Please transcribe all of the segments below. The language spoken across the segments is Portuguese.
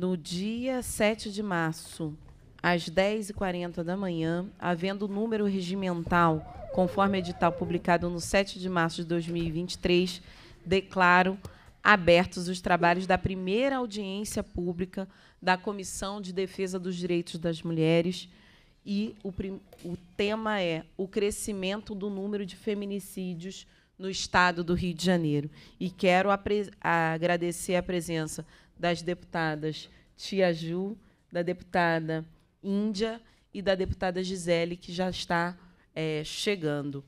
no dia 7 de março, às 10h40 da manhã, havendo número regimental, conforme edital publicado no 7 de março de 2023, declaro abertos os trabalhos da primeira audiência pública da Comissão de Defesa dos Direitos das Mulheres. E o, o tema é o crescimento do número de feminicídios no estado do Rio de Janeiro. E quero a agradecer a presença das deputadas Tia Ju, da deputada Índia e da deputada Gisele, que já está é, chegando.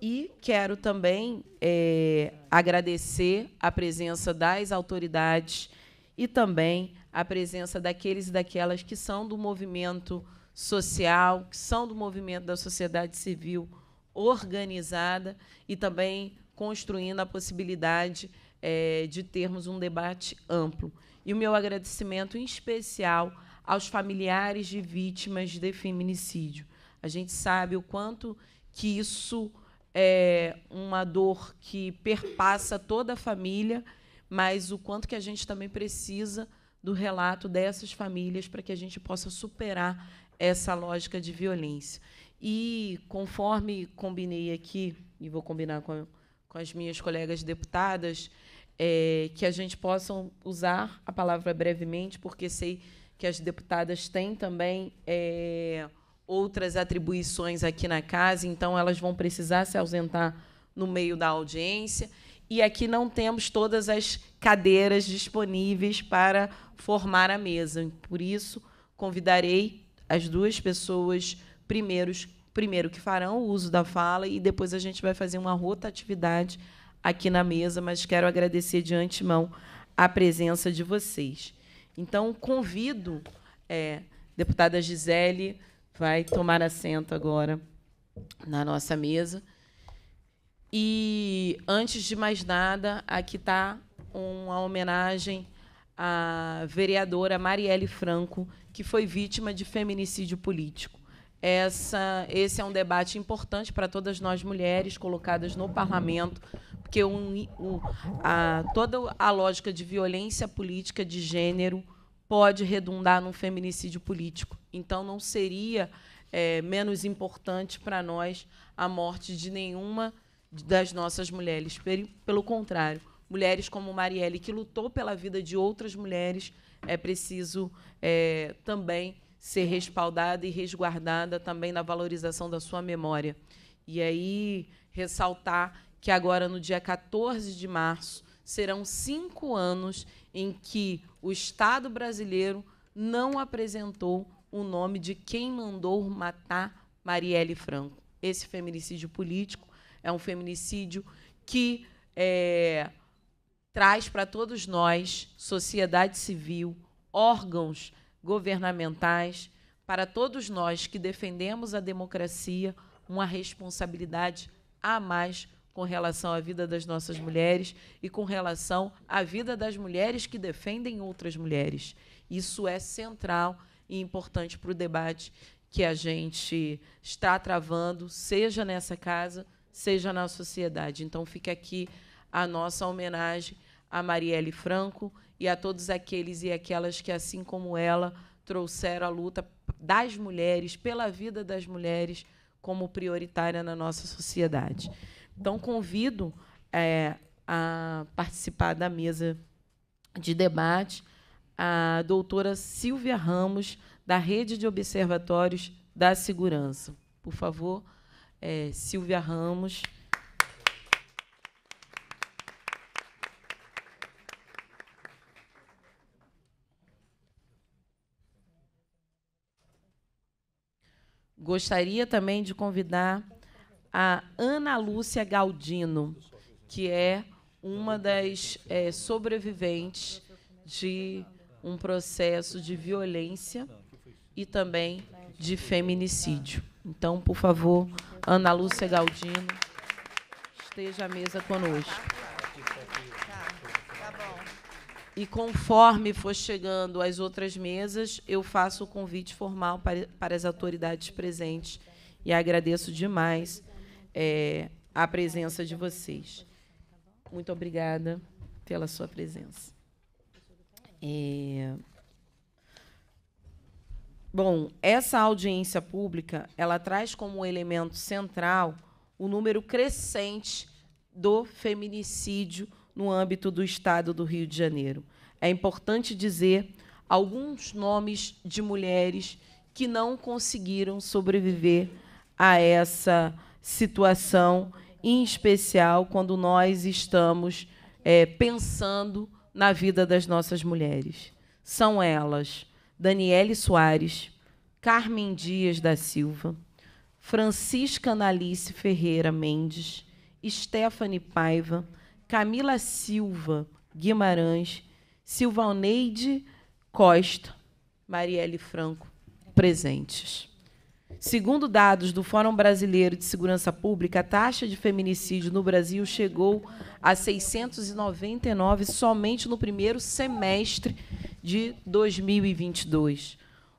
E quero também é, agradecer a presença das autoridades e também a presença daqueles e daquelas que são do movimento social, que são do movimento da sociedade civil organizada e também construindo a possibilidade é, de termos um debate amplo e o meu agradecimento em especial aos familiares de vítimas de feminicídio. A gente sabe o quanto que isso é uma dor que perpassa toda a família, mas o quanto que a gente também precisa do relato dessas famílias para que a gente possa superar essa lógica de violência. E conforme combinei aqui, e vou combinar com, com as minhas colegas deputadas, é, que a gente possa usar a palavra brevemente, porque sei que as deputadas têm também é, outras atribuições aqui na casa, então elas vão precisar se ausentar no meio da audiência. E aqui não temos todas as cadeiras disponíveis para formar a mesa. Por isso, convidarei as duas pessoas primeiros primeiro que farão o uso da fala e depois a gente vai fazer uma rotatividade aqui na mesa, mas quero agradecer de antemão a presença de vocês. Então, convido é, a deputada Gisele, vai tomar assento agora na nossa mesa. E, antes de mais nada, aqui está uma homenagem à vereadora Marielle Franco, que foi vítima de feminicídio político. Essa, esse é um debate importante para todas nós mulheres colocadas no parlamento porque um, um, a, toda a lógica de violência política de gênero pode redundar num feminicídio político. Então, não seria é, menos importante para nós a morte de nenhuma das nossas mulheres. Pelo contrário, mulheres como Marielle, que lutou pela vida de outras mulheres, é preciso é, também ser respaldada e resguardada também na valorização da sua memória. E aí ressaltar que agora, no dia 14 de março, serão cinco anos em que o Estado brasileiro não apresentou o nome de quem mandou matar Marielle Franco. Esse feminicídio político é um feminicídio que é, traz para todos nós, sociedade civil, órgãos governamentais, para todos nós que defendemos a democracia, uma responsabilidade a mais com relação à vida das nossas mulheres e com relação à vida das mulheres que defendem outras mulheres. Isso é central e importante para o debate que a gente está travando, seja nessa casa, seja na sociedade. Então, fica aqui a nossa homenagem a Marielle Franco e a todos aqueles e aquelas que, assim como ela, trouxeram a luta das mulheres, pela vida das mulheres, como prioritária na nossa sociedade. Então, convido é, a participar da mesa de debate a doutora Silvia Ramos, da Rede de Observatórios da Segurança. Por favor, é, Silvia Ramos. Gostaria também de convidar a Ana Lúcia Galdino, que é uma das é, sobreviventes de um processo de violência e também de feminicídio. Então, por favor, Ana Lúcia Galdino, esteja à mesa conosco. E conforme for chegando as outras mesas, eu faço o convite formal para, para as autoridades presentes e agradeço demais é, a presença de vocês. Muito obrigada pela sua presença. É... Bom, essa audiência pública ela traz como elemento central o número crescente do feminicídio no âmbito do Estado do Rio de Janeiro. É importante dizer alguns nomes de mulheres que não conseguiram sobreviver a essa situação, em especial quando nós estamos é, pensando na vida das nossas mulheres. São elas Daniele Soares, Carmen Dias da Silva, Francisca Analice Ferreira Mendes, Stephanie Paiva, Camila Silva Guimarães, Silvaneide Costa, Marielle Franco, presentes. Segundo dados do Fórum Brasileiro de Segurança Pública, a taxa de feminicídio no Brasil chegou a 699 somente no primeiro semestre de 2022.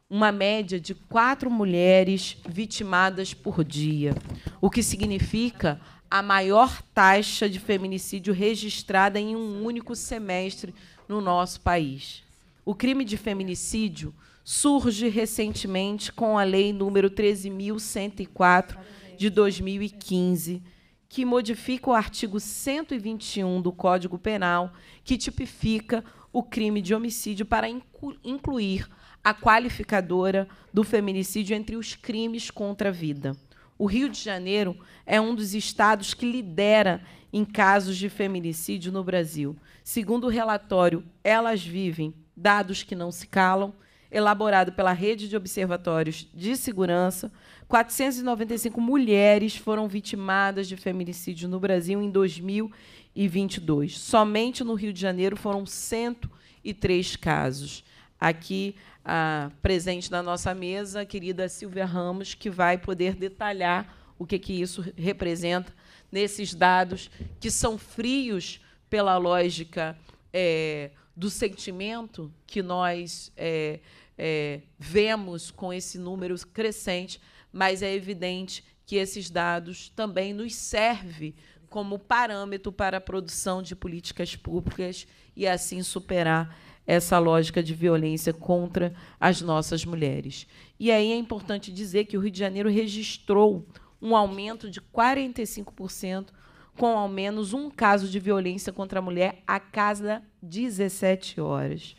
Uma média de quatro mulheres vitimadas por dia, o que significa a maior taxa de feminicídio registrada em um único semestre no nosso país. O crime de feminicídio surge recentemente com a Lei número 13104 de 2015, que modifica o artigo 121 do Código Penal, que tipifica o crime de homicídio para incluir a qualificadora do feminicídio entre os crimes contra a vida. O Rio de Janeiro é um dos estados que lidera em casos de feminicídio no Brasil. Segundo o relatório Elas Vivem, Dados que Não Se Calam, elaborado pela Rede de Observatórios de Segurança, 495 mulheres foram vitimadas de feminicídio no Brasil em 2022. Somente no Rio de Janeiro foram 103 casos. Aqui, a presente na nossa mesa, a querida Silvia Ramos, que vai poder detalhar o que, que isso representa nesses dados que são frios pela lógica é, do sentimento que nós é, é, vemos com esse número crescente, mas é evidente que esses dados também nos servem como parâmetro para a produção de políticas públicas e assim superar essa lógica de violência contra as nossas mulheres. E aí é importante dizer que o Rio de Janeiro registrou um aumento de 45% com ao menos um caso de violência contra a mulher a cada 17 horas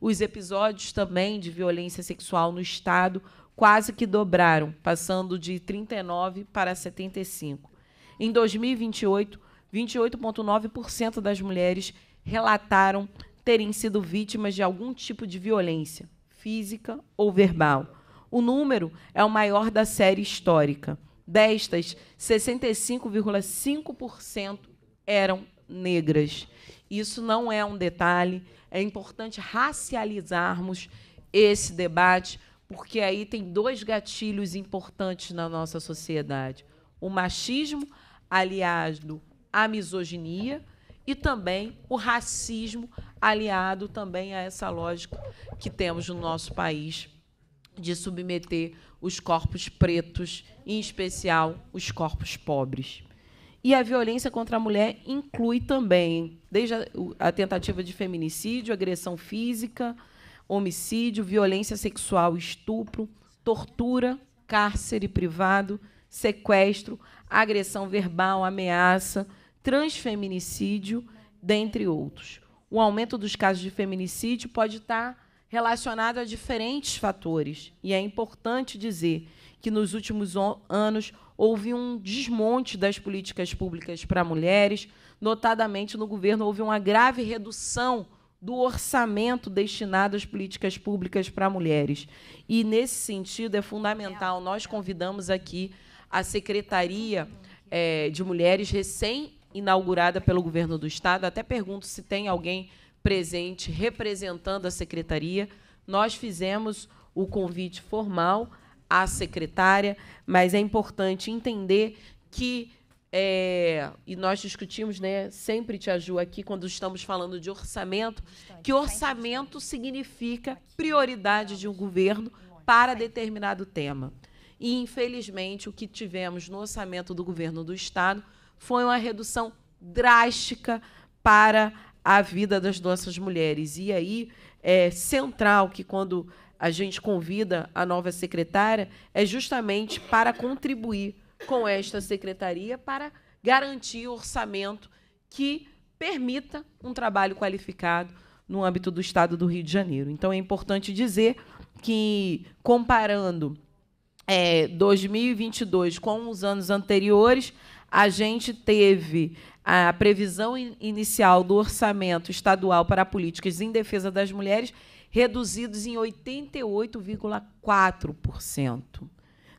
os episódios também de violência sexual no Estado quase que dobraram, passando de 39 para 75. Em 2028, 28,9% das mulheres relataram terem sido vítimas de algum tipo de violência, física ou verbal. O número é o maior da série histórica. Destas, 65,5% eram negras. Isso não é um detalhe, é importante racializarmos esse debate, porque aí tem dois gatilhos importantes na nossa sociedade: o machismo, aliado à misoginia, e também o racismo, aliado também a essa lógica que temos no nosso país de submeter os corpos pretos, em especial os corpos pobres. E a violência contra a mulher inclui também, desde a, a tentativa de feminicídio, agressão física, homicídio, violência sexual, estupro, tortura, cárcere privado, sequestro, agressão verbal, ameaça, transfeminicídio, dentre outros. O aumento dos casos de feminicídio pode estar relacionado a diferentes fatores, e é importante dizer que nos últimos anos houve um desmonte das políticas públicas para mulheres, notadamente no governo houve uma grave redução do orçamento destinado às políticas públicas para mulheres. E nesse sentido é fundamental nós convidamos aqui a secretaria é, de mulheres recém inaugurada pelo governo do estado. Até pergunto se tem alguém presente representando a secretaria. Nós fizemos o convite formal à secretária, mas é importante entender que é, e nós discutimos, né, sempre te Ju, aqui quando estamos falando de orçamento, que tá orçamento significa prioridade de um governo para determinado tema. E infelizmente o que tivemos no orçamento do governo do estado foi uma redução drástica para a vida das nossas mulheres. E aí é central que quando a gente convida a nova secretária é justamente para contribuir com esta secretaria para garantir orçamento que permita um trabalho qualificado no âmbito do Estado do Rio de Janeiro. Então é importante dizer que comparando é, 2022 com os anos anteriores, a gente teve a previsão inicial do orçamento estadual para políticas em defesa das mulheres reduzidos em 88,4%.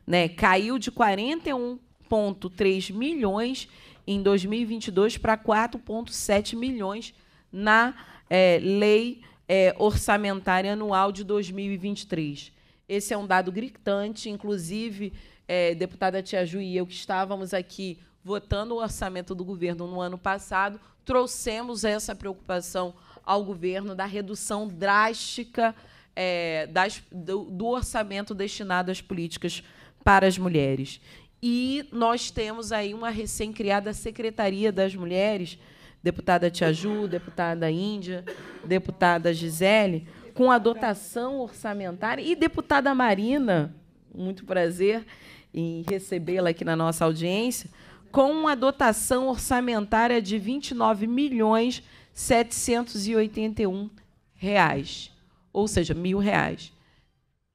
Né? Caiu de 41,3 milhões em 2022 para 4,7 milhões na é, lei é, orçamentária anual de 2023. Esse é um dado gritante, inclusive, é, deputada Tia Ju e eu, que estávamos aqui votando o orçamento do governo no ano passado, trouxemos essa preocupação ao governo da redução drástica é, das, do, do orçamento destinado às políticas para as mulheres. E nós temos aí uma recém-criada Secretaria das Mulheres, deputada Tiaju, deputada Índia, deputada Gisele, com a dotação orçamentária, e deputada Marina, muito prazer em recebê-la aqui na nossa audiência, com uma dotação orçamentária de 29 milhões 781 reais, ou seja, mil reais.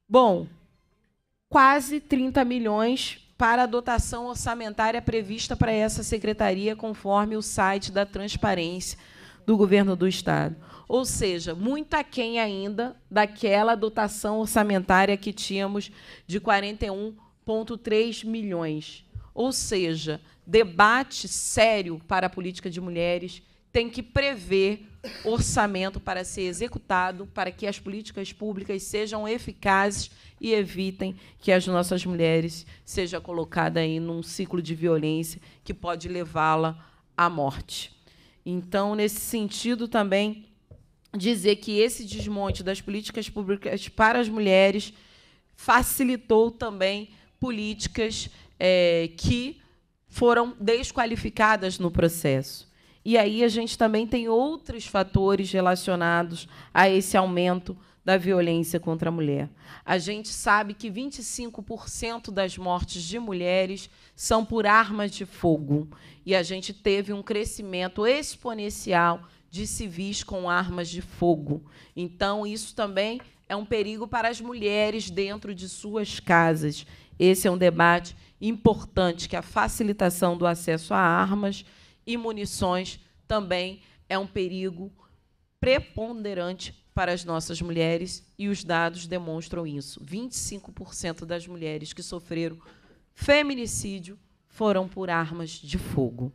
Bom, quase 30 milhões para a dotação orçamentária prevista para essa secretaria, conforme o site da Transparência do Governo do Estado. Ou seja, muito aquém ainda daquela dotação orçamentária que tínhamos de 41,3 milhões. Ou seja, debate sério para a política de mulheres tem que prever orçamento para ser executado, para que as políticas públicas sejam eficazes e evitem que as nossas mulheres sejam colocadas em um ciclo de violência que pode levá-la à morte. Então, nesse sentido também dizer que esse desmonte das políticas públicas para as mulheres facilitou também políticas é, que foram desqualificadas no processo. E aí a gente também tem outros fatores relacionados a esse aumento da violência contra a mulher. A gente sabe que 25% das mortes de mulheres são por armas de fogo. E a gente teve um crescimento exponencial de civis com armas de fogo. Então, isso também é um perigo para as mulheres dentro de suas casas. Esse é um debate importante que é a facilitação do acesso a armas e munições também é um perigo preponderante para as nossas mulheres e os dados demonstram isso. 25% das mulheres que sofreram feminicídio foram por armas de fogo.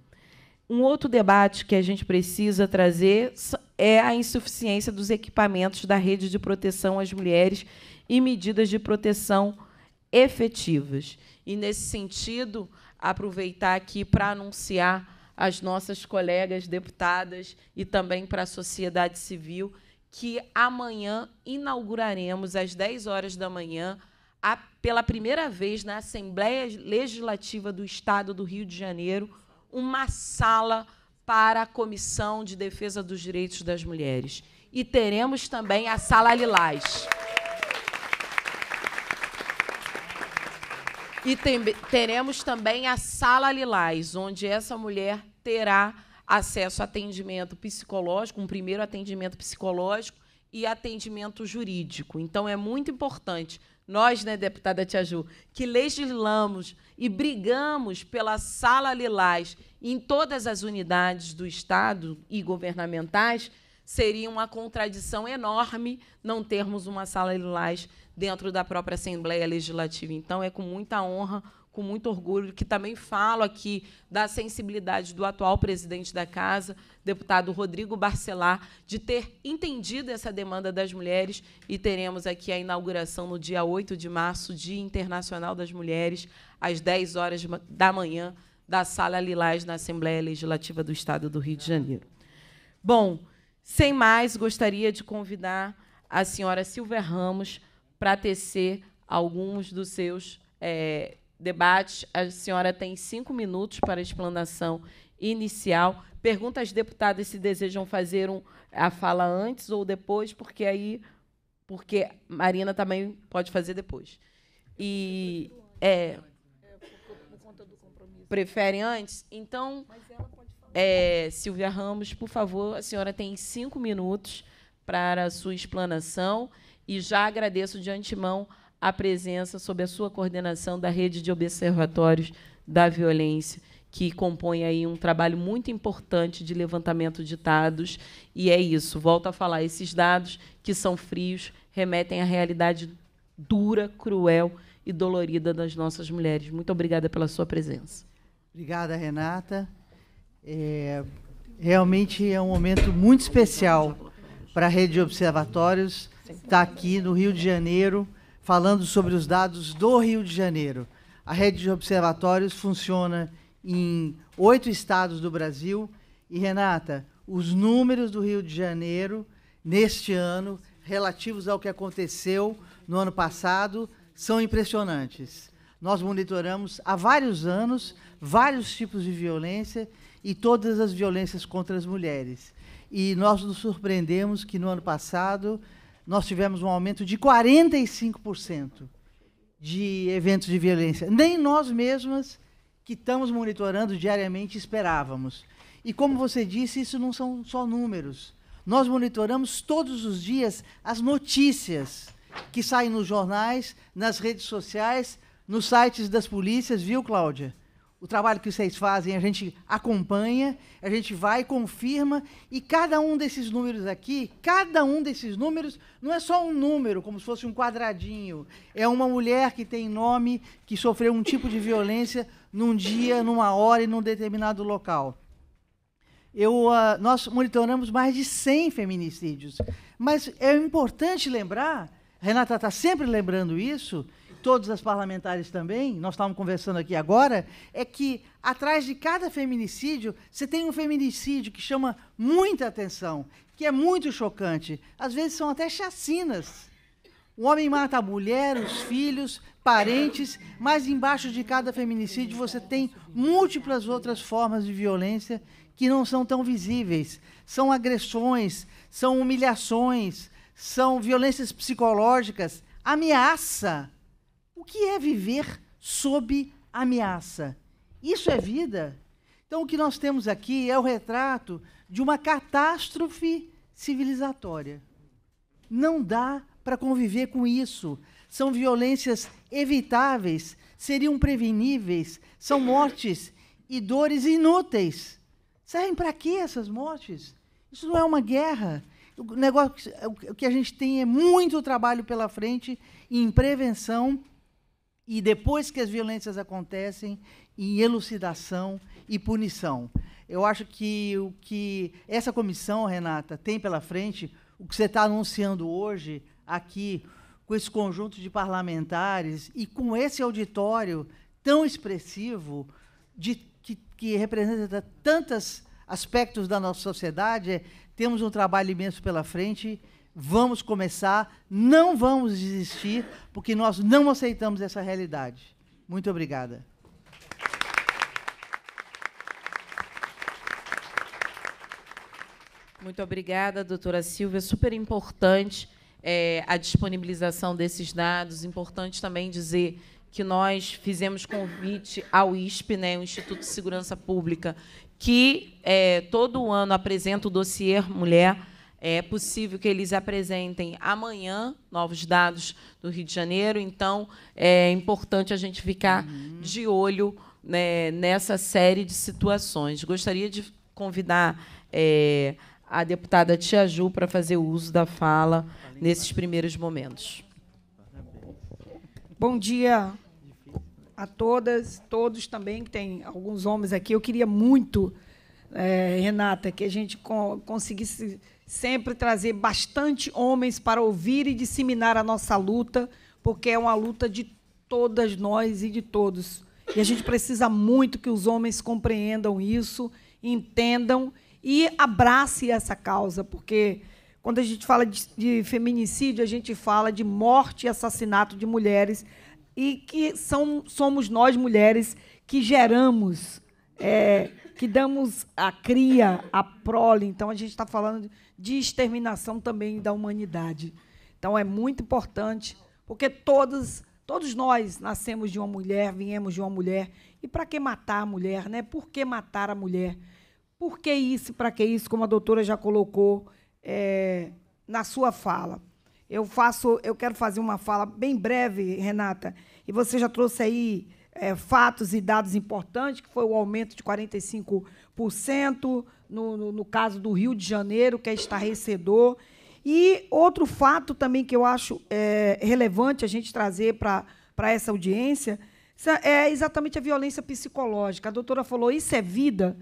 Um outro debate que a gente precisa trazer é a insuficiência dos equipamentos da rede de proteção às mulheres e medidas de proteção efetivas. E, nesse sentido, aproveitar aqui para anunciar as nossas colegas deputadas e também para a sociedade civil, que amanhã inauguraremos, às 10 horas da manhã, a, pela primeira vez na Assembleia Legislativa do Estado do Rio de Janeiro, uma sala para a Comissão de Defesa dos Direitos das Mulheres. E teremos também a Sala Lilás. E teremos também a Sala Lilás, onde essa mulher terá acesso a atendimento psicológico, um primeiro atendimento psicológico e atendimento jurídico. Então, é muito importante nós, né, deputada Tia Ju, que legislamos e brigamos pela sala lilás em todas as unidades do Estado e governamentais, seria uma contradição enorme não termos uma sala lilás dentro da própria Assembleia Legislativa. Então, é com muita honra com muito orgulho, que também falo aqui da sensibilidade do atual presidente da casa, deputado Rodrigo Barcelar, de ter entendido essa demanda das mulheres e teremos aqui a inauguração no dia 8 de março, Dia Internacional das Mulheres, às 10 horas da manhã, da Sala Lilás, na Assembleia Legislativa do Estado do Rio de Janeiro. Bom, sem mais, gostaria de convidar a senhora Silvia Ramos para tecer alguns dos seus é, debate. A senhora tem cinco minutos para a explanação inicial. Pergunta às deputadas se desejam fazer um, a fala antes ou depois, porque aí. Porque Marina também pode fazer depois. E. É, preferem antes? Então. É, Silvia Ramos, por favor, a senhora tem cinco minutos para a sua explanação e já agradeço de antemão a presença, sob a sua coordenação, da rede de observatórios da violência, que compõe aí um trabalho muito importante de levantamento de dados. E é isso, volto a falar, esses dados que são frios remetem à realidade dura, cruel e dolorida das nossas mulheres. Muito obrigada pela sua presença. Obrigada, Renata. É, realmente é um momento muito especial para a rede de observatórios estar tá aqui no Rio de Janeiro falando sobre os dados do Rio de Janeiro. A rede de observatórios funciona em oito estados do Brasil. E, Renata, os números do Rio de Janeiro neste ano, relativos ao que aconteceu no ano passado, são impressionantes. Nós monitoramos há vários anos vários tipos de violência e todas as violências contra as mulheres. E nós nos surpreendemos que no ano passado nós tivemos um aumento de 45% de eventos de violência. Nem nós mesmas, que estamos monitorando diariamente, esperávamos. E como você disse, isso não são só números. Nós monitoramos todos os dias as notícias que saem nos jornais, nas redes sociais, nos sites das polícias, viu, Cláudia? o trabalho que vocês fazem, a gente acompanha, a gente vai, confirma, e cada um desses números aqui, cada um desses números não é só um número, como se fosse um quadradinho. É uma mulher que tem nome, que sofreu um tipo de violência num dia, numa hora e num determinado local. Eu, uh, nós monitoramos mais de 100 feminicídios. Mas é importante lembrar, Renata está sempre lembrando isso, todas as parlamentares também, nós estávamos conversando aqui agora, é que atrás de cada feminicídio, você tem um feminicídio que chama muita atenção, que é muito chocante. Às vezes são até chacinas. O homem mata a mulher, os filhos, parentes, mas embaixo de cada feminicídio você tem múltiplas outras formas de violência que não são tão visíveis. São agressões, são humilhações, são violências psicológicas, ameaça. O que é viver sob ameaça? Isso é vida? Então, o que nós temos aqui é o retrato de uma catástrofe civilizatória. Não dá para conviver com isso. São violências evitáveis, seriam preveníveis, são mortes e dores inúteis. Servem para quê essas mortes? Isso não é uma guerra. O negócio, o que a gente tem é muito trabalho pela frente em prevenção e depois que as violências acontecem, em elucidação e punição. Eu acho que o que essa comissão, Renata, tem pela frente, o que você está anunciando hoje aqui, com esse conjunto de parlamentares e com esse auditório tão expressivo, de, que, que representa tantos aspectos da nossa sociedade, é, temos um trabalho imenso pela frente vamos começar, não vamos desistir, porque nós não aceitamos essa realidade. Muito obrigada. Muito obrigada, doutora Silvia. Super importante é, a disponibilização desses dados. Importante também dizer que nós fizemos convite ao ISP, né, o Instituto de Segurança Pública, que é, todo ano apresenta o dossiê Mulher é possível que eles apresentem amanhã novos dados do Rio de Janeiro, então é importante a gente ficar uhum. de olho né, nessa série de situações. Gostaria de convidar é, a deputada Tia Ju para fazer uso da fala nesses primeiros momentos. Bom dia a todas, todos também, que tem alguns homens aqui. Eu queria muito, é, Renata, que a gente conseguisse sempre trazer bastante homens para ouvir e disseminar a nossa luta, porque é uma luta de todas nós e de todos. E a gente precisa muito que os homens compreendam isso, entendam e abracem essa causa, porque quando a gente fala de, de feminicídio, a gente fala de morte e assassinato de mulheres, e que são, somos nós mulheres que geramos, é, que damos a cria, a prole. Então a gente está falando de de exterminação também da humanidade. Então é muito importante, porque todos, todos nós nascemos de uma mulher, viemos de uma mulher. E para que matar a mulher, né? Por que matar a mulher? Por que isso, para que isso, como a doutora já colocou é, na sua fala. Eu faço, eu quero fazer uma fala bem breve, Renata, e você já trouxe aí é, fatos e dados importantes, que foi o aumento de 45% no, no, no caso do Rio de Janeiro, que é estarrecedor. E outro fato também que eu acho é, relevante a gente trazer para essa audiência é exatamente a violência psicológica. A doutora falou: isso é vida?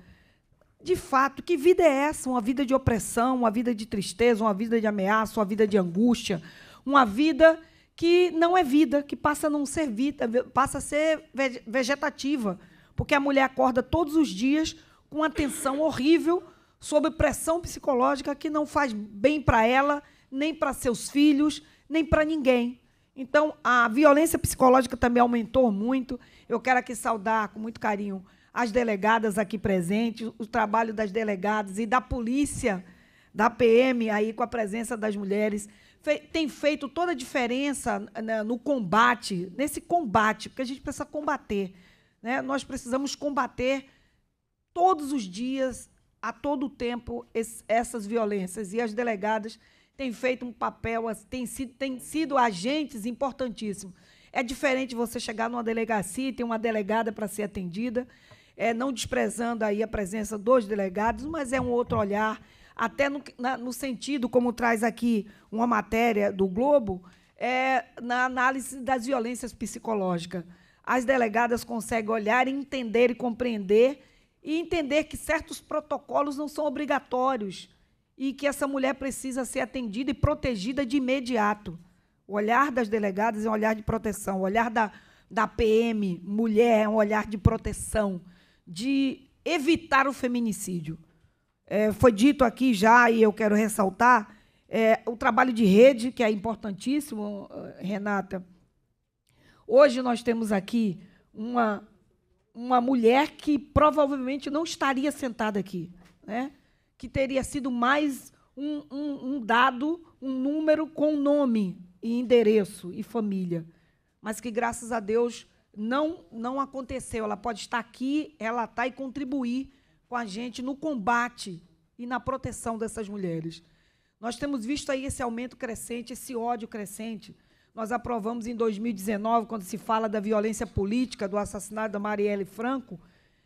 De fato, que vida é essa? Uma vida de opressão, uma vida de tristeza, uma vida de ameaça, uma vida de angústia, uma vida que não é vida, que passa a não ser vida, passa a ser vegetativa, porque a mulher acorda todos os dias com uma tensão horrível, sob pressão psicológica que não faz bem para ela, nem para seus filhos, nem para ninguém. Então, a violência psicológica também aumentou muito. Eu quero aqui saudar com muito carinho as delegadas aqui presentes, o trabalho das delegadas e da polícia, da PM, aí com a presença das mulheres. Fe tem feito toda a diferença né, no combate, nesse combate, porque a gente precisa combater. Né? Nós precisamos combater todos os dias, a todo tempo, essas violências. E as delegadas têm feito um papel, têm sido, têm sido agentes importantíssimos. É diferente você chegar numa delegacia e ter uma delegada para ser atendida, é, não desprezando aí a presença dos delegados, mas é um outro olhar, até no, na, no sentido, como traz aqui uma matéria do Globo, é, na análise das violências psicológicas. As delegadas conseguem olhar, entender e compreender e entender que certos protocolos não são obrigatórios e que essa mulher precisa ser atendida e protegida de imediato. O olhar das delegadas é um olhar de proteção, o olhar da, da PM, mulher, é um olhar de proteção, de evitar o feminicídio. É, foi dito aqui já, e eu quero ressaltar, é, o trabalho de rede, que é importantíssimo, Renata. Hoje nós temos aqui uma uma mulher que provavelmente não estaria sentada aqui, né? que teria sido mais um, um, um dado, um número com nome e endereço e família, mas que graças a Deus não não aconteceu. Ela pode estar aqui, ela está e contribuir com a gente no combate e na proteção dessas mulheres. Nós temos visto aí esse aumento crescente, esse ódio crescente nós aprovamos em 2019, quando se fala da violência política, do assassinato da Marielle Franco,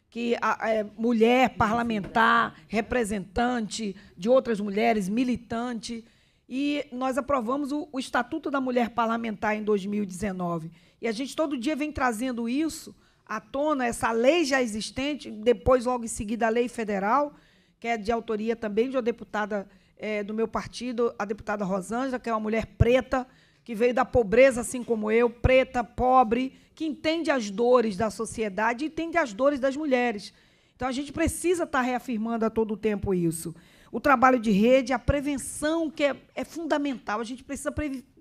que a, é, mulher parlamentar, representante de outras mulheres, militante, e nós aprovamos o, o, Estatuto da Mulher Parlamentar em 2019. E a gente todo dia vem trazendo isso à tona, essa lei já existente, depois, logo em seguida, a lei federal, que é de autoria também de uma deputada é, do meu partido, a deputada Rosângela, que é uma mulher preta, que veio da pobreza, assim como eu, preta, pobre, que entende as dores da sociedade e entende as dores das mulheres. Então a gente precisa estar tá reafirmando a todo tempo isso. O trabalho de rede, a prevenção, que é, é fundamental. A gente precisa,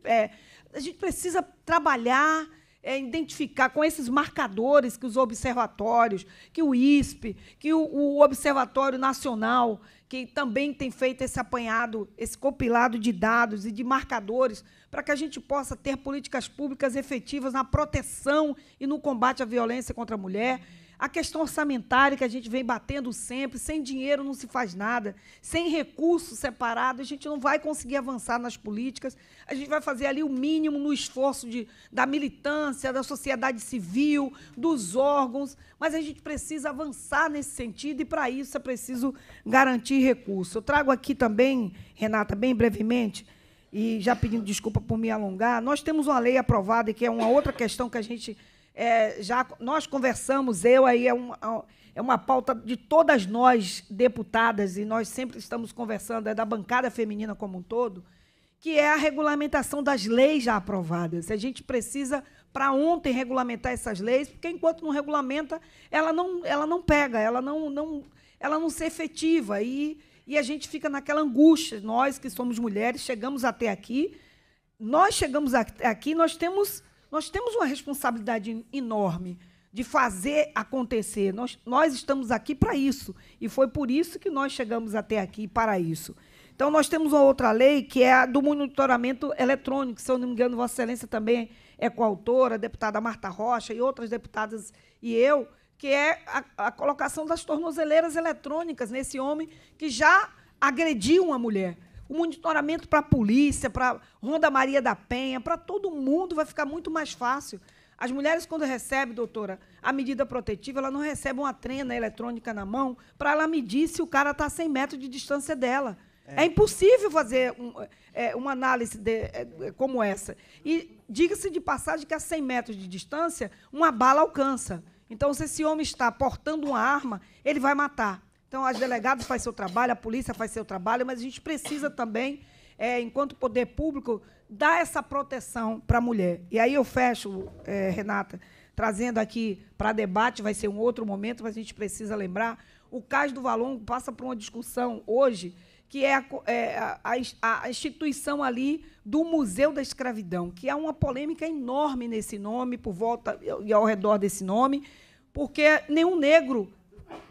é, a gente precisa trabalhar. É identificar com esses marcadores que os observatórios, que o ISP, que o, o Observatório Nacional que também tem feito esse apanhado, esse compilado de dados e de marcadores, para que a gente possa ter políticas públicas efetivas na proteção e no combate à violência contra a mulher a questão orçamentária que a gente vem batendo sempre, sem dinheiro não se faz nada, sem recurso separado, a gente não vai conseguir avançar nas políticas. A gente vai fazer ali o mínimo no esforço de, da militância, da sociedade civil, dos órgãos, mas a gente precisa avançar nesse sentido e, para isso, é preciso garantir recurso. Eu trago aqui também, Renata, bem brevemente, e já pedindo desculpa por me alongar, nós temos uma lei aprovada, que é uma outra questão que a gente é, já nós conversamos, eu aí é uma, é, é uma pauta de todas nós, deputadas, e nós sempre estamos conversando, é da bancada feminina como um todo, que é a regulamentação das leis já aprovadas. A gente precisa, para ontem, regulamentar essas leis, porque enquanto não regulamenta, ela não, ela não pega, ela não, não, ela não se efetiva. E, e a gente fica naquela angústia. Nós que somos mulheres, chegamos até aqui, nós chegamos aqui, nós temos nós temos uma responsabilidade enorme de fazer acontecer. Nós, nós estamos aqui para isso. E foi por isso que nós chegamos até aqui para isso. Então, nós temos uma outra lei que é a do monitoramento eletrônico. Se eu não me engano, Vossa Excelência também é coautora, a deputada Marta Rocha e outras deputadas e eu, que é a, a colocação das tornozeleiras eletrônicas nesse homem que já agrediu uma mulher o monitoramento para a polícia, para Ronda Maria da Penha, para todo mundo vai ficar muito mais fácil. As mulheres, quando recebem, doutora, a medida protetiva, ela não recebe uma trena eletrônica na mão para ela medir se o cara está a 100 metros de distância dela. É, é impossível fazer um, é, é uma análise de, é, é, como essa. E diga-se de passagem que a 100 metros de distância, uma bala alcança. Então, se esse homem está portando uma arma, ele vai matar. Então, as delegadas faz seu trabalho, a polícia faz seu trabalho, mas a gente precisa também, é, enquanto poder público, dar essa proteção para a mulher. E aí eu fecho, é, Renata, trazendo aqui para debate, vai ser um outro momento, mas a gente precisa lembrar, o caso do Valongo passa por uma discussão hoje que é, a, é a, a, instituição ali do Museu da Escravidão, que há uma polêmica enorme nesse nome, por volta e ao redor desse nome, porque nenhum negro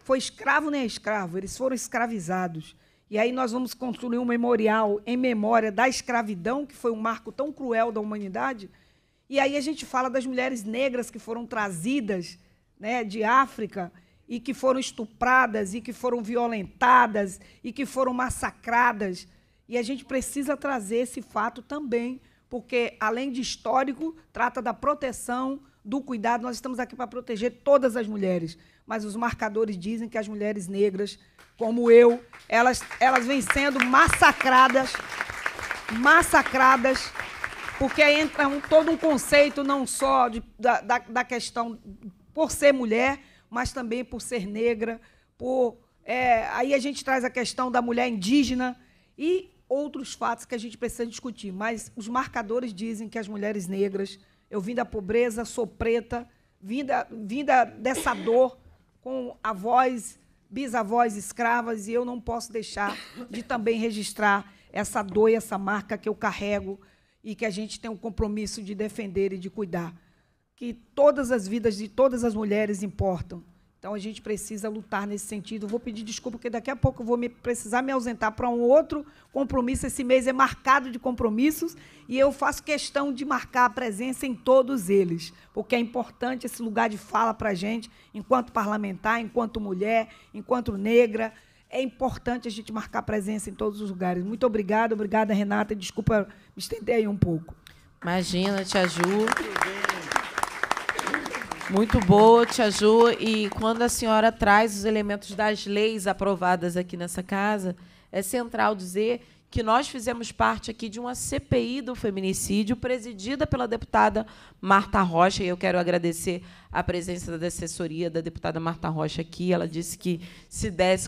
foi escravo nem né, escravo, eles foram escravizados. E aí nós vamos construir um memorial em memória da escravidão, que foi um marco tão cruel da humanidade. E aí a gente fala das mulheres negras que foram trazidas né, de África e que foram estupradas e que foram violentadas e que foram massacradas. E a gente precisa trazer esse fato também, porque além de histórico, trata da proteção, do cuidado. Nós estamos aqui para proteger todas as mulheres, mas os marcadores dizem que as mulheres negras, como eu, elas, elas vêm sendo massacradas, massacradas, porque é entra é um, todo um conceito não só de, da, da, da questão por ser mulher, mas também por ser negra, por é, aí a gente traz a questão da mulher indígena e outros fatos que a gente precisa discutir. Mas os marcadores dizem que as mulheres negras, eu vim da pobreza, sou preta, vinda, vinda dessa dor, com avós, bisavós escravas, e eu não posso deixar de também registrar essa dor e essa marca que eu carrego e que a gente tem um compromisso de defender e de cuidar. Que todas as vidas de todas as mulheres importam. Então a gente precisa lutar nesse sentido. Vou pedir desculpa porque daqui a pouco eu vou me, precisar me ausentar para um outro compromisso. Esse mês é marcado de compromissos e eu faço questão de marcar a presença em todos eles, porque é importante esse lugar de fala para a gente, enquanto parlamentar, enquanto mulher, enquanto negra. É importante a gente marcar a presença em todos os lugares. Muito obrigada, obrigada Renata. Desculpa me estender aí um pouco. Imagina, Tia Ju. Muito boa, Tia Ju. E quando a senhora traz os elementos das leis aprovadas aqui nessa casa, é central dizer que nós fizemos parte aqui de uma CPI do feminicídio presidida pela deputada Marta Rocha, e eu quero agradecer a presença da assessoria da deputada Marta Rocha aqui. Ela disse que se desse,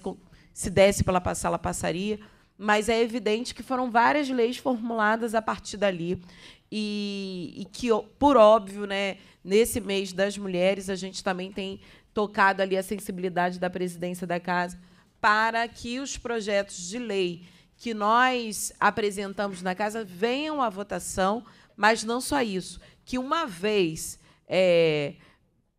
se desse pela passar, ela passaria, mas é evidente que foram várias leis formuladas a partir dali e, e que, por óbvio, né, Nesse mês das mulheres, a gente também tem tocado ali a sensibilidade da presidência da casa para que os projetos de lei que nós apresentamos na casa venham à votação, mas não só isso, que uma vez é,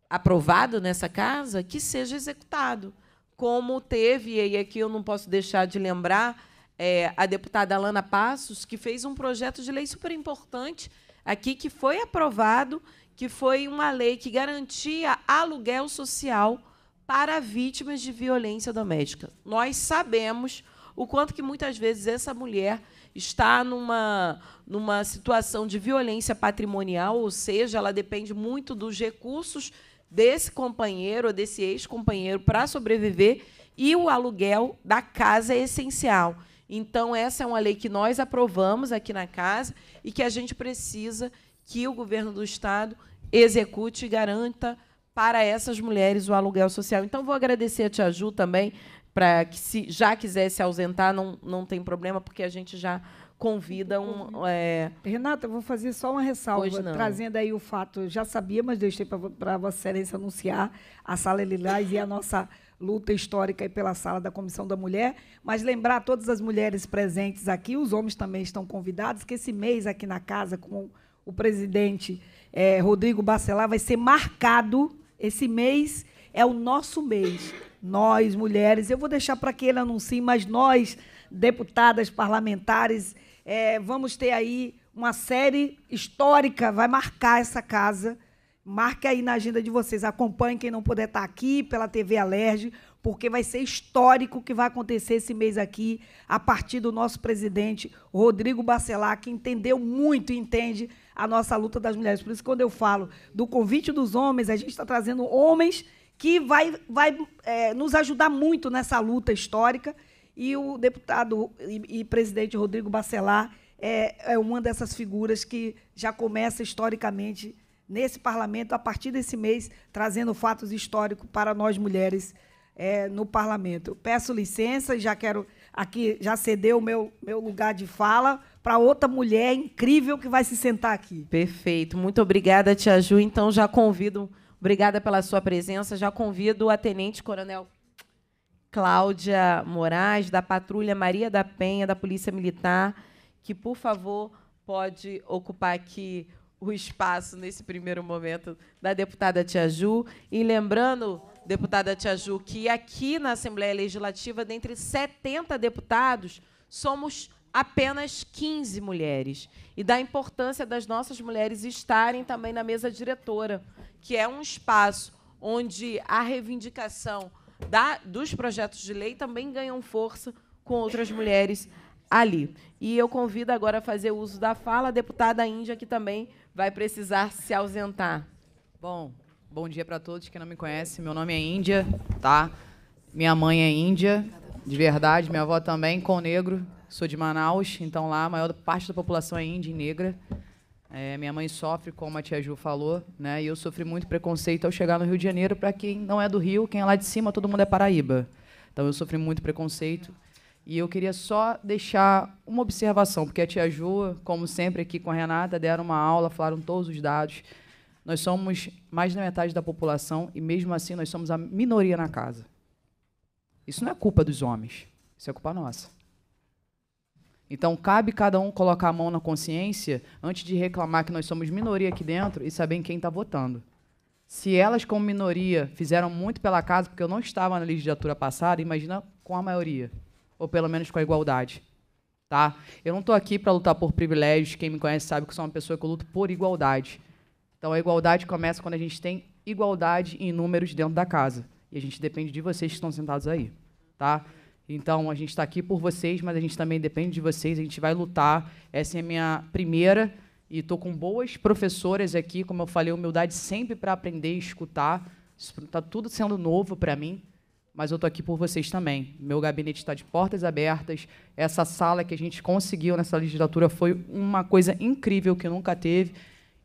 aprovado nessa casa, que seja executado, como teve e aqui eu não posso deixar de lembrar é, a deputada Alana Passos, que fez um projeto de lei super importante aqui que foi aprovado que foi uma lei que garantia aluguel social para vítimas de violência doméstica. Nós sabemos o quanto que muitas vezes essa mulher está numa, numa situação de violência patrimonial, ou seja, ela depende muito dos recursos desse companheiro ou desse ex-companheiro para sobreviver, e o aluguel da casa é essencial. Então, essa é uma lei que nós aprovamos aqui na casa e que a gente precisa que o governo do Estado execute e garanta para essas mulheres o aluguel social. Então, vou agradecer a Tia Ju também, para que, se já quiser se ausentar, não, não tem problema, porque a gente já convida um. É... Renata, vou fazer só uma ressalva, trazendo aí o fato. já sabia, mas deixei para Vossa Excelência anunciar a Sala Lilás e a nossa luta histórica pela sala da Comissão da Mulher, mas lembrar todas as mulheres presentes aqui, os homens também estão convidados, que esse mês aqui na casa, com o presidente é, Rodrigo Bacelar, vai ser marcado esse mês, é o nosso mês. Nós, mulheres, eu vou deixar para que ele anuncie, mas nós, deputadas parlamentares, é, vamos ter aí uma série histórica, vai marcar essa casa. Marque aí na agenda de vocês, acompanhe quem não puder estar aqui pela TV Alerj, porque vai ser histórico o que vai acontecer esse mês aqui, a partir do nosso presidente Rodrigo Bacelar, que entendeu muito e entende a nossa luta das mulheres. Por isso, quando eu falo do convite dos homens, a gente está trazendo homens que vai, vai é, nos ajudar muito nessa luta histórica. E o deputado e, e presidente Rodrigo Bacelar é, é uma dessas figuras que já começa historicamente nesse parlamento, a partir desse mês, trazendo fatos históricos para nós mulheres é, no parlamento. Peço licença, já quero aqui, já cedeu o meu, meu lugar de fala para outra mulher incrível que vai se sentar aqui. Perfeito. Muito obrigada, Tia Ju. Então já convido, obrigada pela sua presença, já convido a Tenente Coronel Cláudia Moraes, da Patrulha Maria da Penha, da Polícia Militar, que, por favor, pode ocupar aqui o espaço nesse primeiro momento da deputada Tia Ju. E lembrando, deputada Tia Ju, que aqui na Assembleia Legislativa, dentre 70 deputados, somos apenas 15 mulheres e da importância das nossas mulheres estarem também na mesa diretora, que é um espaço onde a reivindicação da, dos projetos de lei também ganham força com outras mulheres ali. E eu convido agora a fazer uso da fala a deputada Índia, que também vai precisar se ausentar. Bom, bom dia para todos que não me conhecem. Meu nome é Índia, tá? Minha mãe é Índia, de verdade, minha avó também, com negro, Sou de Manaus, então lá a maior parte da população é índia e negra. É, minha mãe sofre, como a tia Ju falou, né? E eu sofri muito preconceito ao chegar no Rio de Janeiro. Para quem não é do Rio, quem é lá de cima, todo mundo é Paraíba. Então eu sofri muito preconceito. E eu queria só deixar uma observação, porque a tia Ju, como sempre aqui com a Renata, deram uma aula, falaram todos os dados. Nós somos mais da metade da população e mesmo assim nós somos a minoria na casa. Isso não é culpa dos homens, isso é culpa nossa. Então, cabe cada um colocar a mão na consciência antes de reclamar que nós somos minoria aqui dentro e saber em quem está votando. Se elas, como minoria, fizeram muito pela casa, porque eu não estava na legislatura passada, imagina com a maioria, ou pelo menos com a igualdade. Tá? Eu não estou aqui para lutar por privilégios, quem me conhece sabe que sou uma pessoa que eu luto por igualdade. Então, a igualdade começa quando a gente tem igualdade em números dentro da casa. E a gente depende de vocês que estão sentados aí. Tá? Então, a gente está aqui por vocês, mas a gente também depende de vocês, a gente vai lutar. Essa é a minha primeira, e estou com boas professoras aqui, como eu falei, humildade sempre para aprender e escutar. Está tudo sendo novo para mim, mas eu estou aqui por vocês também. Meu gabinete está de portas abertas. Essa sala que a gente conseguiu nessa legislatura foi uma coisa incrível que nunca teve.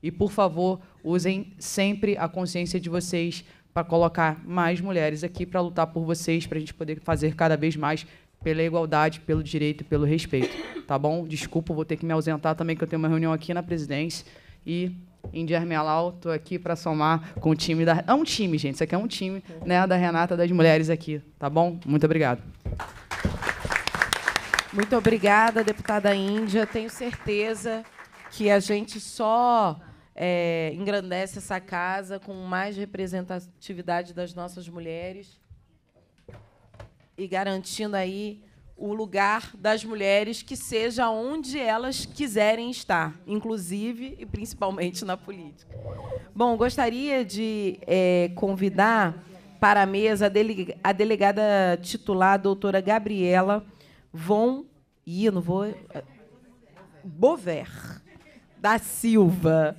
E, por favor, usem sempre a consciência de vocês para colocar mais mulheres aqui para lutar por vocês, para a gente poder fazer cada vez mais pela igualdade, pelo direito e pelo respeito. Tá bom? Desculpa, vou ter que me ausentar também, que eu tenho uma reunião aqui na presidência. E Indier Mialau, estou aqui para somar com o time da. É um time, gente. Isso aqui é um time né, da Renata das Mulheres aqui, tá bom? Muito obrigado. Muito obrigada, deputada Índia. Tenho certeza que a gente só é, engrandece essa casa com mais representatividade das nossas mulheres e garantindo aí o lugar das mulheres que seja onde elas quiserem estar, inclusive e principalmente na política. Bom, gostaria de é, convidar para a mesa a, a delegada titular, a doutora Gabriela Von. Ih, não vou. Bover da Silva.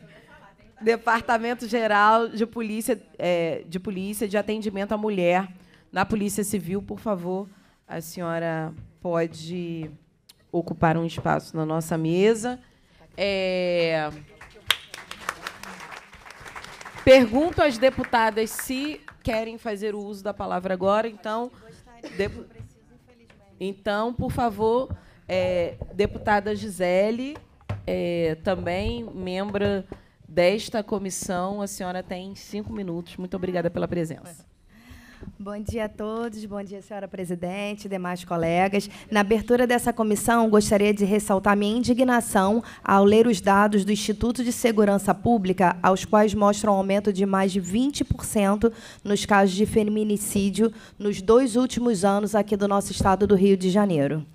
Departamento Geral de Polícia, é, de Polícia de Atendimento à Mulher na Polícia Civil, por favor, a senhora pode ocupar um espaço na nossa mesa. É... Pergunto às deputadas se querem fazer o uso da palavra agora, então. De... Então, por favor, é, deputada Gisele, é, também membra desta comissão. A senhora tem cinco minutos. Muito obrigada pela presença. Bom dia a todos, bom dia, senhora presidente e demais colegas. Na abertura dessa comissão, gostaria de ressaltar minha indignação ao ler os dados do Instituto de Segurança Pública, aos quais mostram um aumento de mais de 20% nos casos de feminicídio nos dois últimos anos aqui do nosso estado do Rio de Janeiro.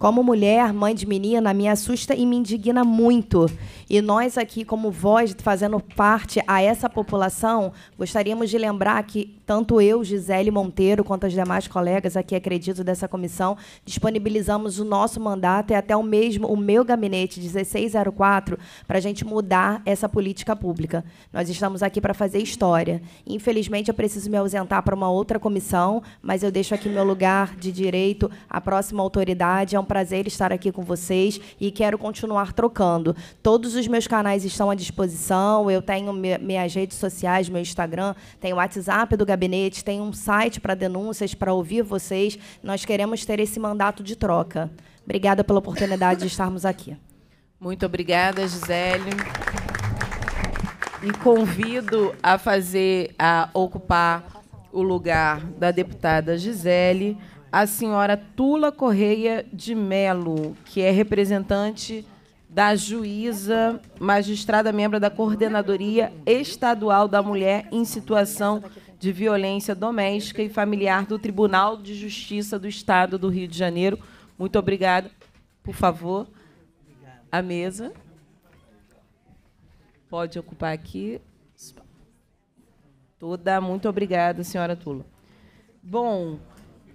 Como mulher, mãe de menina, me assusta e me indigna muito. E nós aqui, como voz, fazendo parte a essa população, gostaríamos de lembrar que tanto eu, Gisele Monteiro, quanto as demais colegas aqui, acredito, dessa comissão, disponibilizamos o nosso mandato e até o mesmo o meu gabinete 1604 para a gente mudar essa política pública. Nós estamos aqui para fazer história. Infelizmente, eu preciso me ausentar para uma outra comissão, mas eu deixo aqui meu lugar de direito. à próxima autoridade é um prazer estar aqui com vocês e quero continuar trocando. Todos os meus canais estão à disposição. Eu tenho minhas redes sociais, meu Instagram, tenho o WhatsApp do gabinete, tenho um site para denúncias, para ouvir vocês. Nós queremos ter esse mandato de troca. Obrigada pela oportunidade de estarmos aqui. Muito obrigada, Gisele. E convido a fazer, a ocupar o lugar da deputada Gisele a senhora Tula Correia de Melo, que é representante da juíza magistrada membro da Coordenadoria Estadual da Mulher em Situação de Violência Doméstica e Familiar do Tribunal de Justiça do Estado do Rio de Janeiro. Muito obrigada. Por favor, a mesa. Pode ocupar aqui. Toda, muito obrigada, senhora Tula. Bom,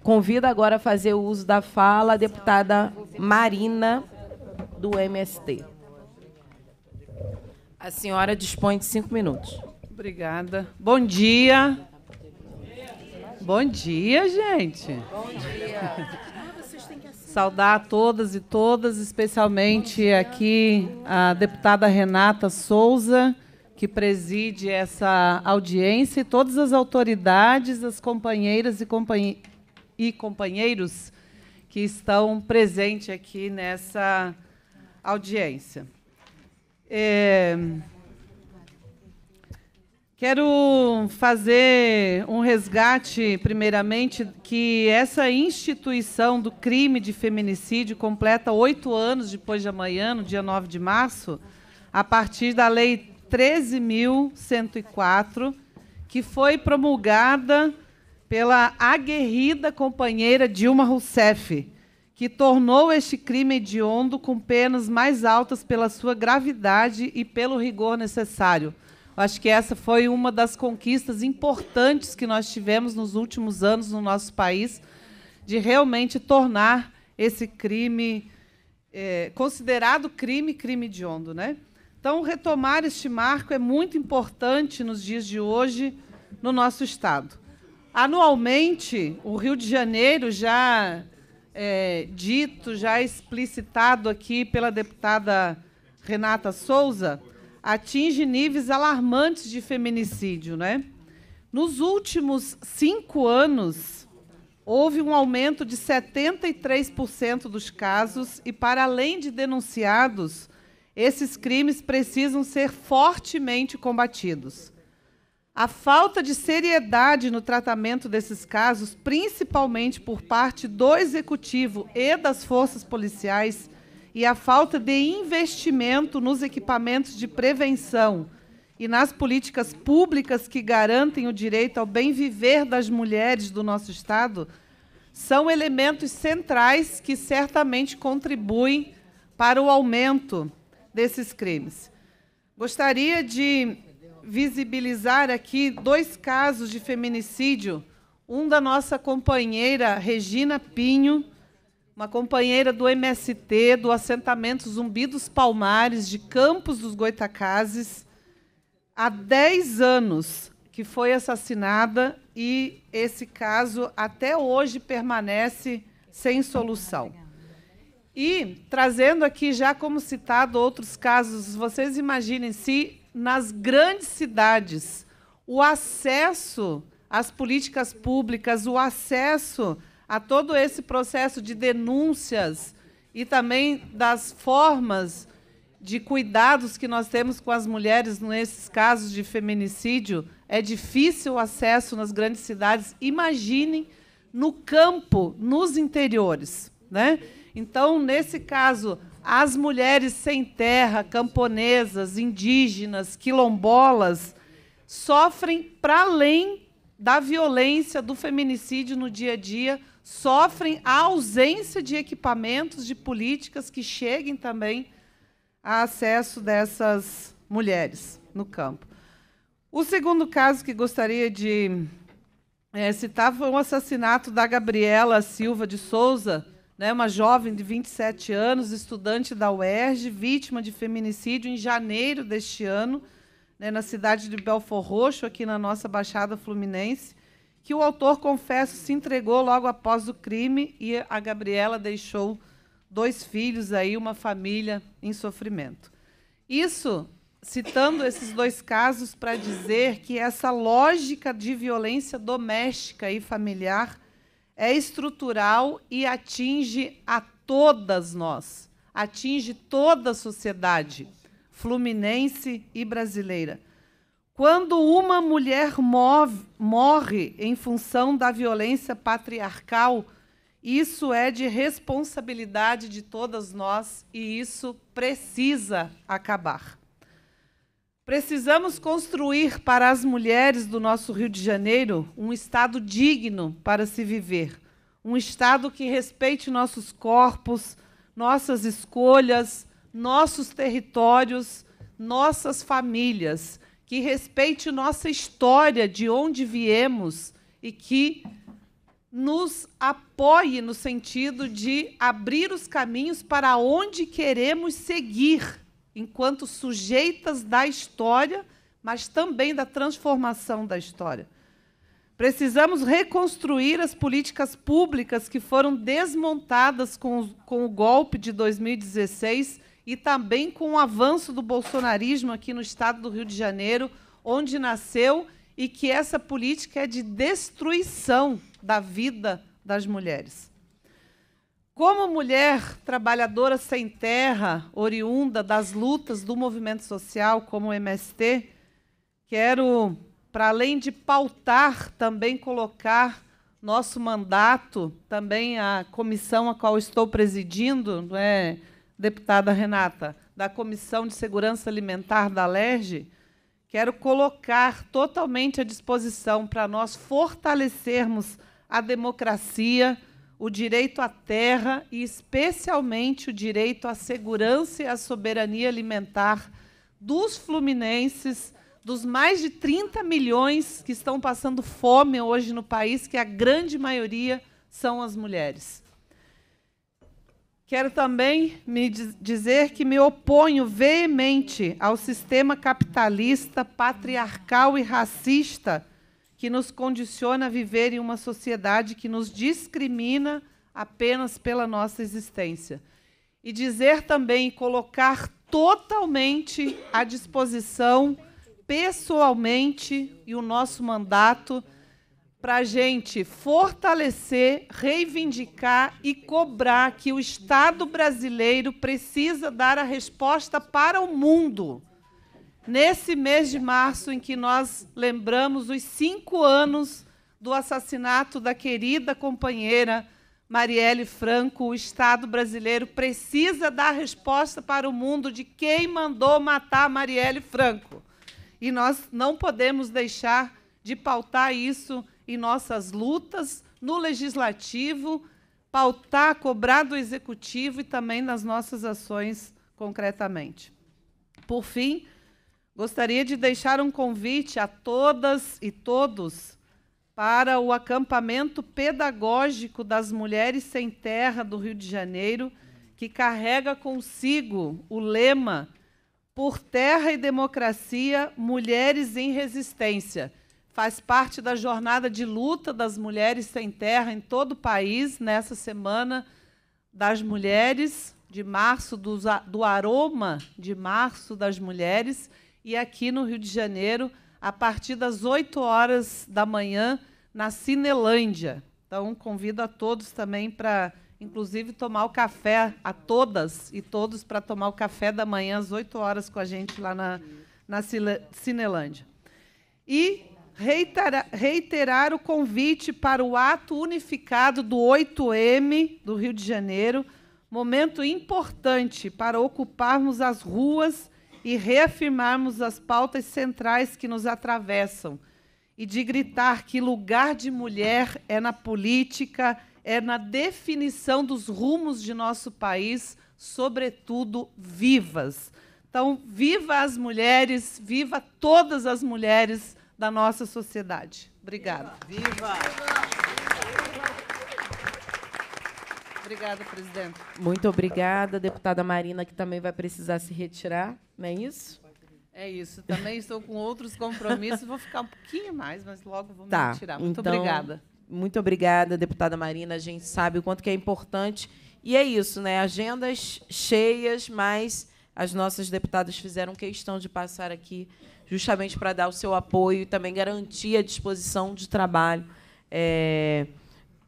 Convido agora a fazer o uso da fala a deputada Marina, do MST. A senhora dispõe de cinco minutos. Obrigada. Bom dia. Bom dia, gente. Bom dia. Saudar a todas e todas, especialmente aqui a deputada Renata Souza, que preside essa audiência, e todas as autoridades, as companheiras e companheiros e companheiros que estão presentes aqui nessa audiência. É, quero fazer um resgate, primeiramente, que essa instituição do crime de feminicídio completa oito anos depois de amanhã, no dia 9 de março, a partir da Lei 13.104, que foi promulgada pela aguerrida companheira Dilma Rousseff, que tornou este crime hediondo com penas mais altas pela sua gravidade e pelo rigor necessário. Acho que essa foi uma das conquistas importantes que nós tivemos nos últimos anos no nosso país, de realmente tornar esse crime é, considerado crime, crime hediondo. Né? Então, retomar este marco é muito importante nos dias de hoje no nosso Estado. Anualmente, o Rio de Janeiro, já é, dito, já explicitado aqui pela deputada Renata Souza, atinge níveis alarmantes de feminicídio. Né? Nos últimos cinco anos, houve um aumento de 73% dos casos, e, para além de denunciados, esses crimes precisam ser fortemente combatidos. A falta de seriedade no tratamento desses casos, principalmente por parte do executivo e das forças policiais, e a falta de investimento nos equipamentos de prevenção e nas políticas públicas que garantem o direito ao bem viver das mulheres do nosso Estado, são elementos centrais que certamente contribuem para o aumento desses crimes. Gostaria de visibilizar aqui dois casos de feminicídio. Um da nossa companheira Regina Pinho, uma companheira do MST, do assentamento Zumbi dos Palmares, de Campos dos Goitacazes, há 10 anos que foi assassinada e esse caso até hoje permanece sem solução. E trazendo aqui já como citado outros casos, vocês imaginem se nas grandes cidades, o acesso às políticas públicas, o acesso a todo esse processo de denúncias e também das formas de cuidados que nós temos com as mulheres nesses casos de feminicídio, é difícil o acesso nas grandes cidades. Imaginem no campo, nos interiores. Né? Então, nesse caso, as mulheres sem terra, camponesas, indígenas, quilombolas, sofrem para além da violência, do feminicídio no dia a dia, sofrem a ausência de equipamentos, de políticas que cheguem também a acesso dessas mulheres no campo. O segundo caso que gostaria de é, citar foi o assassinato da Gabriela Silva de Souza, né, uma jovem de 27 anos, estudante da UERJ, vítima de feminicídio em janeiro deste ano, né, na cidade de Belfor Roxo, aqui na nossa Baixada Fluminense, que o autor, confesso, se entregou logo após o crime e a Gabriela deixou dois filhos aí, uma família em sofrimento. Isso citando esses dois casos para dizer que essa lógica de violência doméstica e familiar é estrutural e atinge a todas nós, atinge toda a sociedade, fluminense e brasileira. Quando uma mulher move, morre em função da violência patriarcal, isso é de responsabilidade de todas nós e isso precisa acabar. Precisamos construir para as mulheres do nosso Rio de Janeiro um estado digno para se viver, um estado que respeite nossos corpos, nossas escolhas, nossos territórios, nossas famílias, que respeite nossa história, de onde viemos e que nos apoie no sentido de abrir os caminhos para onde queremos seguir enquanto sujeitas da história, mas também da transformação da história. Precisamos reconstruir as políticas públicas que foram desmontadas com, o, com o golpe de 2016 e também com o avanço do bolsonarismo aqui no estado do Rio de Janeiro, onde nasceu, e que essa política é de destruição da vida das mulheres. Como mulher trabalhadora sem terra, oriunda das lutas do movimento social como o MST, quero, para além de pautar, também colocar nosso mandato, também a comissão a qual estou presidindo, não é, deputada Renata, da Comissão de Segurança Alimentar da LERJ, quero colocar totalmente à disposição para nós fortalecermos a democracia o direito à terra e, especialmente, o direito à segurança e à soberania alimentar dos fluminenses, dos mais de 30 milhões que estão passando fome hoje no país, que a grande maioria são as mulheres. Quero também me dizer que me oponho veemente ao sistema capitalista, patriarcal e racista que nos condiciona a viver em uma sociedade que nos discrimina apenas pela nossa existência. E dizer também, colocar totalmente à disposição, pessoalmente, e o nosso mandato para a gente fortalecer, reivindicar e cobrar que o Estado brasileiro precisa dar a resposta para o mundo nesse mês de março em que nós lembramos os cinco anos do assassinato da querida companheira Marielle Franco, o Estado brasileiro precisa dar resposta para o mundo de quem mandou matar Marielle Franco. E nós não podemos deixar de pautar isso em nossas lutas no legislativo, pautar, cobrar do executivo e também nas nossas ações concretamente. Por fim, Gostaria de deixar um convite a todas e todos para o acampamento pedagógico das mulheres sem terra do Rio de Janeiro, que carrega consigo o lema Por Terra e Democracia, Mulheres em Resistência. Faz parte da jornada de luta das mulheres sem terra em todo o país, nessa semana das mulheres, de março, do, do aroma de março das mulheres e aqui no Rio de Janeiro, a partir das 8 horas da manhã, na Cinelândia. Então, convido a todos também para, inclusive, tomar o café, a todas e todos, para tomar o café da manhã às 8 horas com a gente lá na, na Cinelândia. E reiterar, reiterar o convite para o ato unificado do 8M do Rio de Janeiro, momento importante para ocuparmos as ruas e reafirmarmos as pautas centrais que nos atravessam e de gritar que lugar de mulher é na política, é na definição dos rumos de nosso país, sobretudo vivas. Então, viva as mulheres, viva todas as mulheres da nossa sociedade. Obrigada. Viva! viva. Obrigada, presidente. Muito obrigada, deputada Marina, que também vai precisar se retirar, não é isso? É isso. Também estou com outros compromissos, vou ficar um pouquinho mais, mas logo vou tá, me retirar. Muito então, obrigada. Muito obrigada, deputada Marina. A gente sabe o quanto que é importante. E é isso, né? Agendas cheias, mas as nossas deputadas fizeram questão de passar aqui justamente para dar o seu apoio e também garantir a disposição de trabalho é,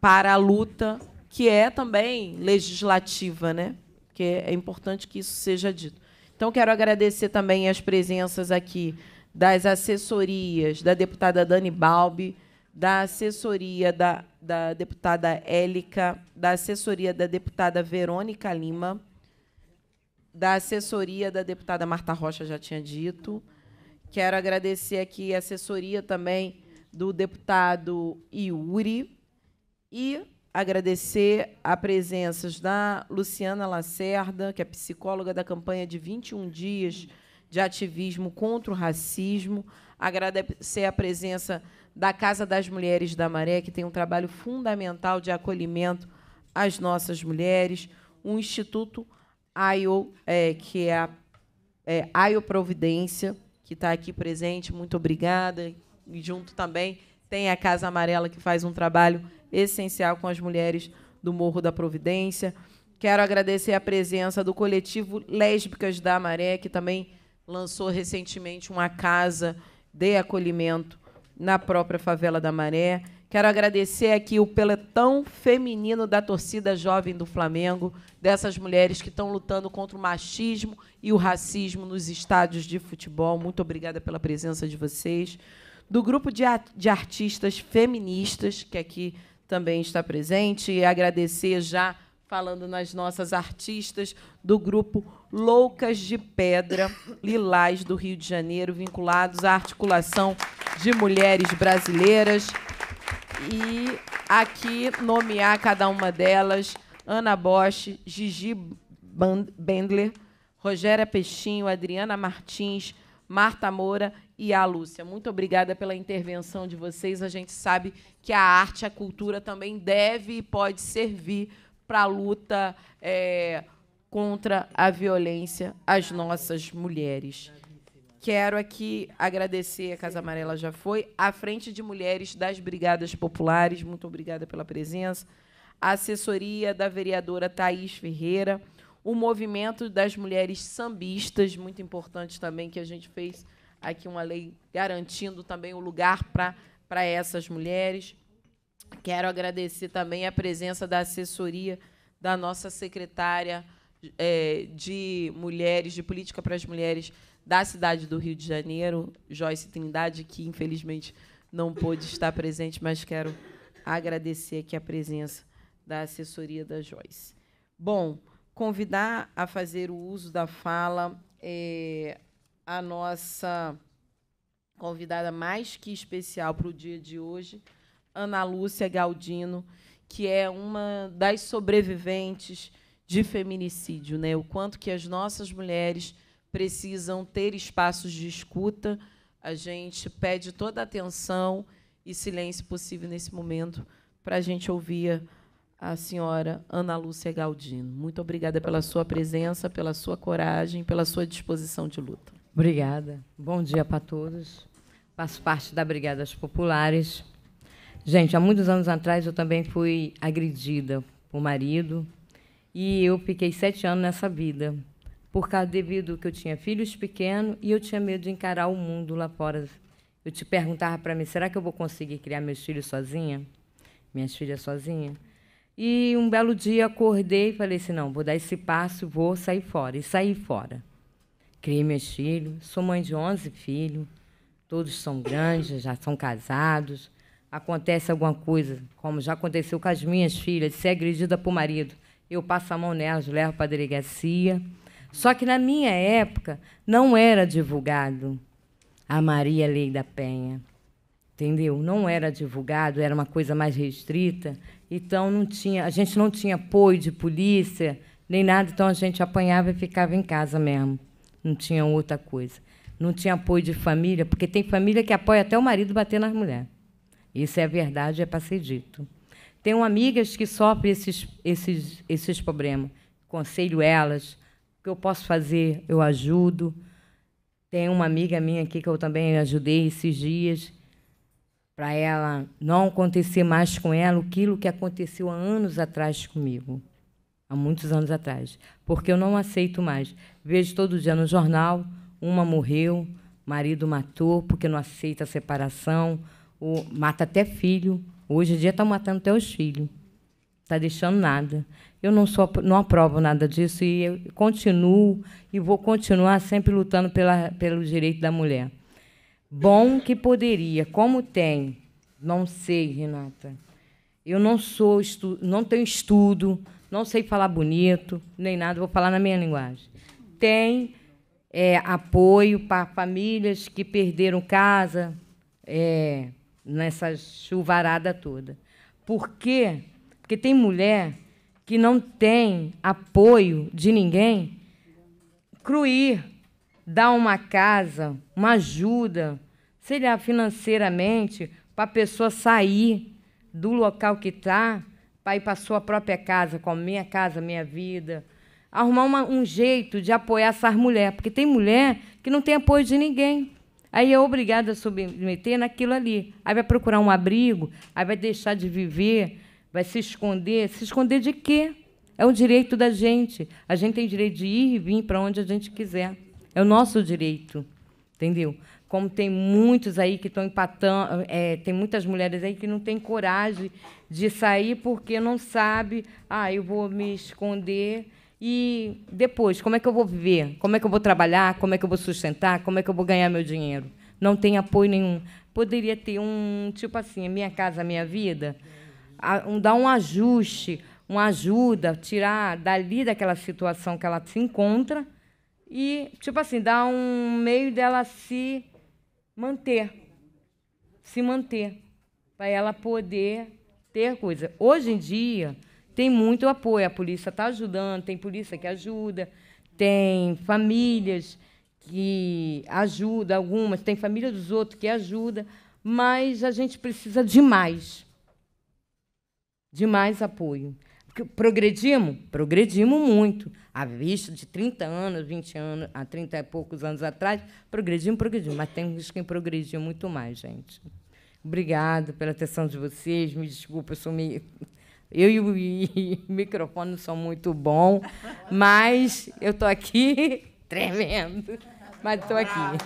para a luta que é também legislativa, né? Que é importante que isso seja dito. Então, quero agradecer também as presenças aqui das assessorias da deputada Dani Balbi, da assessoria da, da deputada Élica, da assessoria da deputada Verônica Lima, da assessoria da deputada Marta Rocha, já tinha dito. Quero agradecer aqui a assessoria também do deputado Iuri e agradecer a presença da Luciana Lacerda, que é psicóloga da campanha de 21 dias de ativismo contra o racismo, agradecer a presença da Casa das Mulheres da Maré, que tem um trabalho fundamental de acolhimento às nossas mulheres, o Instituto AIO é, que é a é, Providência, que está aqui presente, muito obrigada. E junto também tem a Casa Amarela, que faz um trabalho essencial com as mulheres do Morro da Providência. Quero agradecer a presença do coletivo Lésbicas da Maré, que também lançou recentemente uma casa de acolhimento na própria favela da Maré. Quero agradecer aqui o pelotão feminino da torcida jovem do Flamengo, dessas mulheres que estão lutando contra o machismo e o racismo nos estádios de futebol. Muito obrigada pela presença de vocês. Do grupo de, artistas feministas, que aqui também está presente. E agradecer já, falando nas nossas artistas do grupo Loucas de Pedra, Lilás, do Rio de Janeiro, vinculados à articulação de mulheres brasileiras. E aqui nomear cada uma delas: Ana Bosch, Gigi Bendler, Rogéria Peixinho, Adriana Martins, Marta Moura e à Lúcia. Muito obrigada pela intervenção de vocês. A gente sabe que a arte, a cultura também deve e pode servir para a luta é, contra a violência às nossas mulheres. Quero aqui agradecer, a Casa Amarela já foi, à Frente de Mulheres das Brigadas Populares, muito obrigada pela presença, a assessoria da vereadora Thaís Ferreira, o movimento das mulheres sambistas, muito importante também que a gente fez aqui uma lei garantindo também o lugar para essas mulheres. Quero agradecer também a presença da assessoria da nossa secretária é, de Mulheres, de Política para as Mulheres da cidade do Rio de Janeiro, Joyce Trindade, que infelizmente não pôde estar presente, mas quero agradecer aqui a presença da assessoria da Joyce. Bom, convidar a fazer o uso da fala é, a nossa convidada mais que especial para o dia de hoje, Ana Lúcia Galdino, que é uma das sobreviventes de feminicídio, né? O quanto que as nossas mulheres precisam ter espaços de escuta. A gente pede toda a atenção e silêncio possível nesse momento para a gente ouvir a senhora Ana Lúcia Galdino. Muito obrigada pela sua presença, pela sua coragem, pela sua disposição de luta. Obrigada. Bom dia para todos. Faço parte da Brigadas Populares. Gente, há muitos anos atrás eu também fui agredida por marido e eu fiquei sete anos nessa vida por causa devido que eu tinha filhos pequenos e eu tinha medo de encarar o mundo lá fora. Eu te perguntava para mim, será que eu vou conseguir criar meus filhos sozinha? Minhas filhas sozinha? E um belo dia acordei e falei assim, não, vou dar esse passo, vou sair fora. E saí fora criei meus filhos, sou mãe de 11 filhos, todos são grandes, já são casados. Acontece alguma coisa, como já aconteceu com as minhas filhas, ser é agredida por marido, eu passo a mão nelas, levo para a delegacia. Só que na minha época não era divulgado a Maria Lei da Penha. Entendeu? Não era divulgado, era uma coisa mais restrita. Então não tinha, a gente não tinha apoio de polícia, nem nada, então a gente apanhava e ficava em casa mesmo não tinha outra coisa. Não tinha apoio de família, porque tem família que apoia até o marido bater nas mulheres. Isso é verdade, é para ser dito. Tenho amigas que sofrem esses, esses, esses problemas. Conselho elas, o que eu posso fazer, eu ajudo. Tem uma amiga minha aqui que eu também ajudei esses dias, para ela não acontecer mais com ela aquilo que aconteceu há anos atrás comigo há muitos anos atrás, porque eu não aceito mais. Vejo todo dia no jornal, uma morreu, marido matou porque não aceita a separação, ou mata até filho. Hoje em dia está matando até os filhos, está deixando nada. Eu não, sou, não aprovo nada disso e eu continuo e vou continuar sempre lutando pela, pelo direito da mulher. Bom que poderia, como tem, não sei, Renata. Eu não sou, não tenho estudo, não sei falar bonito, nem nada, vou falar na minha linguagem. Tem é, apoio para famílias que perderam casa é, nessa chuvarada toda. Por quê? Porque tem mulher que não tem apoio de ninguém. Cruir, dar uma casa, uma ajuda, sei lá, financeiramente, para a pessoa sair do local que está para ir para a sua própria casa, com a minha casa, minha vida. Arrumar uma, um jeito de apoiar essas mulheres, porque tem mulher que não tem apoio de ninguém. Aí é obrigada a submeter naquilo ali. Aí vai procurar um abrigo, aí vai deixar de viver, vai se esconder. Se esconder de quê? É o direito da gente. A gente tem direito de ir e vir para onde a gente quiser. É o nosso direito. Entendeu? como tem muitos aí que estão empatando, é, tem muitas mulheres aí que não têm coragem de sair porque não sabe, ah, eu vou me esconder e depois, como é que eu vou viver? Como é que eu vou trabalhar? Como é que eu vou sustentar? Como é que eu vou ganhar meu dinheiro? Não tem apoio nenhum. Poderia ter um, tipo assim, minha casa, minha vida, a, um, dar um ajuste, uma ajuda, tirar dali daquela situação que ela se encontra e, tipo assim, dar um meio dela se manter, se manter, para ela poder ter coisa. Hoje em dia, tem muito apoio, a polícia está ajudando, tem polícia que ajuda, tem famílias que ajudam, algumas, tem família dos outros que ajuda, mas a gente precisa de mais, de mais apoio progredimos? Progredimos muito. À vista de 30 anos, 20 anos, há 30 e poucos anos atrás, progredimos, progredimos. Mas temos quem progrediu muito mais, gente. Obrigada pela atenção de vocês. Me desculpa, eu sou meio. Eu e o, e o microfone não são muito bom, mas eu estou aqui tremendo. Mas estou aqui.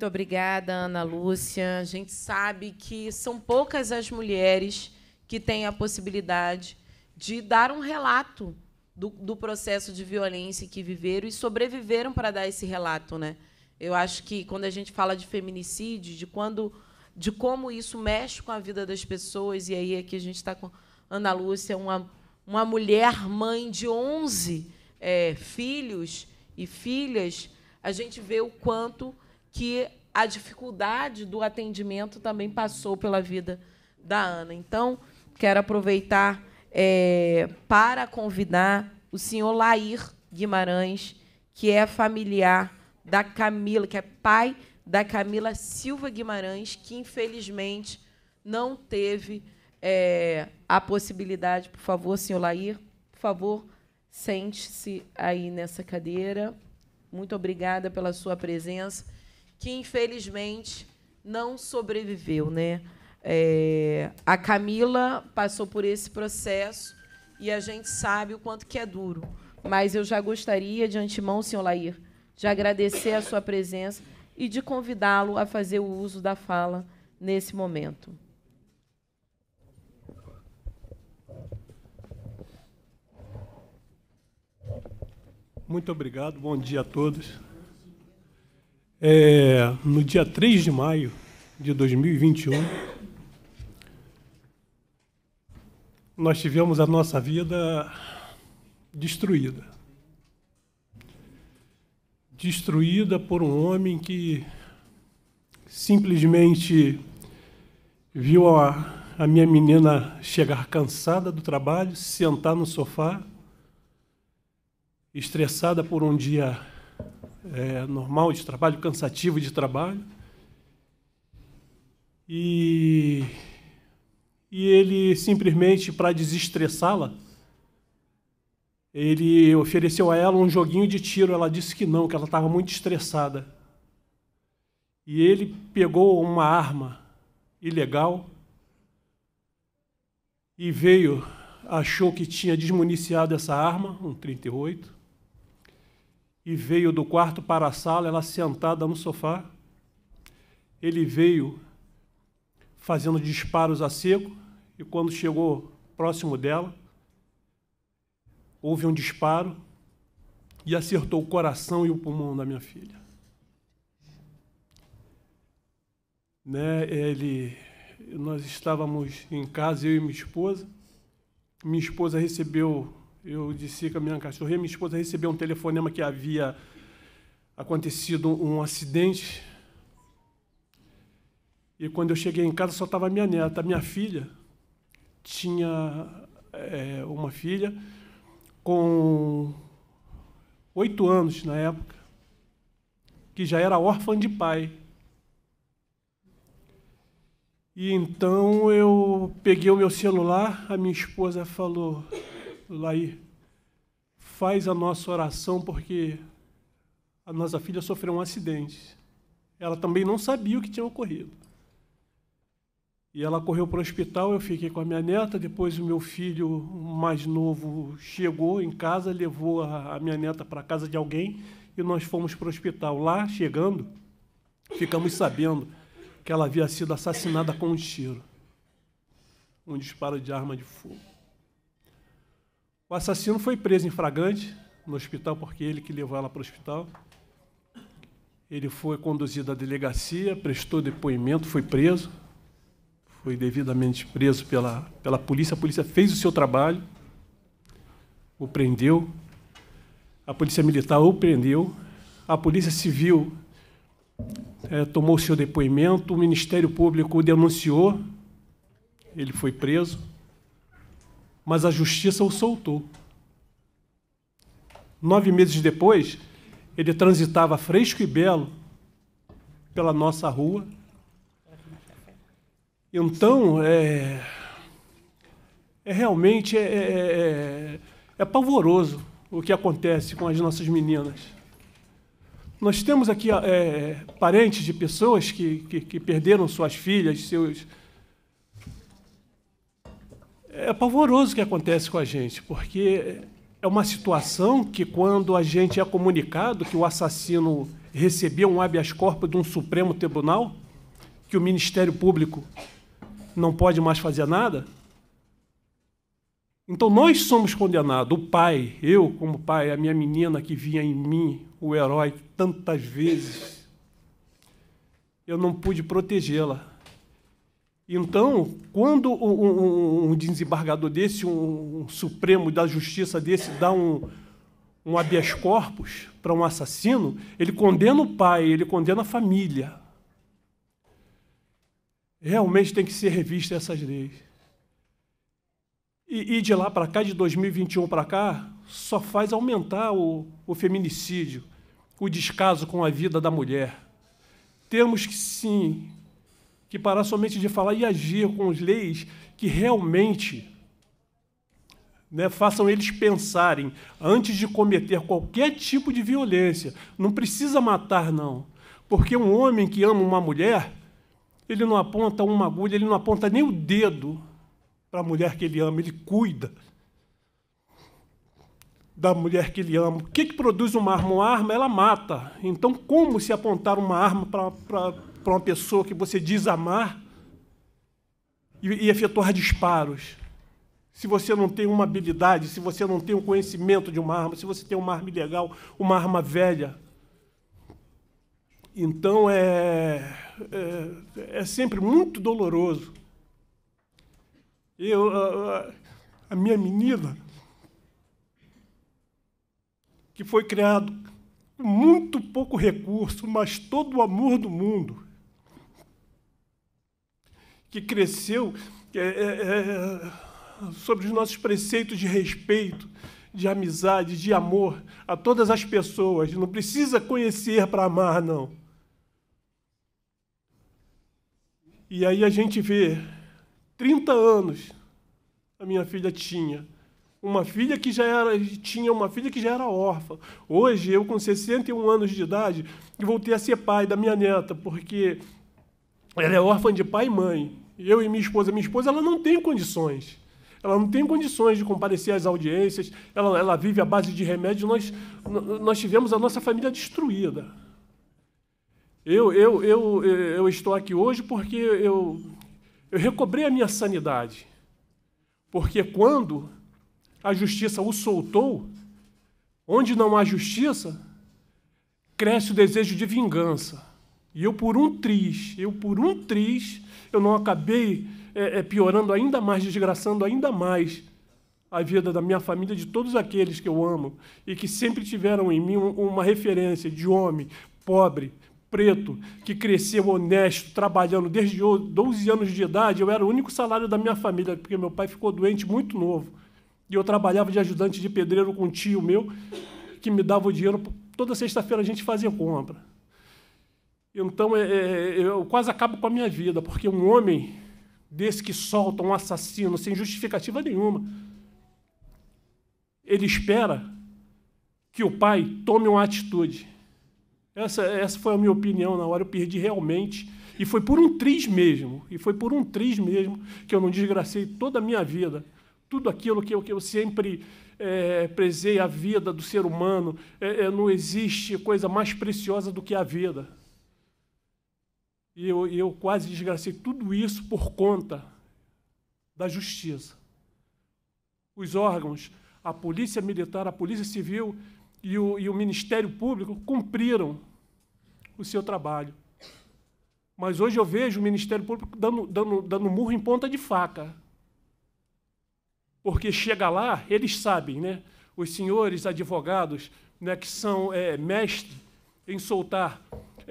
Muito obrigada, Ana Lúcia. A gente sabe que são poucas as mulheres que têm a possibilidade de dar um relato do, do processo de violência que viveram e sobreviveram para dar esse relato, né? Eu acho que quando a gente fala de feminicídio, de quando, de como isso mexe com a vida das pessoas, e aí aqui é a gente está com Ana Lúcia, uma, uma mulher mãe de 11 é, eh, filhos e filhas, a gente vê o quanto que a dificuldade do atendimento também passou pela vida da Ana. Então, quero aproveitar é, para convidar o senhor Lair Guimarães, que é familiar da Camila, que é pai da Camila Silva Guimarães, que infelizmente não teve é, a possibilidade. Por favor, senhor Lair, por favor, sente-se aí nessa cadeira. Muito obrigada pela sua presença que infelizmente não sobreviveu, né? É, a Camila passou por esse processo e a gente sabe o quanto que é duro. Mas eu já gostaria de antemão, senhor Lair, de agradecer a sua presença e de convidá-lo a fazer o uso da fala nesse momento. Muito obrigado, bom dia a todos. É, no dia 3 de maio de 2021, nós tivemos a nossa vida destruída. Destruída por um homem que simplesmente viu a, a minha menina chegar cansada do trabalho, sentar no sofá, estressada por um dia é, normal de trabalho, cansativo de trabalho. E, e ele simplesmente, para desestressá-la, ele ofereceu a ela um joguinho de tiro. Ela disse que não, que ela estava muito estressada. E ele pegou uma arma ilegal e veio, achou que tinha desmuniciado essa arma, um 38, e veio do quarto para a sala, ela sentada no sofá. Ele veio fazendo disparos a seco e quando chegou próximo dela, houve um disparo e acertou o coração e o pulmão da minha filha. Né, ele, nós estávamos em casa, eu e minha esposa. Minha esposa recebeu eu disse com a minha cachorrinha, minha esposa recebeu um telefonema que havia acontecido um acidente. E quando eu cheguei em casa, só estava minha neta. Minha filha tinha é, uma filha com oito anos na época, que já era órfã de pai. E então eu peguei o meu celular, a minha esposa falou: Laí, faz a nossa oração porque a nossa filha sofreu um acidente. Ela também não sabia o que tinha ocorrido. E ela correu para o hospital, eu fiquei com a minha neta, depois o meu filho mais novo chegou em casa, levou a, minha neta para a casa de alguém e nós fomos para o hospital. Lá, chegando, ficamos sabendo que ela havia sido assassinada com um tiro, um disparo de arma de fogo. O assassino foi preso em flagrante no hospital, porque ele que levou ela para o hospital. Ele foi conduzido à delegacia, prestou depoimento, foi preso. Foi devidamente preso pela, pela polícia. A polícia fez o seu trabalho, o prendeu. A polícia militar o prendeu. A polícia civil é, tomou o seu depoimento. O Ministério Público o denunciou. Ele foi preso mas a justiça o soltou. Nove meses depois, ele transitava fresco e belo pela nossa rua. Então, é, é realmente é, é, é, é pavoroso o que acontece com as nossas meninas. Nós temos aqui é, parentes de pessoas que, que, que perderam suas filhas, seus, é pavoroso o que acontece com a gente, porque é uma situação que, quando a gente é comunicado que o assassino recebeu um habeas corpus de um Supremo Tribunal, que o Ministério Público não pode mais fazer nada, então nós somos condenados. O pai, eu como pai, a minha menina que vinha em mim o herói tantas vezes, eu não pude protegê-la. Então, quando um, um, desembargador desse, um, um, Supremo da Justiça desse, dá um, um habeas corpus para um assassino, ele condena o pai, ele condena a família. Realmente tem que ser revista essas leis. E, e de lá para cá, de 2021 para cá, só faz aumentar o, o feminicídio, o descaso com a vida da mulher. Temos que sim que parar somente de falar e agir com as leis que realmente né, façam eles pensarem antes de cometer qualquer tipo de violência. Não precisa matar, não. Porque um homem que ama uma mulher, ele não aponta uma agulha, ele não aponta nem o dedo para a mulher que ele ama, ele cuida da mulher que ele ama. O que, que produz uma arma? Uma arma, ela mata. Então, como se apontar uma arma para para uma pessoa que você diz amar e, e efetuar disparos. Se você não tem uma habilidade, se você não tem o um conhecimento de uma arma, se você tem uma arma ilegal, uma arma velha. Então é, é, é sempre muito doloroso. Eu, a, a minha menina, que foi criado com muito pouco recurso, mas todo o amor do mundo que cresceu é, é, é, sobre os nossos preceitos de respeito, de amizade, de amor a todas as pessoas. Não precisa conhecer para amar, não. E aí a gente vê 30 anos a minha filha tinha. Uma filha que já era, tinha uma filha que já era órfã. Hoje, eu com 61 anos de idade, voltei a ser pai da minha neta, porque ela é órfã de pai e mãe eu e minha esposa. Minha esposa ela não tem condições. Ela não tem condições de comparecer às audiências, ela, ela vive à base de remédio. Nós, nós tivemos a nossa família destruída. Eu, eu, eu, eu estou aqui hoje porque eu, eu recobrei a minha sanidade. Porque quando a justiça o soltou, onde não há justiça, cresce o desejo de vingança. E eu, por um triz, eu, por um triz, eu não acabei é, é, piorando ainda mais, desgraçando ainda mais a vida da minha família, de todos aqueles que eu amo e que sempre tiveram em mim uma referência de homem pobre, preto, que cresceu honesto, trabalhando desde 12 anos de idade. Eu era o único salário da minha família, porque meu pai ficou doente muito novo. E eu trabalhava de ajudante de pedreiro com um tio meu, que me dava o dinheiro. Toda sexta-feira a gente fazia compra. Então é, é, é, eu quase acabo com a minha vida, porque um homem desse que solta um assassino sem justificativa nenhuma, ele espera que o pai tome uma atitude. Essa, essa foi a minha opinião na hora, eu perdi realmente. E foi por um triz mesmo, e foi por um triz mesmo que eu não desgracei toda a minha vida. Tudo aquilo que eu, que eu sempre é, prezei a vida do ser humano. É, é, não existe coisa mais preciosa do que a vida. E eu, eu quase desgracei tudo isso por conta da justiça. Os órgãos, a Polícia Militar, a Polícia Civil e o, e o Ministério Público cumpriram o seu trabalho. Mas hoje eu vejo o Ministério Público dando, dando, dando murro em ponta de faca. Porque chega lá, eles sabem, né? Os senhores advogados né, que são é, mestres em soltar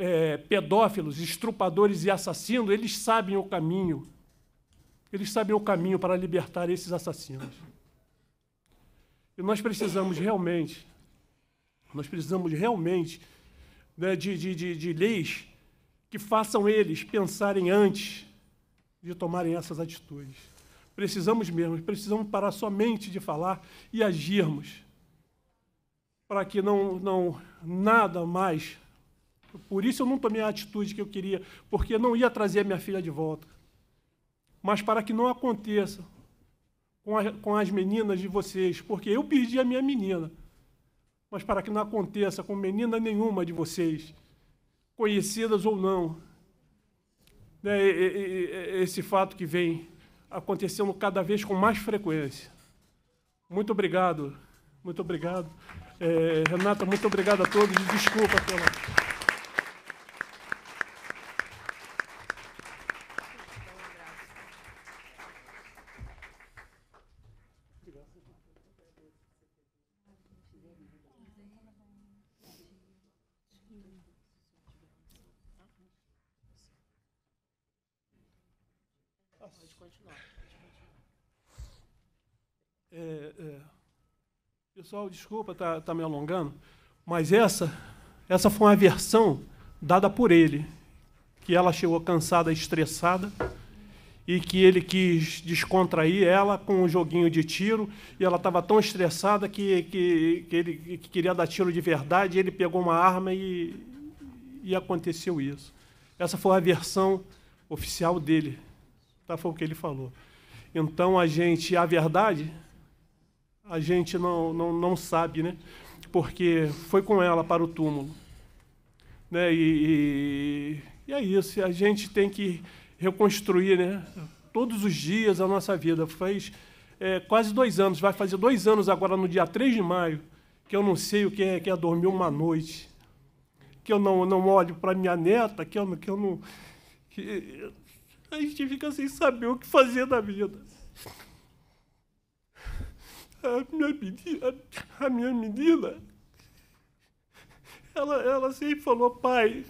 é, pedófilos, estrupadores e assassinos, eles sabem o caminho. Eles sabem o caminho para libertar esses assassinos. E nós precisamos realmente, nós precisamos realmente né, de, de, de, de leis que façam eles pensarem antes de tomarem essas atitudes. Precisamos mesmo, precisamos parar somente de falar e agirmos para que não, não nada mais por isso eu não tomei a atitude que eu queria, porque eu não ia trazer a minha filha de volta. Mas para que não aconteça com, a, com as meninas de vocês, porque eu perdi a minha menina. Mas para que não aconteça com menina nenhuma de vocês, conhecidas ou não, né, esse fato que vem acontecendo cada vez com mais frequência. Muito obrigado, muito obrigado. É, Renata, muito obrigado a todos. Desculpa pela. Pessoal, desculpa tá, tá me alongando, mas essa essa foi uma versão dada por ele, que ela chegou cansada, estressada, e que ele quis descontrair ela com um joguinho de tiro, e ela estava tão estressada que, que, que ele que queria dar tiro de verdade, ele pegou uma arma e, e aconteceu isso. Essa foi a versão oficial dele, tá? foi o que ele falou. Então a gente, a verdade a gente não, não, não sabe, né? Porque foi com ela para o túmulo. Né? E, e, e é isso, a gente tem que reconstruir né? todos os dias a nossa vida. Faz é, quase dois anos, vai fazer dois anos agora, no dia 3 de maio, que eu não sei o que é, que é dormir uma noite, que eu não, não olho para minha neta, que eu, que eu não. Que, a gente fica sem saber o que fazer da vida a minha menina, a minha menina, ela, ela sempre falou, pai,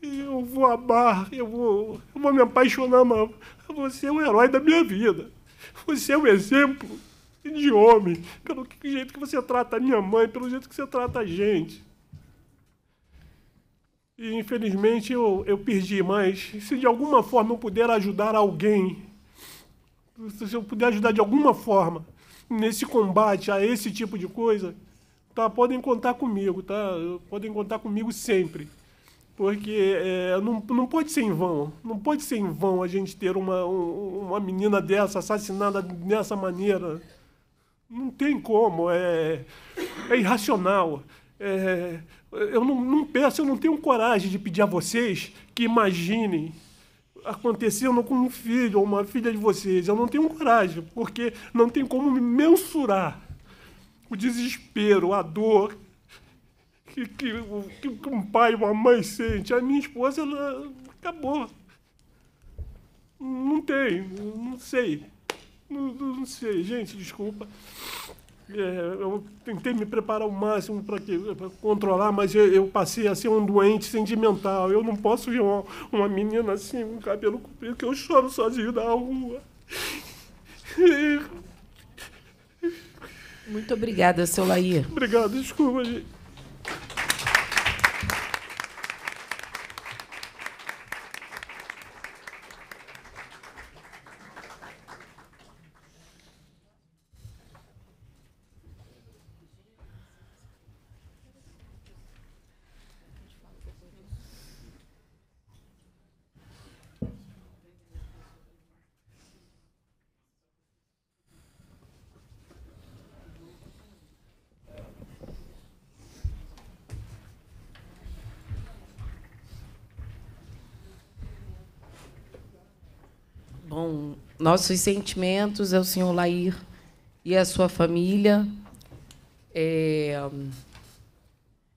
eu vou amar, eu vou, eu vou me apaixonar, mas você é o herói da minha vida. Você é um exemplo de homem, pelo jeito que você trata a minha mãe, pelo jeito que você trata a gente. E infelizmente eu, eu perdi, mas se de alguma forma eu puder ajudar alguém, se eu puder ajudar de alguma forma, nesse combate a esse tipo de coisa, tá? Podem contar comigo, tá? Podem contar comigo sempre. Porque é, não, não pode ser em vão. Não pode ser em vão a gente ter uma, uma menina dessa assassinada dessa maneira. Não tem como. É, é irracional. É, eu não, não peço, eu não tenho coragem de pedir a vocês que imaginem acontecendo com um filho ou uma filha de vocês. Eu não tenho coragem, porque não tem como me mensurar o desespero, a dor que, que, que um pai ou uma mãe sente. A minha esposa, ela acabou. Não tem, não sei. Não, não sei, gente, desculpa. É, eu tentei me preparar ao máximo para controlar, mas eu, eu, passei a ser um doente sentimental. Eu não posso ver uma, uma menina assim, com cabelo comprido, que eu choro sozinho na rua. Muito obrigada, seu Lair. Obrigado, desculpa, gente. Nossos sentimentos ao é senhor Lair e à sua família. É,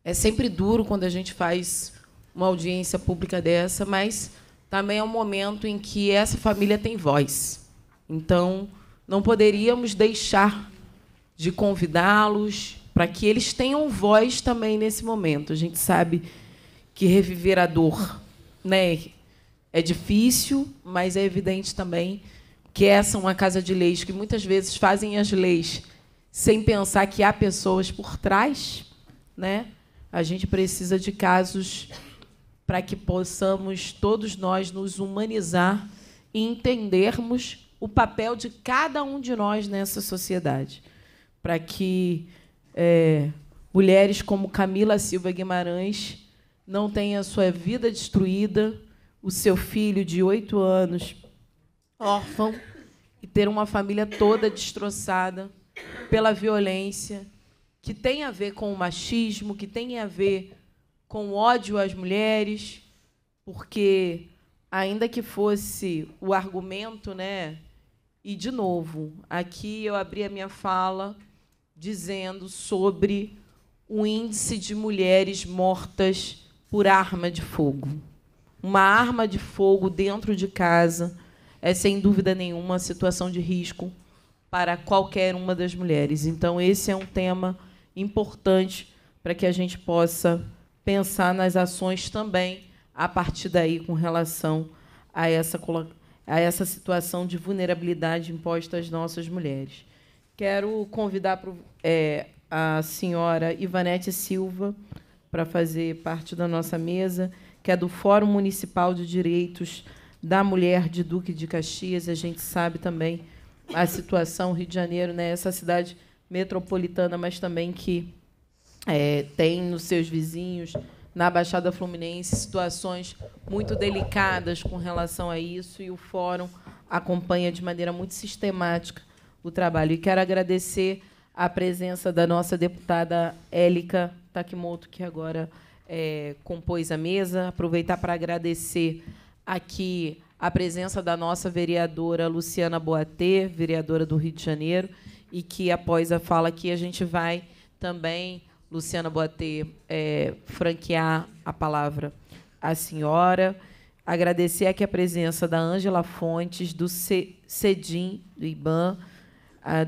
é sempre duro quando a gente faz uma audiência pública dessa, mas também é um momento em que essa família tem voz. Então, não poderíamos deixar de convidá-los para que eles tenham voz também nesse momento. A gente sabe que reviver a dor né, é difícil, mas é evidente também que essa é uma casa de leis, que muitas vezes fazem as leis sem pensar que há pessoas por trás, né? A gente precisa de casos para que possamos todos nós nos humanizar e entendermos o papel de cada um de nós nessa sociedade, para que é, mulheres como Camila Silva Guimarães não tenham a sua vida destruída, o seu filho de oito anos órfão e ter uma família toda destroçada pela violência, que tem a ver com o machismo, que tem a ver com ódio às mulheres, porque ainda que fosse o argumento, né? E de novo, aqui eu abri a minha fala dizendo sobre o índice de mulheres mortas por arma de fogo. Uma arma de fogo dentro de casa é, sem dúvida nenhuma, situação de risco para qualquer uma das mulheres. Então, esse é um tema importante para que a gente possa pensar nas ações também a partir daí com relação a essa, a essa situação de vulnerabilidade imposta às nossas mulheres. Quero convidar para, é, a senhora Ivanete Silva para fazer parte da nossa mesa, que é do Fórum Municipal de Direitos da mulher de Duque de Caxias. A gente sabe também a situação Rio de Janeiro, né? Essa cidade metropolitana, mas também que é, tem nos seus vizinhos na Baixada Fluminense situações muito delicadas com relação a isso e o fórum acompanha de maneira muito sistemática o trabalho. E quero agradecer a presença da nossa deputada Élica Takimoto, que agora é, compôs a mesa. Aproveitar para agradecer aqui a presença da nossa vereadora Luciana Boatê, vereadora do Rio de Janeiro, e que após a fala aqui a gente vai também, Luciana Boatê, é, franquear a palavra à senhora. Agradecer aqui a presença da Ângela Fontes, do CEDIM, do IBAN,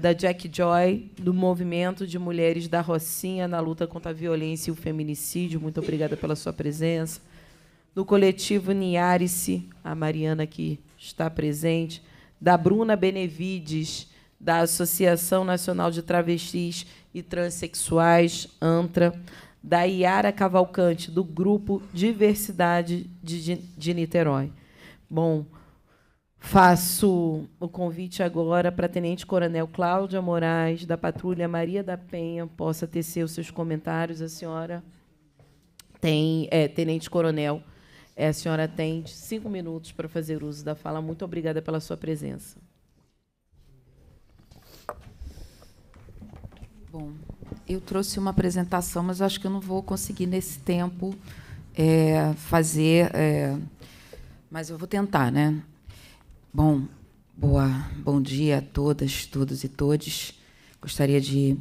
da Jack Joy, do Movimento de Mulheres da Rocinha na luta contra a violência e o feminicídio. Muito obrigada pela sua presença do coletivo Niarice, a Mariana que está presente, da Bruna Benevides, da Associação Nacional de Travestis e Transsexuais, ANTRA, da Iara Cavalcante, do Grupo Diversidade de, de Niterói. Bom, faço o convite agora para a Tenente Coronel Cláudia Moraes, da Patrulha Maria da Penha, possa tecer os seus comentários. A senhora tem, é, Tenente Coronel, é, a senhora tem cinco minutos para fazer uso da fala. Muito obrigada pela sua presença. Bom, eu trouxe uma apresentação, mas acho que eu não vou conseguir nesse tempo é, fazer, é, mas eu vou tentar, né? Bom, boa, bom dia a todas, todos e todes. Gostaria de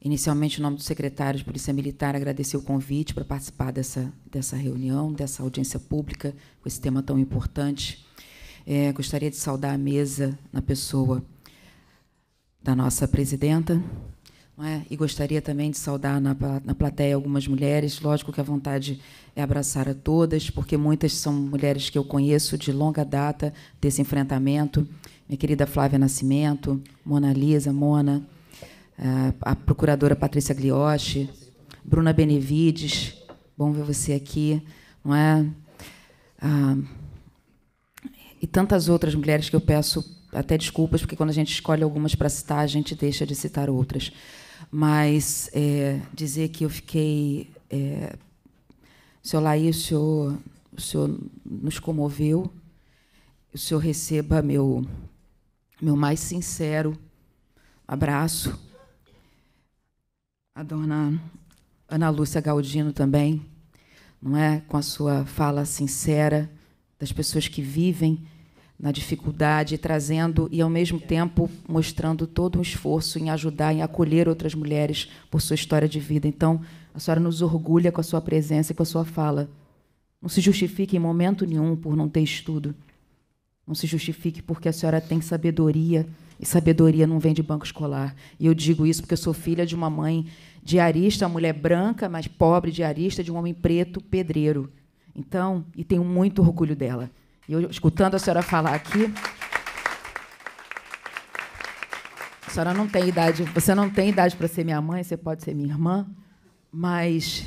Inicialmente, em nome do secretário de Polícia Militar, agradecer o convite para participar dessa, dessa reunião, dessa audiência pública, com esse tema tão importante. É, gostaria de saudar a mesa na pessoa da nossa presidenta, é? e gostaria também de saudar na, na plateia algumas mulheres. Lógico que a vontade é abraçar a todas, porque muitas são mulheres que eu conheço de longa data desse enfrentamento. Minha querida Flávia Nascimento, Mona Lisa, Mona, ah, a procuradora Patrícia Glioche, Bruna Benevides, bom ver você aqui, não é? Ah, e tantas outras mulheres que eu peço até desculpas, porque quando a gente escolhe algumas para citar, a gente deixa de citar outras. Mas é, dizer que eu fiquei. É, senhor Laís, o senhor, o senhor nos comoveu, o senhor receba meu, meu mais sincero abraço a dona Ana Lúcia Galdino também, não é? Com a sua fala sincera das pessoas que vivem na dificuldade, trazendo e ao mesmo tempo mostrando todo o esforço em ajudar, em acolher outras mulheres por sua história de vida. Então, a senhora nos orgulha com a sua presença e com a sua fala. Não se justifique em momento nenhum por não ter estudo. Não se justifique porque a senhora tem sabedoria e sabedoria não vem de banco escolar. E eu digo isso porque eu sou filha de uma mãe diarista, uma mulher branca, mas pobre diarista, de um homem preto pedreiro. Então, e tenho muito orgulho dela. E eu, escutando a senhora falar aqui, a senhora não tem idade, você não tem idade para ser minha mãe, você pode ser minha irmã, mas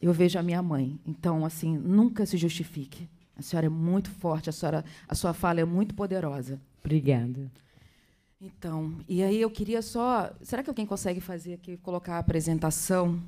eu vejo a minha mãe. Então, assim, nunca se justifique. A senhora é muito forte, a senhora, a sua fala é muito poderosa. Obrigada. Então, e aí eu queria só. Será que alguém consegue fazer aqui, colocar a apresentação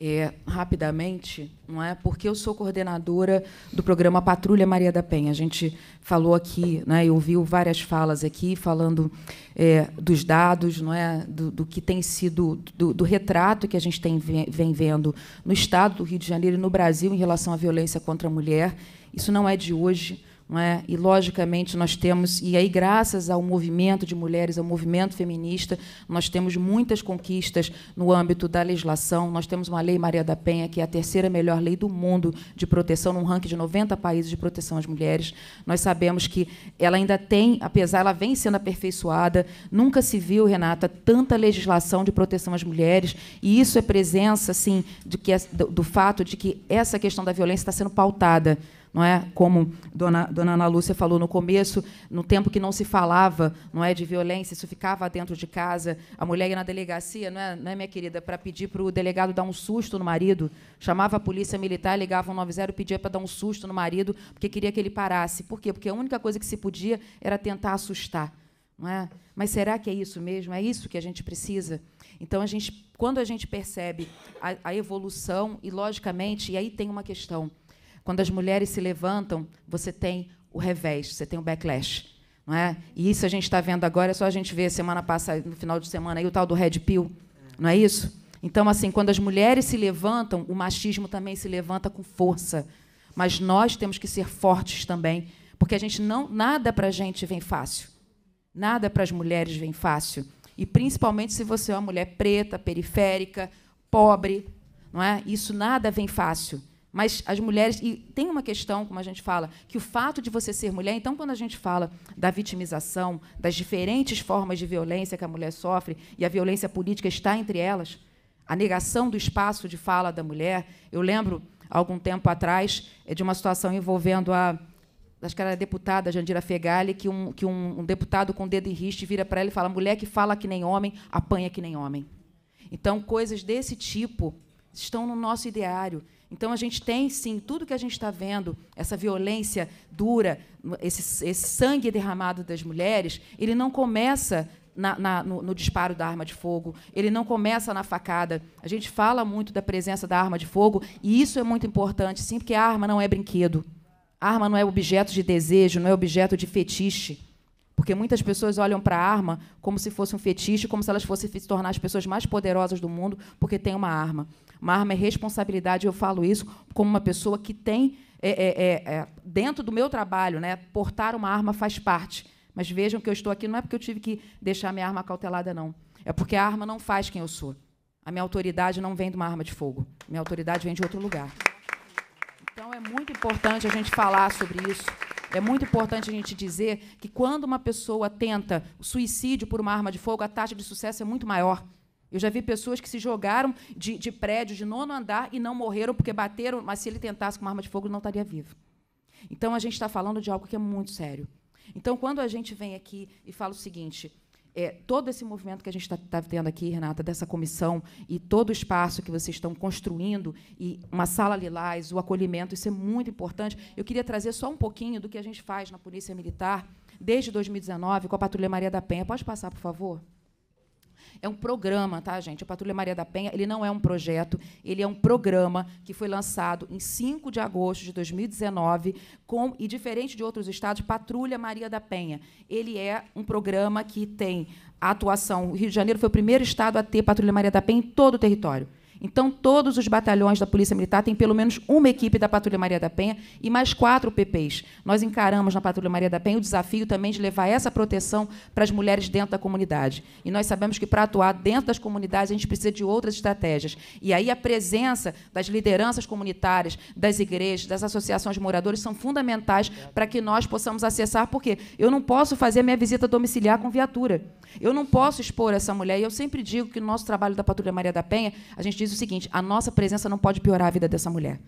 é, rapidamente? Não é? Porque eu sou coordenadora do programa Patrulha Maria da Penha. A gente falou aqui, né, eu ouviu várias falas aqui falando é, dos dados, não é, do, do que tem sido, do, do, retrato que a gente tem, vem vendo no estado do Rio de Janeiro e no Brasil em relação à violência contra a mulher. Isso não é de hoje. É? E, logicamente, nós temos, e aí, graças ao movimento de mulheres, ao movimento feminista, nós temos muitas conquistas no âmbito da legislação. Nós temos uma Lei Maria da Penha, que é a terceira melhor lei do mundo de proteção, num ranking de 90 países de proteção às mulheres. Nós sabemos que ela ainda tem, apesar, ela vem sendo aperfeiçoada. Nunca se viu, Renata, tanta legislação de proteção às mulheres, e isso é presença, assim, de que, é, do, do fato de que essa questão da violência está sendo pautada não é? Como dona, dona Ana Lúcia falou no começo, no tempo que não se falava, não é, de violência, isso ficava dentro de casa, a mulher ia na delegacia, não é, não é minha querida, para pedir para o delegado dar um susto no marido, chamava a polícia militar, ligava o 90, pedia para dar um susto no marido, porque queria que ele parasse. Por quê? Porque a única coisa que se podia era tentar assustar, não é? Mas será que é isso mesmo? É isso que a gente precisa? Então, a gente, quando a gente percebe a, a, evolução, e logicamente, e aí tem uma questão, quando as mulheres se levantam, você tem o revés, você tem o backlash. Não é? E isso a gente está vendo agora, é só a gente ver semana passada, no final de semana, aí, o tal do Red Pill. Não é isso? Então, assim, quando as mulheres se levantam, o machismo também se levanta com força. Mas nós temos que ser fortes também, porque a gente não nada para a gente vem fácil. Nada para as mulheres vem fácil. E principalmente se você é uma mulher preta, periférica, pobre, não é? Isso nada vem fácil. Mas as mulheres. E tem uma questão, como a gente fala, que o fato de você ser mulher. Então, quando a gente fala da vitimização, das diferentes formas de violência que a mulher sofre, e a violência política está entre elas, a negação do espaço de fala da mulher. Eu lembro, algum tempo atrás, eh, de uma situação envolvendo a acho que era a deputada Jandira Fegali, que um, que um, um deputado com o dedo em riste vira para ela e fala: mulher que fala que nem homem, apanha que nem homem. Então, coisas desse tipo estão no nosso ideário. Então, a gente tem, sim, tudo que a gente está vendo, essa violência dura, esse, esse, sangue derramado das mulheres, ele não começa na, na, no, no, disparo da arma de fogo, ele não começa na facada. A gente fala muito da presença da arma de fogo, e isso é muito importante, sim, porque a arma não é brinquedo. A arma não é objeto de desejo, não é objeto de fetiche. Porque muitas pessoas olham para a arma como se fosse um fetiche, como se elas fossem se tornar as pessoas mais poderosas do mundo porque tem uma arma. Uma arma é responsabilidade, eu falo isso como uma pessoa que tem, é, é, é, é, dentro do meu trabalho, né, portar uma arma faz parte. Mas vejam que eu estou aqui, não é porque eu tive que deixar minha arma cautelada, não. É porque a arma não faz quem eu sou. A minha autoridade não vem de uma arma de fogo. Minha autoridade vem de outro lugar. Então é muito importante a gente falar sobre isso. É muito importante a gente dizer que quando uma pessoa tenta suicídio por uma arma de fogo, a taxa de sucesso é muito maior. Eu já vi pessoas que se jogaram de, de prédio de nono andar e não morreram porque bateram, mas se ele tentasse com uma arma de fogo, ele não estaria vivo. Então a gente está falando de algo que é muito sério. Então, quando a gente vem aqui e fala o seguinte, é, todo esse movimento que a gente está tá tendo aqui, Renata, dessa comissão e todo o espaço que vocês estão construindo e uma sala lilás, o acolhimento, isso é muito importante. Eu queria trazer só um pouquinho do que a gente faz na Polícia Militar desde 2019 com a Patrulha Maria da Penha. Pode passar, por favor? É um programa, tá, gente? A Patrulha Maria da Penha, ele não é um projeto, ele é um programa que foi lançado em 5 de agosto de 2019, com, e diferente de outros estados, Patrulha Maria da Penha. Ele é um programa que tem a atuação. O Rio de Janeiro foi o primeiro estado a ter Patrulha Maria da Penha em todo o território. Então, todos os batalhões da Polícia Militar têm pelo menos uma equipe da Patrulha Maria da Penha e mais quatro PPs. Nós encaramos na Patrulha Maria da Penha o desafio também de levar essa proteção para as mulheres dentro da comunidade. E nós sabemos que, para atuar dentro das comunidades, a gente precisa de outras estratégias. E aí a presença das lideranças comunitárias, das igrejas, das associações de moradores são fundamentais para que nós possamos acessar, porque eu não posso fazer minha visita domiciliar com viatura. Eu não posso expor essa mulher. E eu sempre digo que no nosso trabalho da Patrulha Maria da Penha, a gente diz diz o seguinte: a nossa presença não pode piorar a vida dessa mulher.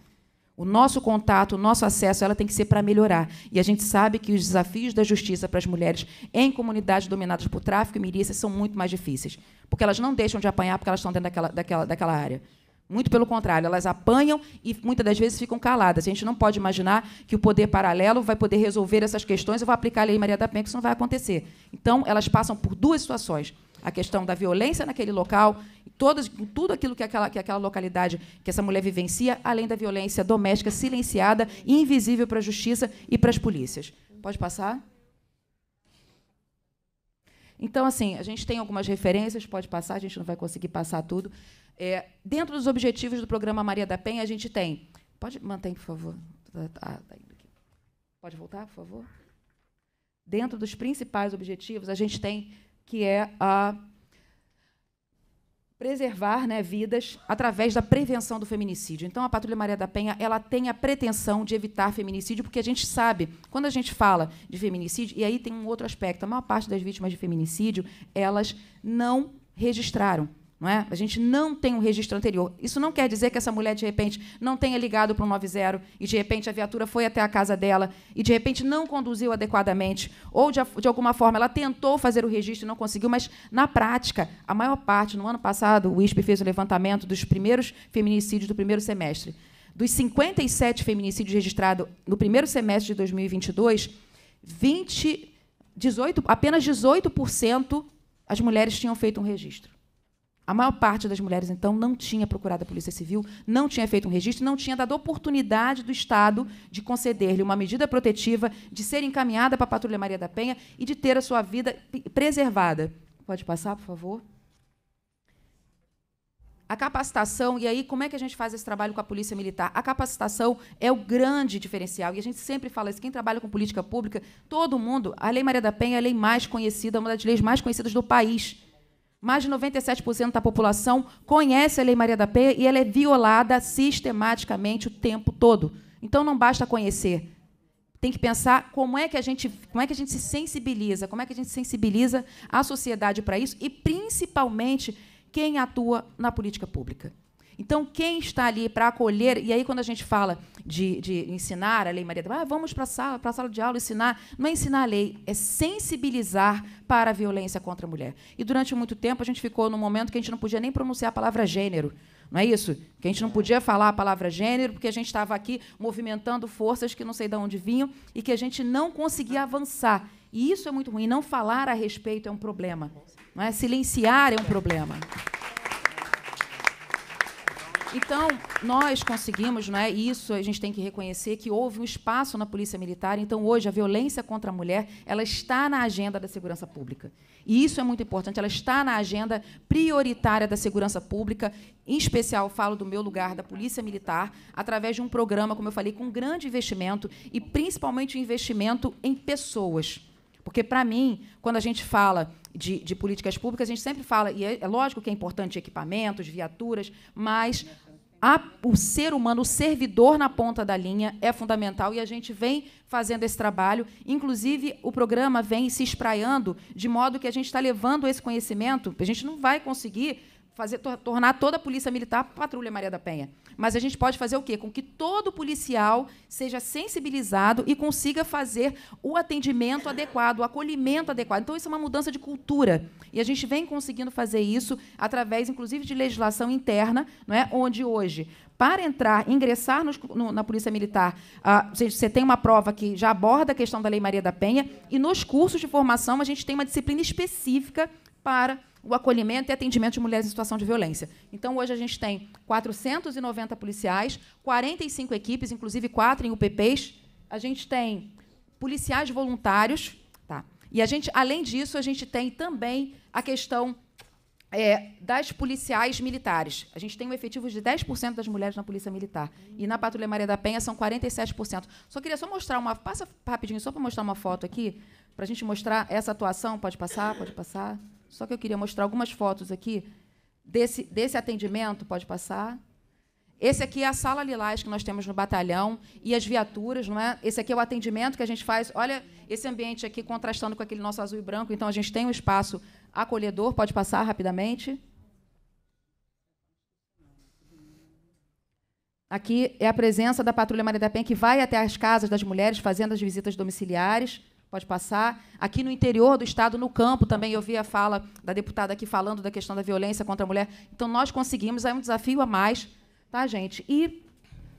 O nosso contato, o nosso acesso, ela tem que ser para melhorar. E a gente sabe que os desafios da justiça para as mulheres em comunidades dominadas por tráfico e milícias são muito mais difíceis, porque elas não deixam de apanhar porque elas estão dentro daquela, daquela, daquela área. Muito pelo contrário, elas apanham e muitas das vezes ficam caladas. A gente não pode imaginar que o poder paralelo vai poder resolver essas questões e vai aplicar a Lei Maria da Penha, que isso não vai acontecer. Então, elas passam por duas situações: a questão da violência naquele local todas, tudo aquilo que aquela, que aquela localidade, que essa mulher vivencia, além da violência doméstica silenciada, invisível para a justiça e para as polícias. Pode passar? Então, assim, a gente tem algumas referências, pode passar, a gente não vai conseguir passar tudo. É, dentro dos objetivos do programa Maria da Penha, a gente tem. Pode manter, por favor. Ah, tá indo aqui. Pode voltar, por favor? Dentro dos principais objetivos, a gente tem que é a preservar né, vidas através da prevenção do feminicídio. Então, a Patrulha Maria da Penha ela tem a pretensão de evitar feminicídio, porque a gente sabe, quando a gente fala de feminicídio, e aí tem um outro aspecto, a maior parte das vítimas de feminicídio, elas não registraram. Não é? A gente não tem um registro anterior. Isso não quer dizer que essa mulher, de repente, não tenha ligado para o 90 e, de repente, a viatura foi até a casa dela e, de repente, não conduziu adequadamente. Ou, de, de alguma forma, ela tentou fazer o registro e não conseguiu, mas, na prática, a maior parte, no ano passado, o ISP fez o levantamento dos primeiros feminicídios do primeiro semestre. Dos 57 feminicídios registrados no primeiro semestre de 2022, 20, 18, apenas 18% as mulheres tinham feito um registro. A maior parte das mulheres, então, não tinha procurado a Polícia Civil, não tinha feito um registro, não tinha dado oportunidade do Estado de conceder-lhe uma medida protetiva, de ser encaminhada para a Patrulha Maria da Penha e de ter a sua vida preservada. Pode passar, por favor? A capacitação, e aí como é que a gente faz esse trabalho com a Polícia Militar? A capacitação é o grande diferencial. E a gente sempre fala isso, quem trabalha com política pública, todo mundo, a Lei Maria da Penha é a lei mais conhecida, uma das leis mais conhecidas do país. Mais de 97% da população conhece a Lei Maria da Penha e ela é violada sistematicamente o tempo todo. Então não basta conhecer. Tem que pensar como é que a gente, como é que a gente se sensibiliza, como é que a gente sensibiliza a sociedade para isso e principalmente quem atua na política pública. Então, quem está ali para acolher, e aí quando a gente fala de, de ensinar a Lei Maria da ah, vamos para a sala, a sala de aula ensinar, não é ensinar a lei, é sensibilizar para a violência contra a mulher. E durante muito tempo a gente ficou num momento que a gente não podia nem pronunciar a palavra gênero. Não é isso? Que a gente não podia falar a palavra gênero, porque a gente estava aqui movimentando forças que não sei de onde vinham e que a gente não conseguia avançar. E isso é muito ruim. Não falar a respeito é um problema. Não é? Silenciar é um problema. Então, nós conseguimos, não é? Isso a gente tem que reconhecer que houve um espaço na Polícia Militar. Então, hoje a violência contra a mulher, ela está na agenda da segurança pública. E isso é muito importante, ela está na agenda prioritária da segurança pública. Em especial, falo do meu lugar da Polícia Militar, através de um programa, como eu falei, com grande investimento e principalmente o um investimento em pessoas porque, para mim, quando a gente fala de, de, políticas públicas, a gente sempre fala, e é, é lógico que é importante equipamentos, viaturas, mas a, o ser humano, o servidor na ponta da linha é fundamental e a gente vem fazendo esse trabalho. Inclusive, o programa vem se espraiando de modo que a gente está levando esse conhecimento. A gente não vai conseguir fazer tornar toda a polícia militar patrulha Maria da Penha. Mas a gente pode fazer o quê? Com que todo policial seja sensibilizado e consiga fazer o atendimento adequado, o acolhimento adequado. Então isso é uma mudança de cultura e a gente vem conseguindo fazer isso através, inclusive, de legislação interna, não é? Onde hoje para entrar, ingressar no, na Polícia Militar, ah, você tem uma prova que já aborda a questão da Lei Maria da Penha, e nos cursos de formação a gente tem uma disciplina específica para o acolhimento e atendimento de mulheres em situação de violência. Então, hoje a gente tem 490 policiais, 45 equipes, inclusive quatro em UPPs. A gente tem policiais voluntários, tá? E a gente, além disso, a gente tem também a questão é, das policiais militares. A gente tem um efetivo de 10% das mulheres na Polícia Militar. E na Patrulha Maria da Penha são 47%. Só queria só mostrar uma. Passa rapidinho, só para mostrar uma foto aqui, para a gente mostrar essa atuação. Pode passar, pode passar. Só que eu queria mostrar algumas fotos aqui desse, desse atendimento. Pode passar. Esse aqui é a sala lilás que nós temos no batalhão e as viaturas, não é? Esse aqui é o atendimento que a gente faz. Olha esse ambiente aqui contrastando com aquele nosso azul e branco. Então a gente tem um espaço acolhedor. Pode passar rapidamente. Aqui é a presença da Patrulha Maria da Penha, que vai até as casas das mulheres fazendo as visitas domiciliares. Pode passar. Aqui no interior do Estado, no campo, também eu vi a fala da deputada aqui falando da questão da violência contra a mulher. Então, nós conseguimos, é um desafio a mais, tá, gente? E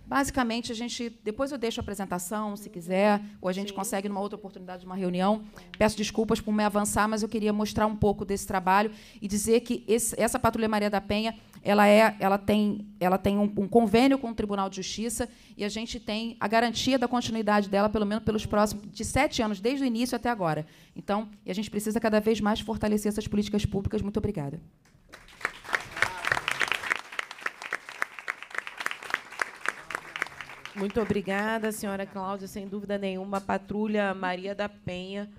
Basicamente, a gente. Depois eu deixo a apresentação, se quiser, ou a gente Sim. consegue numa outra oportunidade, uma reunião. Peço desculpas por me avançar, mas eu queria mostrar um pouco desse trabalho e dizer que esse, essa Patrulha Maria da Penha ela, é, ela tem, ela tem um, um, convênio com o Tribunal de Justiça e a gente tem a garantia da continuidade dela, pelo menos pelos próximos de sete anos, desde o início até agora. Então, a gente precisa cada vez mais fortalecer essas políticas públicas. Muito obrigada. Muito obrigada, senhora Cláudia. Sem dúvida nenhuma, a patrulha Maria da Penha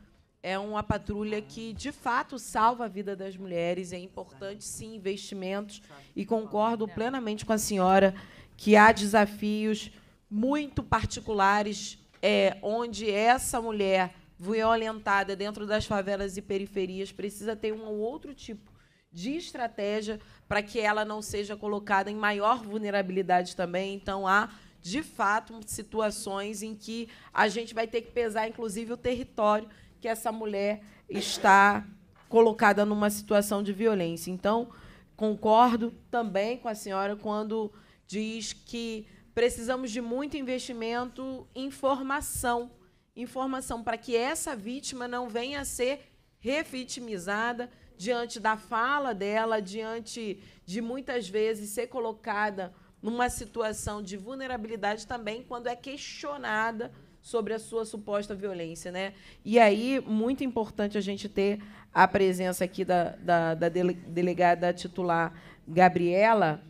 é uma patrulha que, de fato, salva a vida das mulheres. É importante, sim, investimentos. E concordo plenamente com a senhora que há desafios muito particulares é, onde essa mulher violentada dentro das favelas e periferias precisa ter um ou outro tipo de estratégia para que ela não seja colocada em maior vulnerabilidade também. Então, há de fato, situações em que a gente vai ter que pesar, inclusive, o território que essa mulher está colocada numa situação de violência. Então, concordo também com a senhora quando diz que precisamos de muito investimento em formação informação para que essa vítima não venha a ser revitimizada diante da fala dela, diante de muitas vezes ser colocada numa situação de vulnerabilidade também quando é questionada sobre a sua suposta violência. Né? E aí, muito importante a gente ter a presença aqui da, da, da delegada titular Gabriela,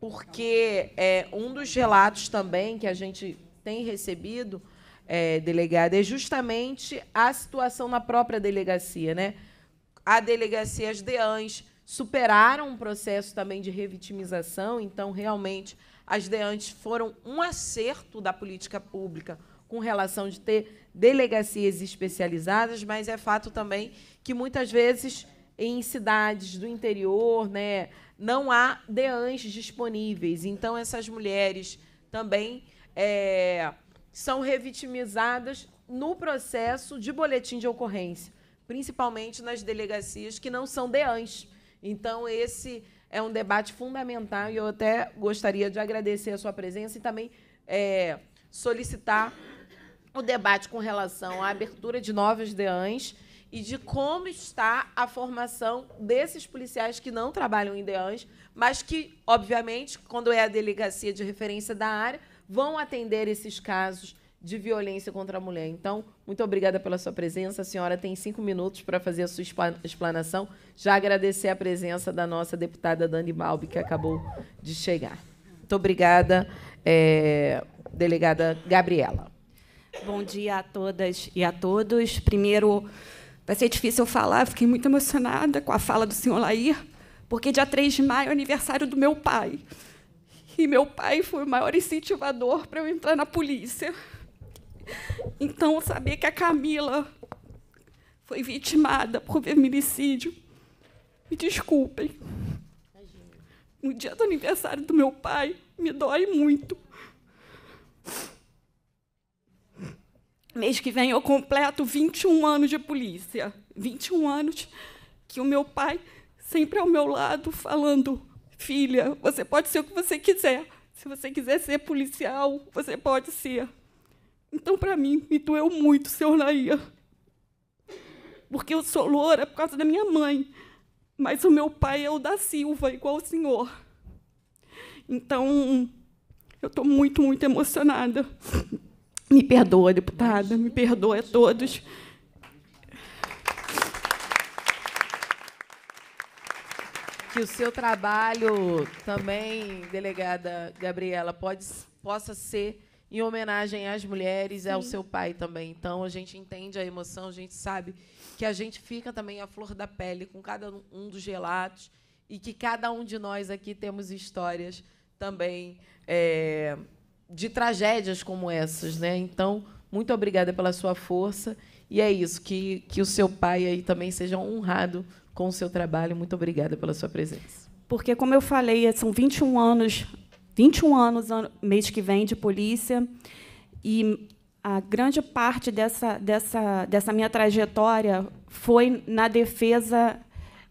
porque é, um dos relatos também que a gente tem recebido, é, delegada, é justamente a situação na própria delegacia. Né? A delegacia, as DEANs, superaram um processo também de revitimização, então realmente as DEANTs foram um acerto da política pública com relação de ter delegacias especializadas, mas é fato também que muitas vezes em cidades do interior, né, não há DEANs disponíveis. Então essas mulheres também é, são revitimizadas no processo de boletim de ocorrência, principalmente nas delegacias que não são DEANs. Então, esse é um debate fundamental e eu até gostaria de agradecer a sua presença e também é, solicitar o debate com relação à abertura de novos DEANs e de como está a formação desses policiais que não trabalham em DEANs, mas que, obviamente, quando é a delegacia de referência da área, vão atender esses casos de violência contra a mulher. Então, muito obrigada pela sua presença. A senhora tem cinco minutos para fazer a sua explanação. Já agradecer a presença da nossa deputada Dani Balbi, que acabou de chegar. Muito obrigada, é, delegada Gabriela. Bom dia a todas e a todos. Primeiro, vai ser difícil eu falar, fiquei muito emocionada com a fala do senhor Lair, porque dia 3 de maio é aniversário do meu pai. E meu pai foi o maior incentivador para eu entrar na polícia. Então, saber que a Camila foi vitimada por feminicídio, me desculpem. No dia do aniversário do meu pai, me dói muito. Mês que vem eu completo 21 anos de polícia. 21 anos que o meu pai sempre ao meu lado falando: "Filha, você pode ser o que você quiser. Se você quiser ser policial, você pode ser. Então, para mim, me doeu muito senhor orlaia. Porque eu sou loura por causa da minha mãe, mas o meu pai é o da Silva, igual o senhor. Então, eu estou muito, muito emocionada. Me perdoa, deputada, me perdoa a todos. Que o seu trabalho também, delegada Gabriela, pode, possa ser em homenagem às mulheres, é ao seu pai também. Então a gente entende a emoção, a gente sabe que a gente fica também à flor da pele com cada um dos relatos e que cada um de nós aqui temos histórias também é, de tragédias como essas, né? Então muito obrigada pela sua força e é isso que que o seu pai aí também seja honrado com o seu trabalho. Muito obrigada pela sua presença. Porque, como eu falei, são 21 anos 21 anos mês que vem de polícia e a grande parte dessa, dessa, dessa minha trajetória foi na defesa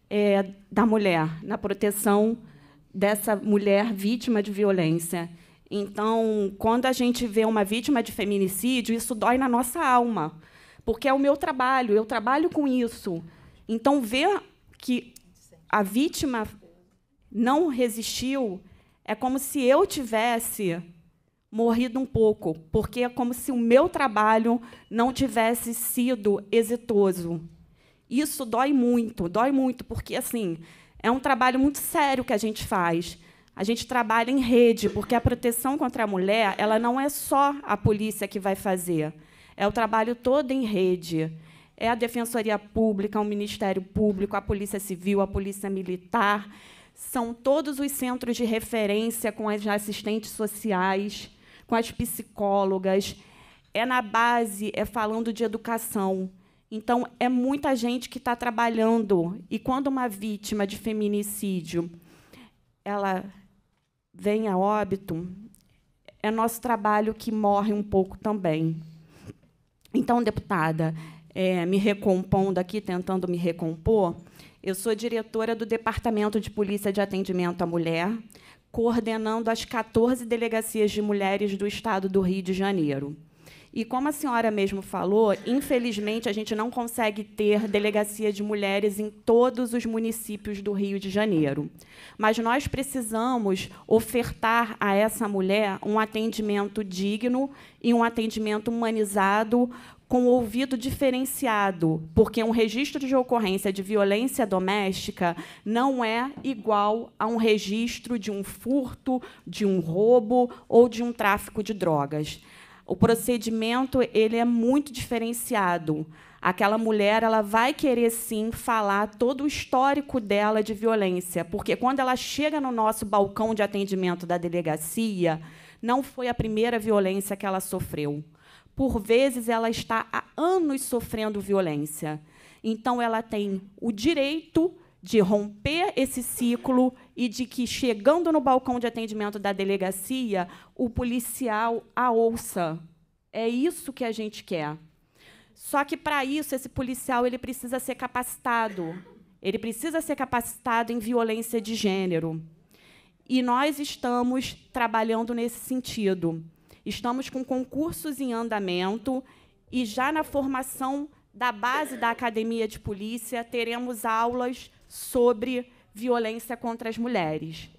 é, da mulher, na proteção dessa mulher vítima de violência. Então, quando a gente vê uma vítima de feminicídio, isso dói na nossa alma, porque é o meu trabalho, eu trabalho com isso. Então, ver que a vítima não resistiu é como se eu tivesse morrido um pouco, porque é como se o meu trabalho não tivesse sido exitoso. Isso dói muito, dói muito, porque assim, é um trabalho muito sério que a gente faz. A gente trabalha em rede, porque a proteção contra a mulher, ela não é só a polícia que vai fazer. É o trabalho todo em rede. É a Defensoria Pública, o Ministério Público, a Polícia Civil, a Polícia Militar, são todos os centros de referência com as assistentes sociais, com as psicólogas. É na base, é falando de educação. Então, é muita gente que está trabalhando. E quando uma vítima de feminicídio ela vem a óbito, é nosso trabalho que morre um pouco também. Então, deputada, é, me recompondo aqui, tentando me recompor, eu sou diretora do Departamento de Polícia de Atendimento à Mulher, coordenando as 14 delegacias de mulheres do estado do Rio de Janeiro. E como a senhora mesmo falou, infelizmente a gente não consegue ter delegacia de mulheres em todos os municípios do Rio de Janeiro. Mas nós precisamos ofertar a essa mulher um atendimento digno e um atendimento humanizado com o ouvido diferenciado, porque um registro de ocorrência de violência doméstica não é igual a um registro de um furto, de um roubo ou de um tráfico de drogas. O procedimento ele é muito diferenciado. Aquela mulher ela vai querer sim falar todo o histórico dela de violência, porque quando ela chega no nosso balcão de atendimento da delegacia, não foi a primeira violência que ela sofreu por vezes ela está há anos sofrendo violência. Então ela tem o direito de romper esse ciclo e de que, chegando no balcão de atendimento da delegacia, o policial a ouça. É isso que a gente quer. Só que, para isso, esse policial ele precisa ser capacitado. Ele precisa ser capacitado em violência de gênero. E nós estamos trabalhando nesse sentido. Estamos com concursos em andamento e já na formação da base da Academia de Polícia teremos aulas sobre violência contra as mulheres.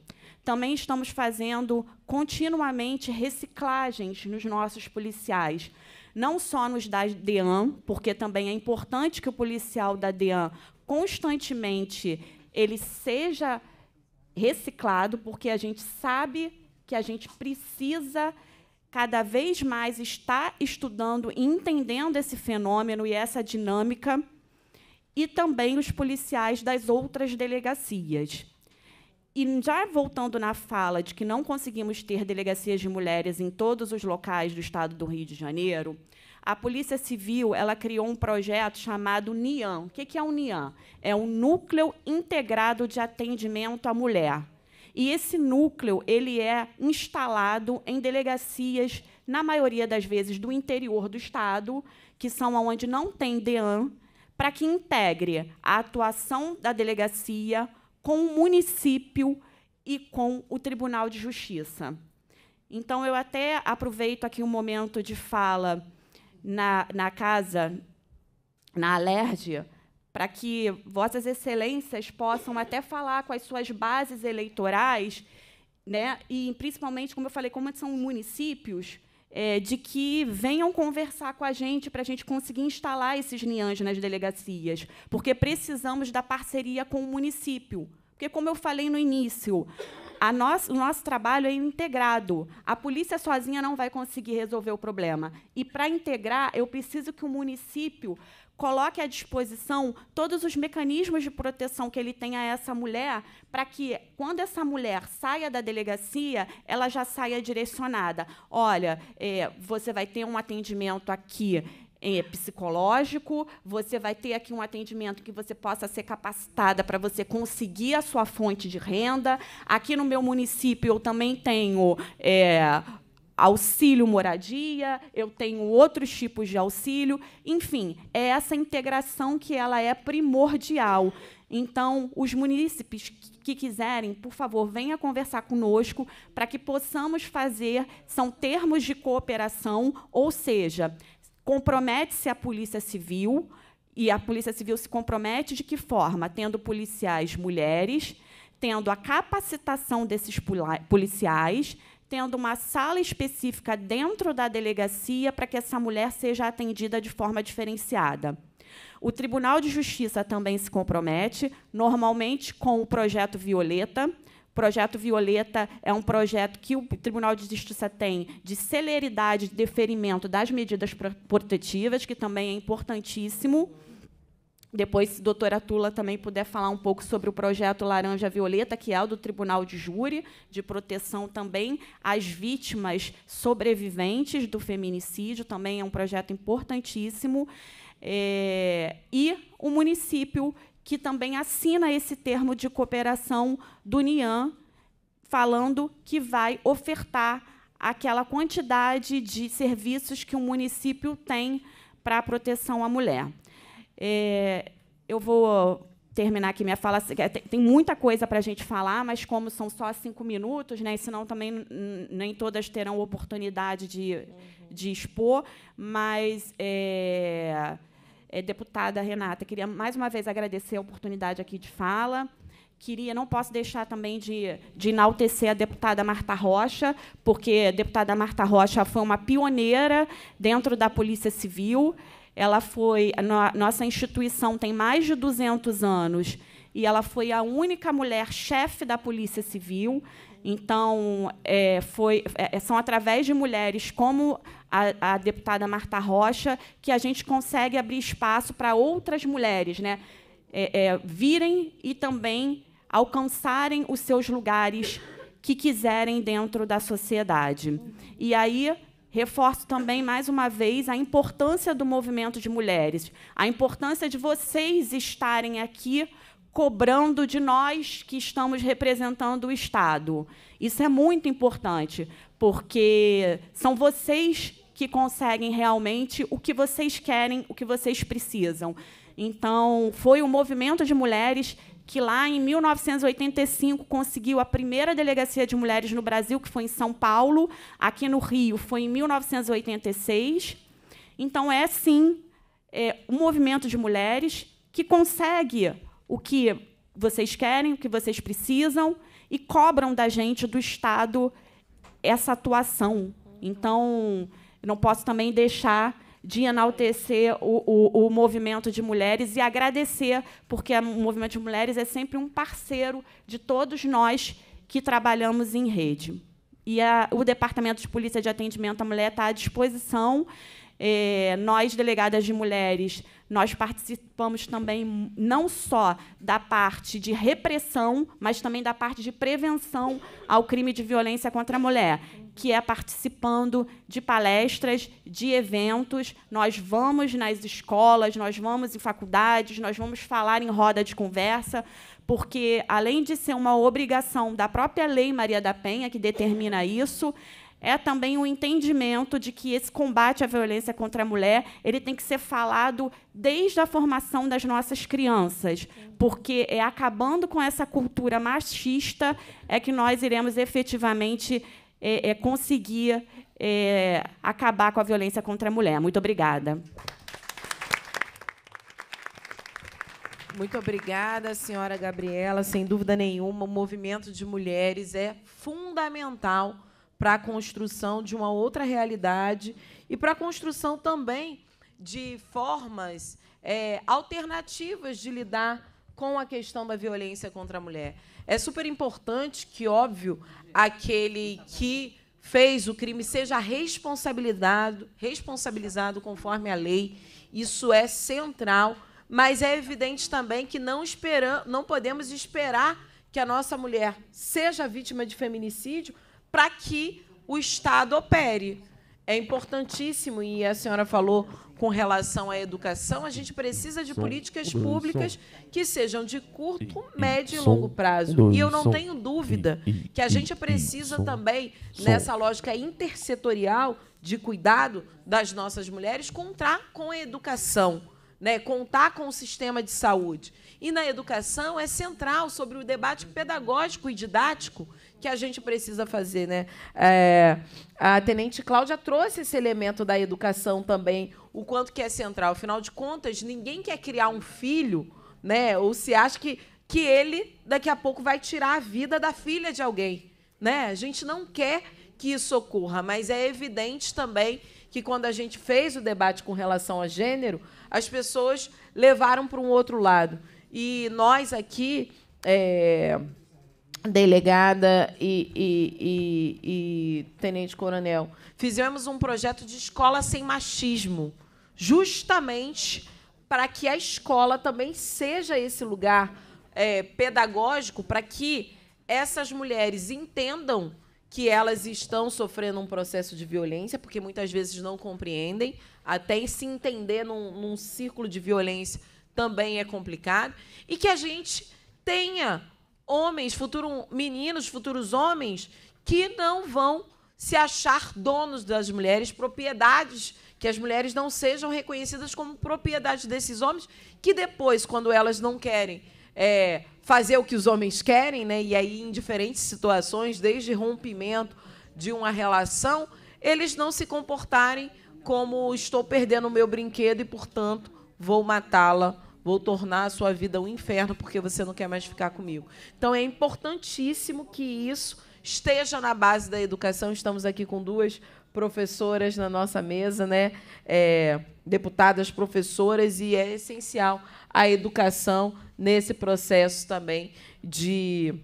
Também estamos fazendo continuamente reciclagens nos nossos policiais, não só nos da DEAN, porque também é importante que o policial da DEAN constantemente ele seja reciclado, porque a gente sabe que a gente precisa cada vez mais está estudando e entendendo esse fenômeno e essa dinâmica, e também os policiais das outras delegacias. E já voltando na fala de que não conseguimos ter delegacias de mulheres em todos os locais do estado do Rio de Janeiro, a Polícia Civil ela criou um projeto chamado NIAM. O que é o NIAM? É um Núcleo Integrado de Atendimento à Mulher. E esse núcleo ele é instalado em delegacias, na maioria das vezes, do interior do Estado, que são onde não tem DEAN, para que integre a atuação da delegacia com o município e com o Tribunal de Justiça. Então, eu até aproveito aqui um momento de fala na, na casa, na Alérgia, para que vossas excelências possam até falar com as suas bases eleitorais, né? E principalmente, como eu falei, como são municípios, é, de que venham conversar com a gente para a gente conseguir instalar esses NIANs nas delegacias, porque precisamos da parceria com o município. Porque, como eu falei no início, nosso, o nosso trabalho é integrado. A polícia sozinha não vai conseguir resolver o problema. E, para integrar, eu preciso que o município coloque à disposição todos os mecanismos de proteção que ele tem a essa mulher, para que, quando essa mulher saia da delegacia, ela já saia direcionada. Olha, é, você vai ter um atendimento aqui é, psicológico, você vai ter aqui um atendimento que você possa ser capacitada para você conseguir a sua fonte de renda. Aqui no meu município eu também tenho é, auxílio moradia, eu tenho outros tipos de auxílio, enfim, é essa integração que ela é primordial. Então, os munícipes que quiserem, por favor, venha conversar conosco para que possamos fazer, são termos de cooperação, ou seja, compromete-se a Polícia Civil, e a Polícia Civil se compromete de que forma? Tendo policiais mulheres, tendo a capacitação desses policiais, tendo uma sala específica dentro da delegacia para que essa mulher seja atendida de forma diferenciada. O Tribunal de Justiça também se compromete, normalmente com o projeto Violeta, o projeto Violeta é um projeto que o Tribunal de Justiça tem de celeridade de deferimento das medidas protetivas, que também é importantíssimo. Depois, se a doutora Tula também puder falar um pouco sobre o projeto Laranja Violeta, que é o do Tribunal de Júri, de proteção também às vítimas sobreviventes do feminicídio, também é um projeto importantíssimo. É, e o município, que também assina esse termo de cooperação do NIAN, falando que vai ofertar aquela quantidade de serviços que o município tem para a proteção à mulher. É, eu vou terminar aqui minha fala. É, tem muita coisa para a gente falar, mas como são só cinco minutos, né, senão também nem todas terão oportunidade de, uhum. de expor. Mas, é, é, deputada Renata, queria mais uma vez agradecer a oportunidade aqui de fala. Queria, não posso deixar também de, de enaltecer a deputada Marta Rocha, porque a deputada Marta Rocha foi uma pioneira dentro da Polícia Civil. Ela foi no, nossa instituição tem mais de 200 anos e ela foi a única mulher chefe da Polícia Civil. Então, é, foi, é, é, são através de mulheres como a, a, deputada Marta Rocha que a gente consegue abrir espaço para outras mulheres né, é, é virem e também alcançarem os seus lugares que quiserem dentro da sociedade. E aí Reforço também, mais uma vez, a importância do movimento de mulheres, a importância de vocês estarem aqui cobrando de nós que estamos representando o Estado. Isso é muito importante, porque são vocês que conseguem realmente o que vocês querem, o que vocês precisam. Então, foi o movimento de mulheres que lá em 1985 conseguiu a primeira delegacia de mulheres no Brasil, que foi em São Paulo, aqui no Rio foi em 1986. Então, é sim é, um movimento de mulheres que consegue o que vocês querem, o que vocês precisam e cobram da gente, do Estado, essa atuação. Então, não posso também deixar de enaltecer o, o, o movimento de mulheres e agradecer, porque o é movimento de mulheres é sempre um parceiro de todos nós que trabalhamos em rede. E a, o Departamento de Polícia de Atendimento à Mulher está à disposição é, nós, delegadas de mulheres, nós participamos também não só da parte de repressão, mas também da parte de prevenção ao crime de violência contra a mulher, que é participando de palestras, de eventos. Nós vamos nas escolas, nós vamos em faculdades, nós vamos falar em roda de conversa, porque além de ser uma obrigação da própria lei Maria da Penha que determina isso, é também o um entendimento de que esse combate à violência contra a mulher ele tem que ser falado desde a formação das nossas crianças, porque é acabando com essa cultura machista é que nós iremos efetivamente é, é, conseguir é, acabar com a violência contra a mulher. Muito obrigada. Muito obrigada, senhora Gabriela. Sem dúvida nenhuma, o movimento de mulheres é fundamental para a construção de uma outra realidade e para a construção também de formas é, alternativas de lidar com a questão da violência contra a mulher. É super importante que, óbvio, aquele que fez o crime seja responsabilizado, responsabilizado conforme a lei. Isso é central, mas é evidente também que não, espera, não podemos esperar que a nossa mulher seja vítima de feminicídio para que o Estado opere. É importantíssimo, e a senhora falou com relação à educação, a gente precisa de políticas públicas que sejam de curto, médio e longo prazo. E eu não tenho dúvida que a gente precisa também, nessa lógica intersetorial de cuidado das nossas mulheres, contar com a educação, né? contar com o sistema de saúde. E na educação é central sobre o debate pedagógico e didático que a gente precisa fazer, né? É, a tenente Cláudia trouxe esse elemento da educação também, o quanto que é central. Afinal de contas, ninguém quer criar um filho, né? Ou se acha que, que ele daqui a pouco vai tirar a vida da filha de alguém, né? A gente não quer que isso ocorra, mas é evidente também que quando a gente fez o debate com relação a gênero, as pessoas levaram para um outro lado. E nós aqui é, delegada e, e, e, e tenente-coronel. Fizemos um projeto de escola sem machismo, justamente para que a escola também seja esse lugar é, pedagógico para que essas mulheres entendam que elas estão sofrendo um processo de violência, porque muitas vezes não compreendem, até se entender num, num círculo de violência também é complicado, e que a gente tenha homens, futuros meninos, futuros homens que não vão se achar donos das mulheres, propriedades que as mulheres não sejam reconhecidas como propriedade desses homens, que depois, quando elas não querem é, fazer o que os homens querem, né, e aí em diferentes situações, desde rompimento de uma relação, eles não se comportarem como estou perdendo o meu brinquedo e, portanto, vou matá-la Vou tornar a sua vida um inferno porque você não quer mais ficar comigo. Então é importantíssimo que isso esteja na base da educação. Estamos aqui com duas professoras na nossa mesa, né? É, deputadas, professoras, e é essencial a educação nesse processo também de,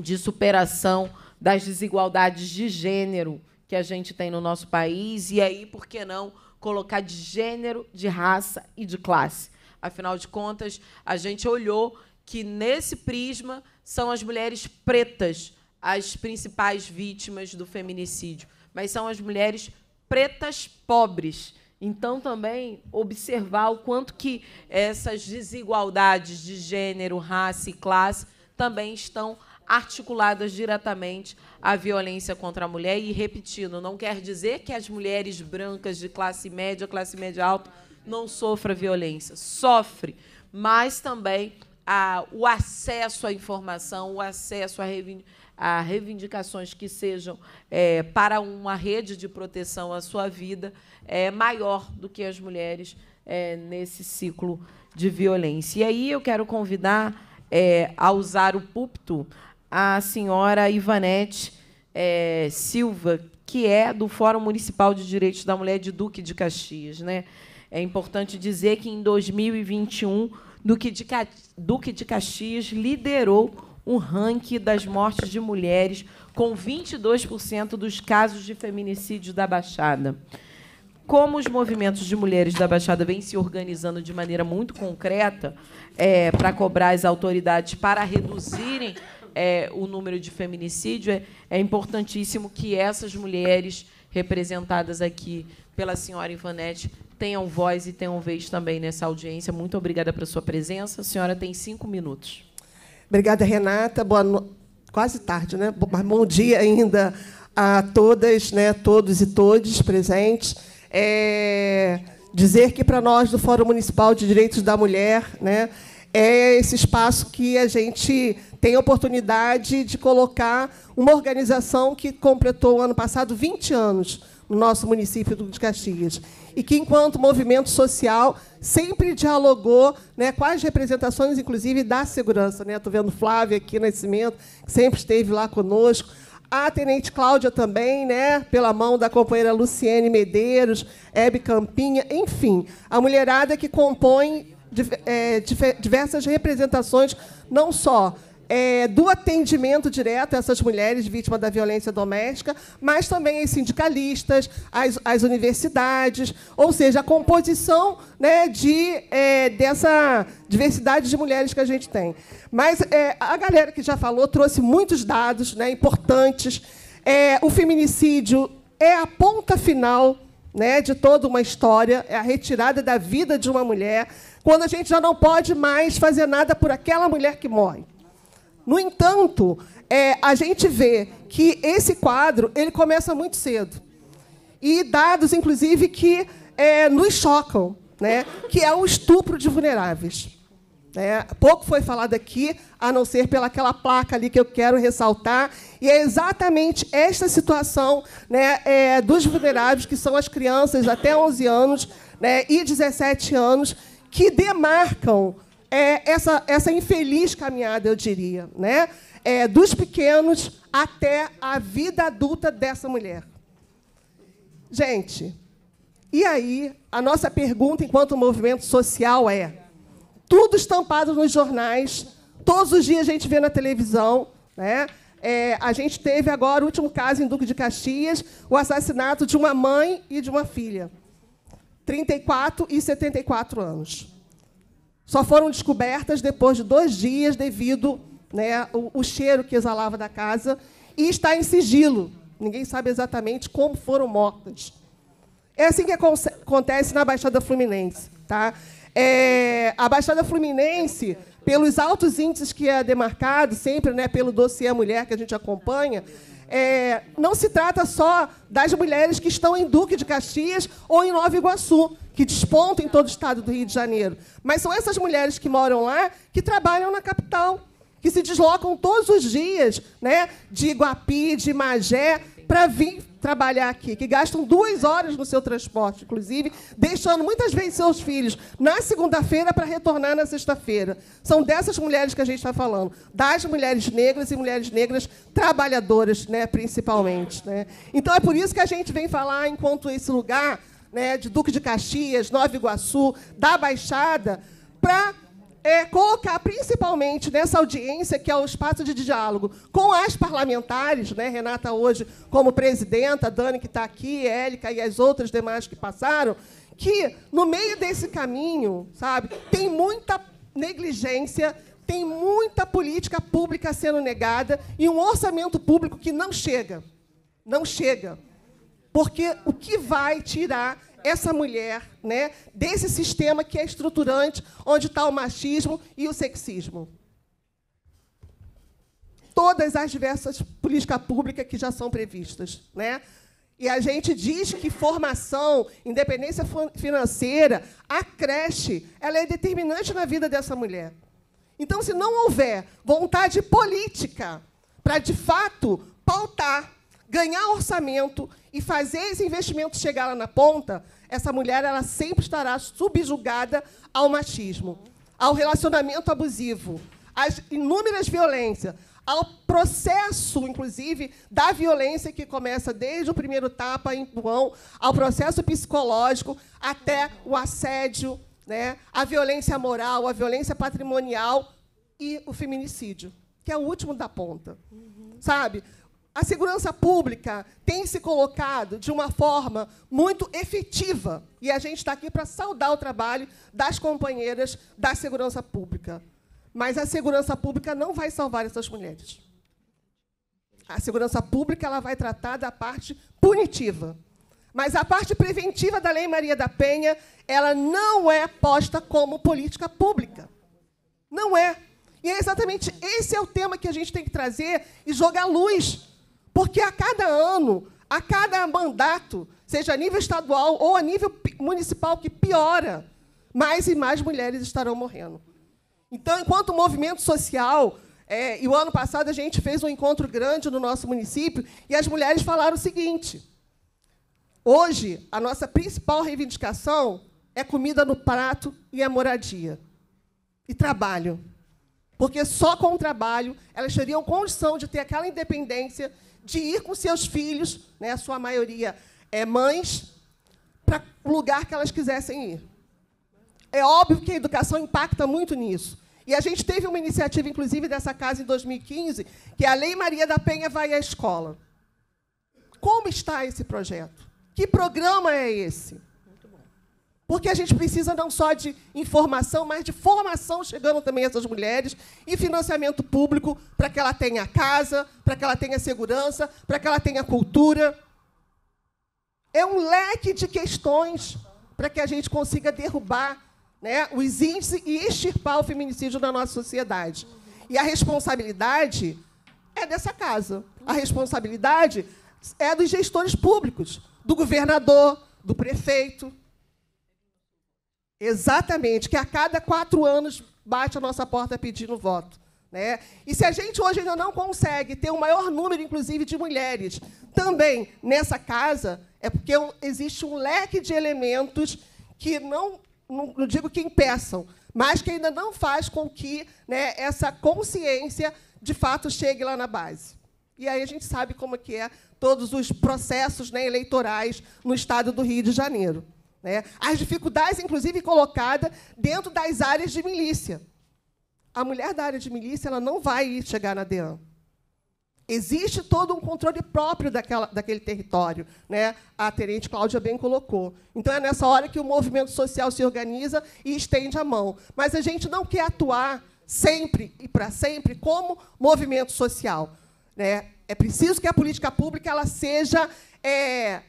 de superação das desigualdades de gênero que a gente tem no nosso país, e aí, por que não colocar de gênero, de raça e de classe? Afinal de contas, a gente olhou que nesse prisma são as mulheres pretas as principais vítimas do feminicídio, mas são as mulheres pretas pobres. Então, também observar o quanto que essas desigualdades de gênero, raça e classe também estão articuladas diretamente à violência contra a mulher. E, repetindo, não quer dizer que as mulheres brancas de classe média, classe média alta, não sofra violência. Sofre, mas também a, ah, o acesso à informação, o acesso a, reivind a reivindicações que sejam é, para uma rede de proteção à sua vida é maior do que as mulheres é, nesse ciclo de violência. E aí eu quero convidar é, a usar o púlpito a senhora Ivanete é, Silva, que é do Fórum Municipal de Direitos da Mulher de Duque de Caxias. Né? É importante dizer que, em 2021, Duque de, Duque de Caxias liderou um ranking das mortes de mulheres, com 22% dos casos de feminicídio da Baixada. Como os movimentos de mulheres da Baixada vêm se organizando de maneira muito concreta é, para cobrar as autoridades para reduzirem é, o número de feminicídio, é, é importantíssimo que essas mulheres representadas aqui pela senhora Ivanete tenham voz e tenham vez também nessa audiência. Muito obrigada pela sua presença. A senhora tem cinco minutos. Obrigada, Renata. Boa no... Quase tarde, né? bom dia ainda a todas, né? todos e todes presentes. É... Dizer que, para nós, do Fórum Municipal de Direitos da Mulher, né? é esse espaço que a gente tem a oportunidade de colocar uma organização que completou, ano passado, 20 anos no nosso município de Caxias. E que, enquanto movimento social, sempre dialogou né, com as representações, inclusive, da segurança. Estou né? vendo Flávia aqui, Nascimento, que sempre esteve lá conosco. A Tenente Cláudia também, né, pela mão da companheira Luciene Medeiros, Hebe Campinha, enfim, a mulherada que compõe eh, diversas representações, não só é, do atendimento direto a essas mulheres vítimas da violência doméstica, mas também os sindicalistas, as, as universidades, ou seja, a composição né, de, é, dessa diversidade de mulheres que a gente tem. Mas é, a galera que já falou trouxe muitos dados né, importantes. É, o feminicídio é a ponta final né, de toda uma história, é a retirada da vida de uma mulher, quando a gente já não pode mais fazer nada por aquela mulher que morre. No entanto, é, a gente vê que esse quadro ele começa muito cedo. E dados, inclusive, que é, nos chocam, né? que é o estupro de vulneráveis. É, pouco foi falado aqui, a não ser pelaquela placa ali que eu quero ressaltar. E é exatamente esta situação né, é, dos vulneráveis, que são as crianças até 11 anos né, e 17 anos, que demarcam é, essa, essa infeliz caminhada, eu diria, né? É, dos pequenos até a vida adulta dessa mulher. Gente, e aí a nossa pergunta enquanto movimento social é: tudo estampado nos jornais, todos os dias a gente vê na televisão, né? É, a gente teve agora o último caso em Duque de Caxias, o assassinato de uma mãe e de uma filha, 34 e 74 anos só foram descobertas depois de dois dias, devido né, o, o cheiro que exalava da casa, e está em sigilo. Ninguém sabe exatamente como foram mortas. É assim que acontece na Baixada Fluminense. Tá? É, a Baixada Fluminense, pelos altos índices que é demarcado, sempre né, pelo dossiê Mulher que a gente acompanha, é, não se trata só das mulheres que estão em Duque de Caxias ou em Nova Iguaçu, que despontam em todo o estado do Rio de Janeiro, mas são essas mulheres que moram lá que trabalham na capital, que se deslocam todos os dias né, de Iguapi, de Magé, para vir trabalhar aqui, que gastam duas horas no seu transporte, inclusive, deixando muitas vezes seus filhos na segunda-feira para retornar na sexta-feira. São dessas mulheres que a gente está falando, das mulheres negras e mulheres negras trabalhadoras, né, principalmente. Né? Então é por isso que a gente vem falar, enquanto esse lugar né, de Duque de Caxias, Nova Iguaçu, da Baixada, para é, colocar principalmente nessa audiência, que é o espaço de diálogo com as parlamentares, né? Renata hoje como presidenta, Dani que está aqui, Élica e as outras demais que passaram, que no meio desse caminho, sabe, tem muita negligência, tem muita política pública sendo negada e um orçamento público que não chega. Não chega. Porque o que vai tirar essa mulher né, desse sistema que é estruturante, onde está o machismo e o sexismo. Todas as diversas políticas públicas que já são previstas. Né? E a gente diz que formação, independência financeira, a creche, ela é determinante na vida dessa mulher. Então, se não houver vontade política para, de fato, pautar ganhar orçamento e fazer esse investimento chegar lá na ponta, essa mulher ela sempre estará subjugada ao machismo, ao relacionamento abusivo, às inúmeras violências, ao processo, inclusive, da violência que começa desde o primeiro tapa, empurrão, ao processo psicológico, até o assédio, né, a violência moral, a violência patrimonial e o feminicídio, que é o último da ponta. Uhum. Sabe? a segurança pública tem se colocado de uma forma muito efetiva. E a gente está aqui para saudar o trabalho das companheiras da segurança pública. Mas a segurança pública não vai salvar essas mulheres. A segurança pública ela vai tratar da parte punitiva. Mas a parte preventiva da Lei Maria da Penha, ela não é posta como política pública. Não é. E é exatamente esse é o tema que a gente tem que trazer e jogar luz porque a cada ano, a cada mandato, seja a nível estadual ou a nível municipal, que piora, mais e mais mulheres estarão morrendo. Então, enquanto movimento social, é, e o ano passado a gente fez um encontro grande no nosso município, e as mulheres falaram o seguinte: hoje, a nossa principal reivindicação é comida no prato e a moradia. E trabalho. Porque só com o trabalho elas teriam condição de ter aquela independência de ir com seus filhos, né, a sua maioria é mães, para o lugar que elas quisessem ir. É óbvio que a educação impacta muito nisso. E a gente teve uma iniciativa, inclusive, dessa casa em 2015, que é a Lei Maria da Penha vai à escola. Como está esse projeto? Que programa é esse? porque a gente precisa não só de informação, mas de formação chegando também a essas mulheres e financiamento público para que ela tenha casa, para que ela tenha segurança, para que ela tenha cultura. É um leque de questões para que a gente consiga derrubar né, os índices e extirpar o feminicídio na nossa sociedade. E a responsabilidade é dessa casa. A responsabilidade é dos gestores públicos, do governador, do prefeito, Exatamente, que a cada quatro anos bate a nossa porta pedindo voto. Né? E se a gente hoje ainda não consegue ter o um maior número, inclusive, de mulheres também nessa casa, é porque existe um leque de elementos que não, não, digo que impeçam, mas que ainda não faz com que né, essa consciência de fato chegue lá na base. E aí a gente sabe como é que é todos os processos né, eleitorais no estado do Rio de Janeiro. Né? As dificuldades, inclusive, colocadas dentro das áreas de milícia. A mulher da área de milícia ela não vai chegar na DEAN. Existe todo um controle próprio daquela, daquele território. Né? A Terente Cláudia bem colocou. Então, é nessa hora que o movimento social se organiza e estende a mão. Mas a gente não quer atuar sempre e para sempre como movimento social. Né? É preciso que a política pública ela seja é,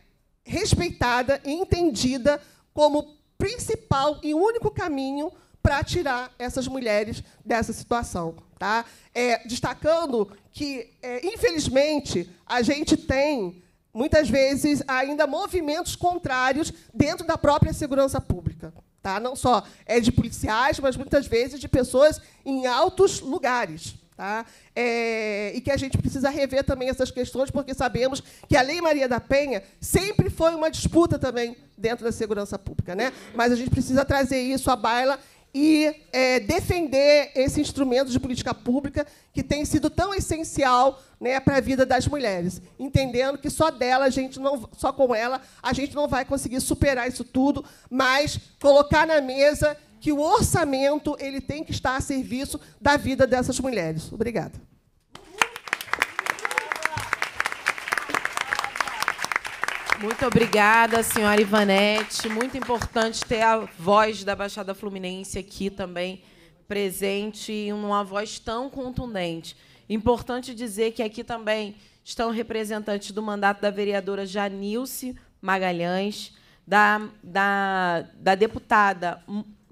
respeitada e entendida como principal e único caminho para tirar essas mulheres dessa situação. Tá? É, destacando que, é, infelizmente, a gente tem, muitas vezes, ainda movimentos contrários dentro da própria segurança pública. Tá? Não só é de policiais, mas muitas vezes de pessoas em altos lugares. Tá? É, e que a gente precisa rever também essas questões, porque sabemos que a Lei Maria da Penha sempre foi uma disputa também dentro da segurança pública. Né? Mas a gente precisa trazer isso à baila e é, defender esse instrumento de política pública que tem sido tão essencial né, para a vida das mulheres, entendendo que só dela a gente não, só com ela a gente não vai conseguir superar isso tudo, mas colocar na mesa que o orçamento ele tem que estar a serviço da vida dessas mulheres. Obrigada. Muito obrigada, senhora Ivanete. Muito importante ter a voz da Baixada Fluminense aqui também presente e uma voz tão contundente. Importante dizer que aqui também estão representantes do mandato da vereadora Janilce Magalhães, da, da, da deputada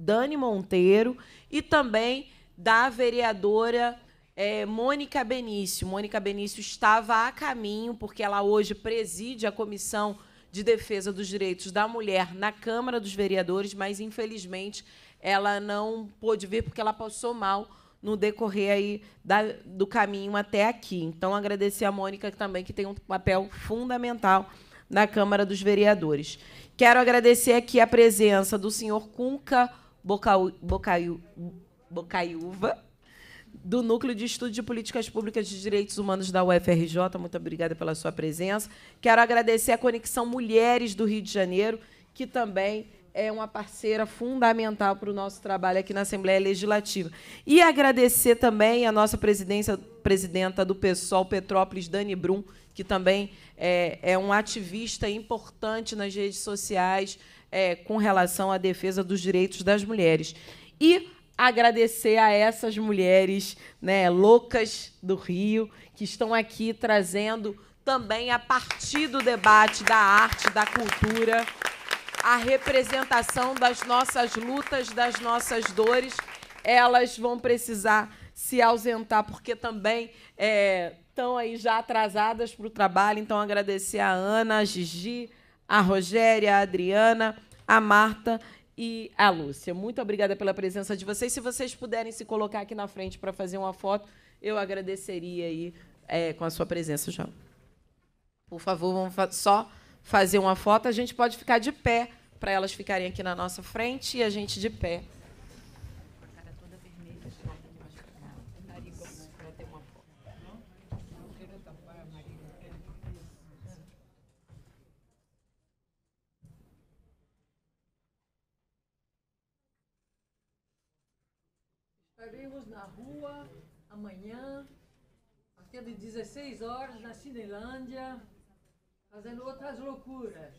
Dani Monteiro e também da vereadora é, Mônica Benício. Mônica Benício estava a caminho, porque ela hoje preside a Comissão de Defesa dos Direitos da Mulher na Câmara dos Vereadores, mas infelizmente ela não pôde vir porque ela passou mal no decorrer aí da, do caminho até aqui. Então, agradecer a Mônica também, que tem um papel fundamental na Câmara dos Vereadores. Quero agradecer aqui a presença do senhor Cunca Bocau, Bocaiu, do Núcleo de Estudo de Políticas Públicas de Direitos Humanos da UFRJ. Muito obrigada pela sua presença. Quero agradecer a Conexão Mulheres do Rio de Janeiro, que também é uma parceira fundamental para o nosso trabalho aqui na Assembleia Legislativa. E agradecer também a nossa presidenta do PSOL Petrópolis, Dani Brum, que também é, é um ativista importante nas redes sociais, é, com relação à defesa dos direitos das mulheres. E agradecer a essas mulheres né, loucas do Rio que estão aqui trazendo também a partir do debate da arte, da cultura, a representação das nossas lutas, das nossas dores. Elas vão precisar se ausentar porque também é, estão aí já atrasadas para o trabalho. Então agradecer a Ana, a Gigi, a Rogéria, a Adriana, a Marta e a Lúcia. Muito obrigada pela presença de vocês. Se vocês puderem se colocar aqui na frente para fazer uma foto, eu agradeceria aí é, com a sua presença, João. Por favor, vamos fa só fazer uma foto. A gente pode ficar de pé para elas ficarem aqui na nossa frente e a gente de pé. estaremos na rua amanhã, a partir de 16 horas, na Cinelândia, fazendo outras loucuras.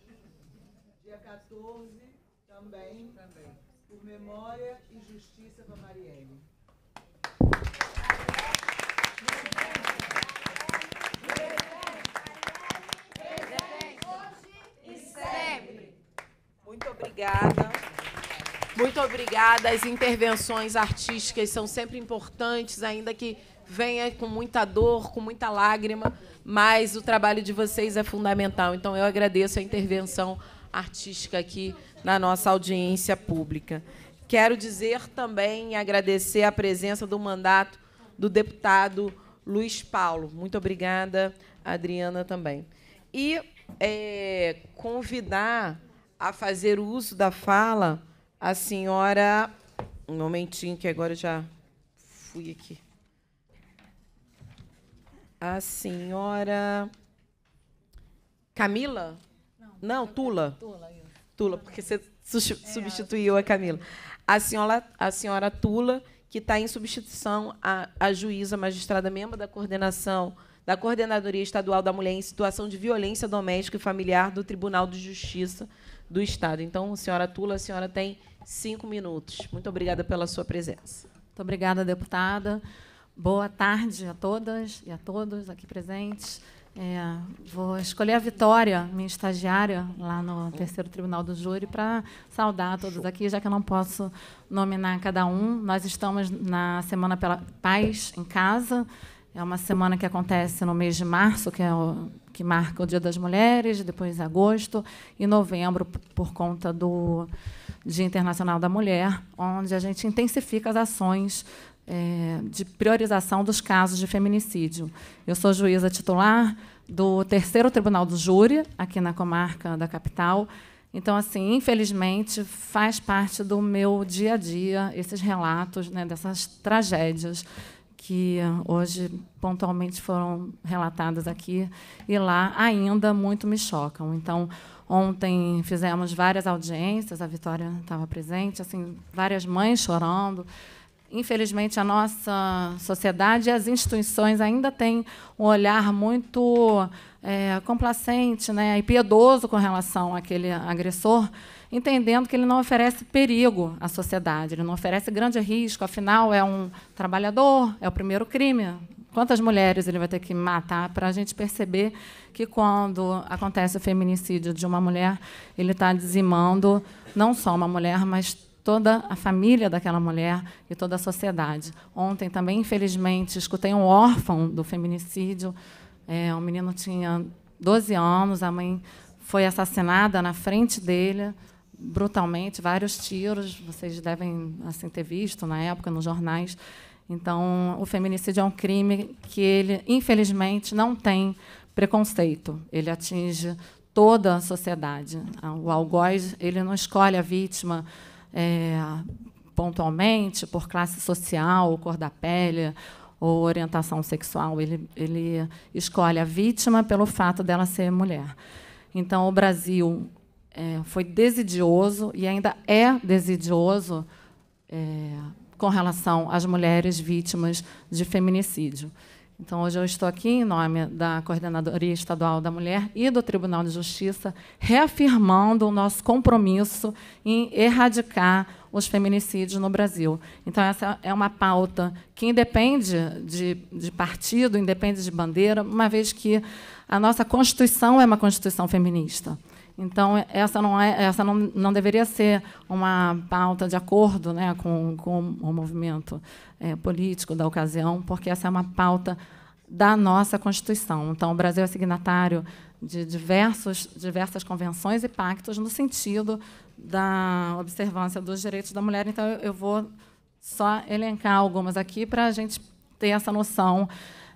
Dia 14, também, também. por memória e justiça para Marielle. presente, presente, hoje e sempre. Muito obrigada. Muito obrigada. As intervenções artísticas são sempre importantes, ainda que venha com muita dor, com muita lágrima, mas o trabalho de vocês é fundamental. Então eu agradeço a intervenção artística aqui na nossa audiência pública. Quero dizer também e agradecer a presença do mandato do deputado Luiz Paulo. Muito obrigada, Adriana, também. E é, convidar a fazer o uso da fala a senhora. Um momentinho, que agora eu já fui aqui. A senhora. Camila? Não, Não Tula. Tula, Tula, porque você é, substituiu a Camila. A senhora, a senhora Tula, que está em substituição à, à juíza magistrada membro da coordenação da Coordenadoria Estadual da Mulher em Situação de Violência Doméstica e Familiar do Tribunal de Justiça do Estado. Então, senhora Tula, a senhora tem cinco minutos. Muito obrigada pela sua presença. Muito obrigada, deputada. Boa tarde a todas e a todos aqui presentes. É, vou escolher a Vitória, minha estagiária, lá no Terceiro Tribunal do Júri, para saudar todos aqui, já que eu não posso nominar cada um. Nós estamos na Semana pela Paz em Casa. É uma semana que acontece no mês de março, que é o que marca o Dia das Mulheres, depois agosto e novembro por conta do Dia Internacional da Mulher, onde a gente intensifica as ações é, de priorização dos casos de feminicídio. Eu sou juíza titular do terceiro Tribunal do Júri aqui na comarca da capital. Então, assim, infelizmente, faz parte do meu dia a dia esses relatos né, dessas tragédias que hoje pontualmente foram relatadas aqui e lá ainda muito me chocam. Então, ontem fizemos várias audiências, a Vitória estava presente, assim, várias mães chorando. Infelizmente, a nossa sociedade e as instituições ainda têm um olhar muito é, complacente né, e piedoso com relação àquele agressor entendendo que ele não oferece perigo à sociedade, ele não oferece grande risco, afinal, é um trabalhador, é o primeiro crime. Quantas mulheres ele vai ter que matar para a gente perceber que, quando acontece o feminicídio de uma mulher, ele está dizimando não só uma mulher, mas toda a família daquela mulher e toda a sociedade. Ontem também, infelizmente, escutei um órfão do feminicídio. É, um menino tinha 12 anos, a mãe foi assassinada na frente dele brutalmente, vários tiros, vocês devem assim ter visto na época nos jornais. Então, o feminicídio é um crime que ele, infelizmente, não tem preconceito. Ele atinge toda a sociedade. Ah, o algoz ele não escolhe a vítima é, pontualmente por classe social, cor da pele ou orientação sexual. Ele, ele escolhe a vítima pelo fato dela ser mulher. Então, o Brasil é, foi desidioso e ainda é desidioso é, com relação às mulheres vítimas de feminicídio. Então, hoje eu estou aqui em nome da Coordenadoria Estadual da Mulher e do Tribunal de Justiça, reafirmando o nosso compromisso em erradicar os feminicídios no Brasil. Então, essa é uma pauta que independe de, de partido, independe de bandeira, uma vez que a nossa Constituição é uma Constituição feminista. Então, essa não, é, essa não, não deveria ser uma pauta de acordo né, com, com o movimento é, político da ocasião, porque essa é uma pauta da nossa Constituição. Então, o Brasil é signatário de diversos, diversas convenções e pactos no sentido da observância dos direitos da mulher. Então, eu vou só elencar algumas aqui para a gente ter essa noção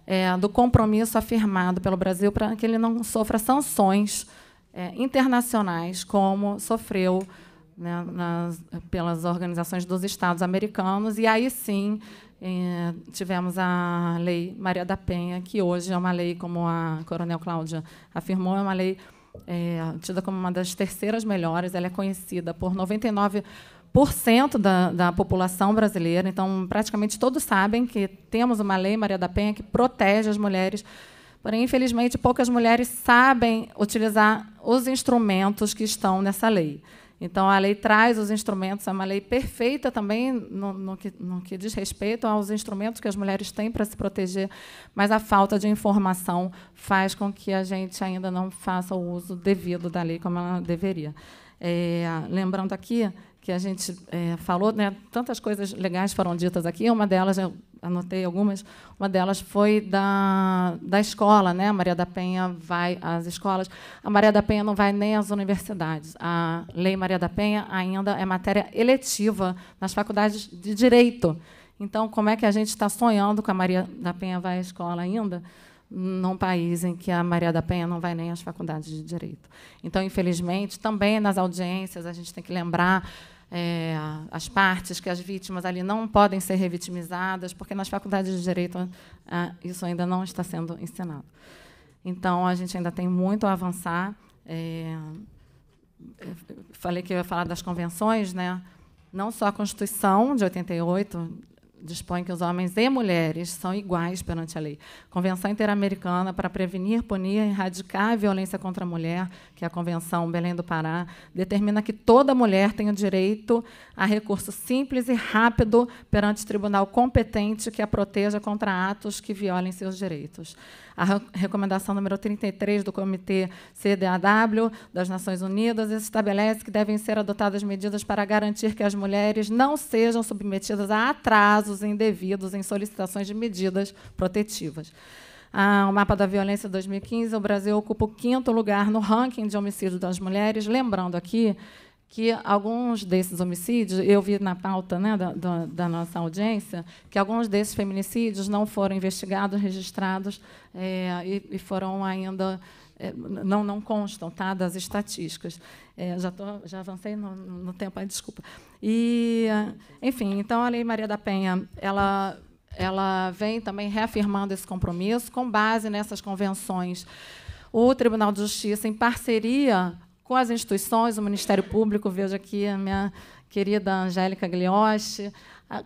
é, do compromisso afirmado pelo Brasil para que ele não sofra sanções é, internacionais, como sofreu né, nas, pelas organizações dos Estados americanos. E aí sim é, tivemos a Lei Maria da Penha, que hoje é uma lei, como a Coronel Cláudia afirmou, é uma lei é, tida como uma das terceiras melhores. Ela é conhecida por 99 da, da população brasileira, então praticamente todos sabem que temos uma lei Maria da Penha que protege as mulheres Porém, infelizmente, poucas mulheres sabem utilizar os instrumentos que estão nessa lei. Então, a lei traz os instrumentos, é uma lei perfeita também no, no, que, no que diz respeito aos instrumentos que as mulheres têm para se proteger, mas a falta de informação faz com que a gente ainda não faça o uso devido da lei como ela deveria. É, lembrando aqui que a gente é, falou, né? Tantas coisas legais foram ditas aqui. Uma delas, eu anotei algumas. Uma delas foi da, da escola, né? A Maria da Penha vai às escolas. A Maria da Penha não vai nem às universidades. A Lei Maria da Penha ainda é matéria eletiva nas faculdades de direito. Então, como é que a gente está sonhando com a Maria da Penha vai à escola ainda? num país em que a Maria da Penha não vai nem às faculdades de direito. Então, infelizmente, também nas audiências a gente tem que lembrar é, as partes, que as vítimas ali não podem ser revitimizadas, porque nas faculdades de direito ah, isso ainda não está sendo ensinado. Então, a gente ainda tem muito a avançar. É, falei que eu ia falar das convenções, né? não só a Constituição de 88 dispõe que os homens e mulheres são iguais perante a lei. Convenção Interamericana para Prevenir, Punir e Erradicar a Violência contra a Mulher, que é a Convenção Belém do Pará, determina que toda mulher tem o direito a recurso simples e rápido perante tribunal competente que a proteja contra atos que violem seus direitos a recomendação número 33 do Comitê CDAW das Nações Unidas estabelece que devem ser adotadas medidas para garantir que as mulheres não sejam submetidas a atrasos indevidos em solicitações de medidas protetivas. Ah, o mapa da violência 2015, o Brasil ocupa o quinto lugar no ranking de homicídios das mulheres. Lembrando aqui que alguns desses homicídios, eu vi na pauta né, da, da, nossa audiência, que alguns desses feminicídios não foram investigados, registrados é, e, e, foram ainda. É, não, não constam tá, das estatísticas. É, já, tô, já avancei no, no tempo, aí, desculpa. E, enfim, então a Lei Maria da Penha ela, ela vem também reafirmando esse compromisso com base nessas convenções o Tribunal de Justiça, em parceria com as instituições, o Ministério Público, vejo aqui a minha querida Angélica Glioche,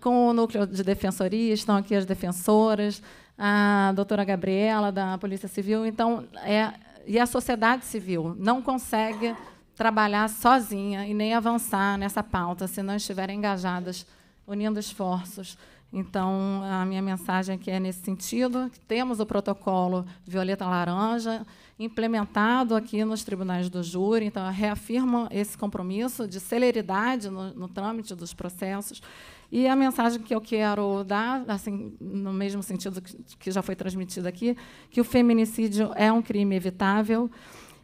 com o Núcleo de Defensoria, estão aqui as defensoras, a doutora Gabriela, da Polícia Civil. Então, é, e a sociedade civil não consegue trabalhar sozinha e nem avançar nessa pauta se não estiverem engajadas, unindo esforços. Então, a minha mensagem aqui é nesse sentido, temos o protocolo Violeta Laranja, implementado aqui nos tribunais do júri, então reafirma esse compromisso de celeridade no, no trâmite dos processos. E a mensagem que eu quero dar, assim, no mesmo sentido que, que já foi transmitida aqui, que o feminicídio é um crime evitável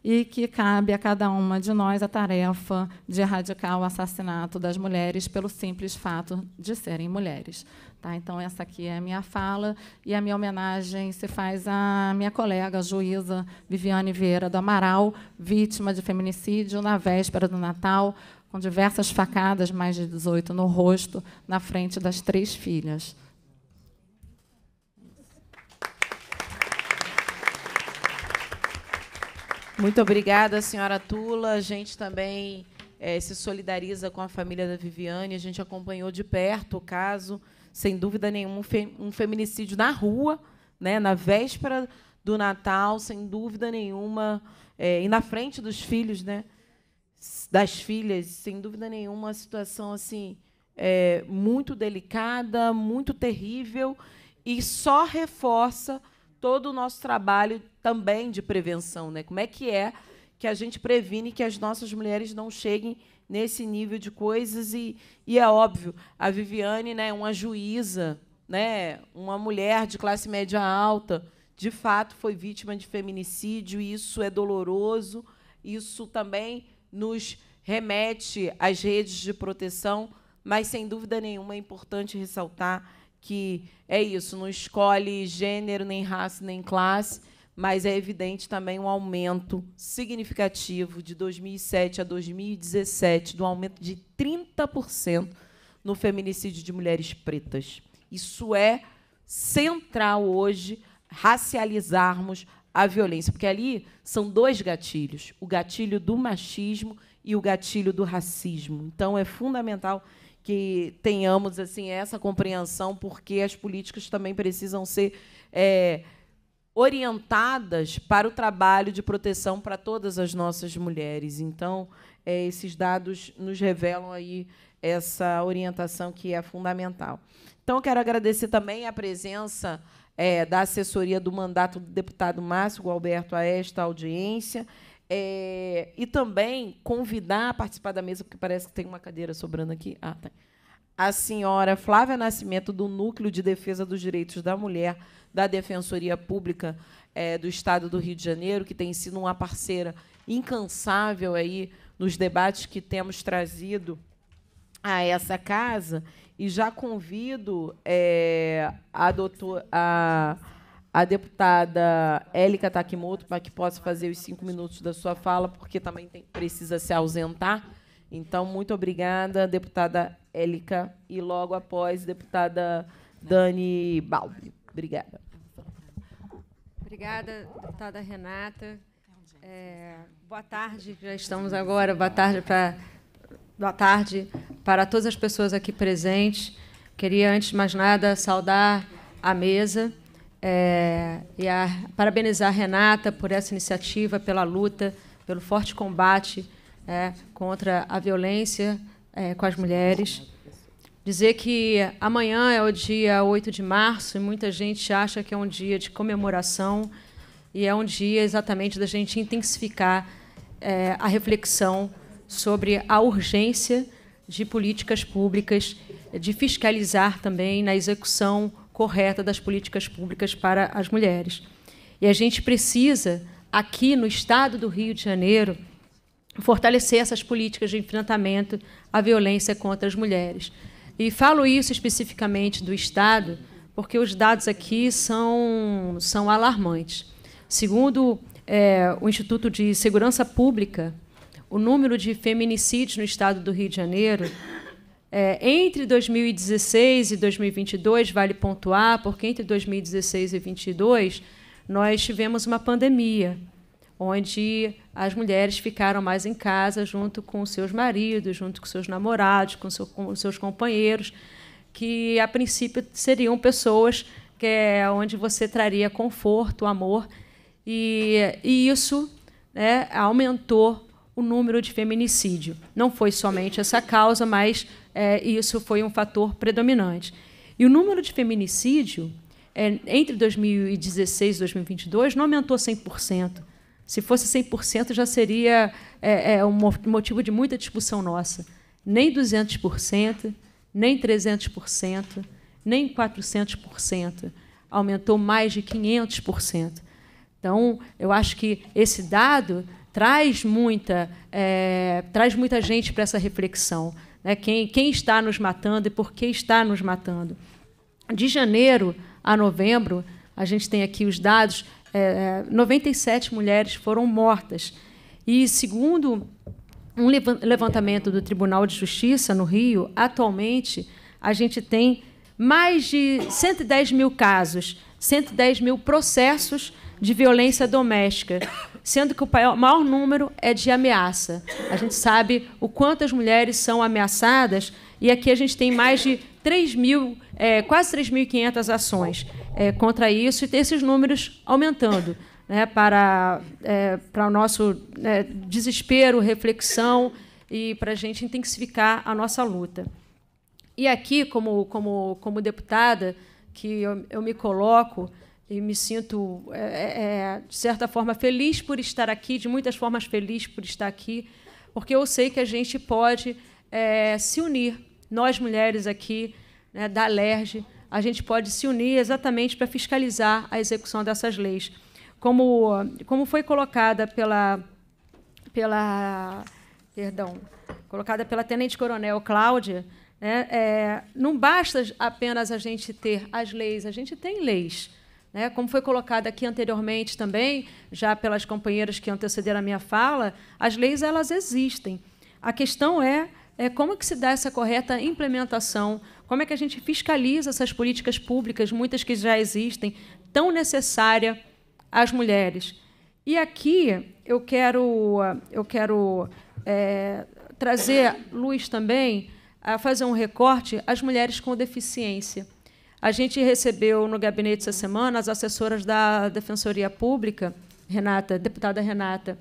e que cabe a cada uma de nós a tarefa de erradicar o assassinato das mulheres pelo simples fato de serem mulheres. Tá? Então, essa aqui é a minha fala e a minha homenagem se faz à minha colega, a juíza Viviane Vieira do Amaral, vítima de feminicídio na véspera do Natal, com diversas facadas, mais de 18, no rosto, na frente das três filhas. Muito obrigada, senhora Tula. A gente também é, se solidariza com a família da Viviane. A gente acompanhou de perto o caso sem dúvida nenhuma, um feminicídio na rua, né, na véspera do Natal, sem dúvida nenhuma, é, e na frente dos filhos, né, das filhas, sem dúvida nenhuma, uma situação assim é, muito delicada, muito terrível, e só reforça todo o nosso trabalho também de prevenção, né? Como é que é que a gente previne que as nossas mulheres não cheguem nesse nível de coisas e, e é óbvio, a Viviane, né, uma juíza, né, uma mulher de classe média alta, de fato foi vítima de feminicídio, e isso é doloroso, isso também nos remete às redes de proteção, mas sem dúvida nenhuma é importante ressaltar que é isso, não escolhe gênero, nem raça, nem classe mas é evidente também um aumento significativo de 2007 a 2017, de um aumento de 30% no feminicídio de mulheres pretas. Isso é central hoje racializarmos a violência, porque ali são dois gatilhos, o gatilho do machismo e o gatilho do racismo. Então é fundamental que tenhamos assim essa compreensão, porque as políticas também precisam ser é, orientadas para o trabalho de proteção para todas as nossas mulheres. Então, é, esses dados nos revelam aí essa orientação que é fundamental. Então, quero agradecer também a presença é, da assessoria do mandato do deputado Márcio Gualberto a esta audiência. É, e também convidar a participar da mesa, porque parece que tem uma cadeira sobrando aqui. Ah, tá. A senhora Flávia Nascimento, do Núcleo de Defesa dos Direitos da Mulher, da Defensoria Pública é, do Estado do Rio de Janeiro, que tem sido uma parceira incansável aí nos debates que temos trazido a essa casa. E já convido é, a, doutor, a, a deputada Élica Takimoto para que possa fazer os cinco minutos da sua fala, porque também tem, precisa se ausentar. Então, muito obrigada, deputada Élica, e logo após, deputada Dani Balbi. Obrigada. Obrigada, deputada Renata. É, boa tarde, já estamos agora. Boa tarde para boa tarde para todas as pessoas aqui presentes. Queria antes de mais nada saudar a mesa é, e a, parabenizar a Renata por essa iniciativa, pela luta, pelo forte combate é, contra a violência é, com as mulheres dizer que amanhã é o dia 8 de março e muita gente acha que é um dia de comemoração e é um dia exatamente da gente intensificar é, a reflexão sobre a urgência de políticas públicas, de fiscalizar também na execução correta das políticas públicas para as mulheres. E a gente precisa, aqui no estado do Rio de Janeiro, fortalecer essas políticas de enfrentamento à violência contra as mulheres. E falo isso especificamente do Estado, porque os dados aqui são, são alarmantes. Segundo é, o Instituto de Segurança Pública, o número de feminicídios no Estado do Rio de Janeiro é, entre 2016 e 2022, vale pontuar, porque entre 2016 e 2022 nós tivemos uma pandemia, onde as mulheres ficaram mais em casa junto com seus maridos, junto com seus namorados, com, seu, com seus companheiros, que a princípio seriam pessoas que é onde você traria conforto, amor, e, e isso né, aumentou o número de feminicídio. Não foi somente essa causa, mas é, isso foi um fator predominante. E o número de feminicídio é, entre 2016 e 2022 não aumentou 100%. Se fosse 100%, já seria é, é, um motivo de muita discussão nossa. Nem 200%, nem 300%, nem 400%. Aumentou mais de 500%. Então, eu acho que esse dado traz muita, é, traz muita gente para essa reflexão. Né? Quem, quem está nos matando e por que está nos matando. De janeiro a novembro, a gente tem aqui os dados, é, 97 é, mulheres foram mortas. E, segundo um levantamento do Tribunal de Justiça no Rio, atualmente a gente tem mais de 110 mil casos, 110 mil processos de violência doméstica, sendo que o maior número é de ameaça. A gente sabe o quanto as mulheres são ameaçadas, e aqui a gente tem mais de 3 mil, é, quase 3.500 ações é, contra isso e ter esses números aumentando. Né, para, é, para o nosso é, desespero, reflexão e para a gente intensificar a nossa luta. E aqui, como, como, como deputada, que eu, eu me coloco e me sinto, é, é, é de certa forma, feliz por estar aqui, de muitas formas feliz por estar aqui, porque eu sei que a gente pode é, se unir, nós mulheres aqui né, da LERJ, a gente pode se unir exatamente para fiscalizar a execução dessas leis. Como, como foi colocada pela, pela, perdão, colocada pela Tenente Coronel Cláudia, né, é, não basta apenas a gente ter as leis, a gente tem leis. Né? Como foi colocado aqui anteriormente também, já pelas companheiras que antecederam a minha fala, as leis elas existem. A questão é é, como que se dá essa correta implementação? Como é que a gente fiscaliza essas políticas públicas, muitas que já existem, tão necessária às mulheres? E aqui eu quero, eu quero é, trazer luz também a fazer um recorte às mulheres com deficiência. A gente recebeu no gabinete essa semana as assessoras da Defensoria Pública, Renata, deputada Renata,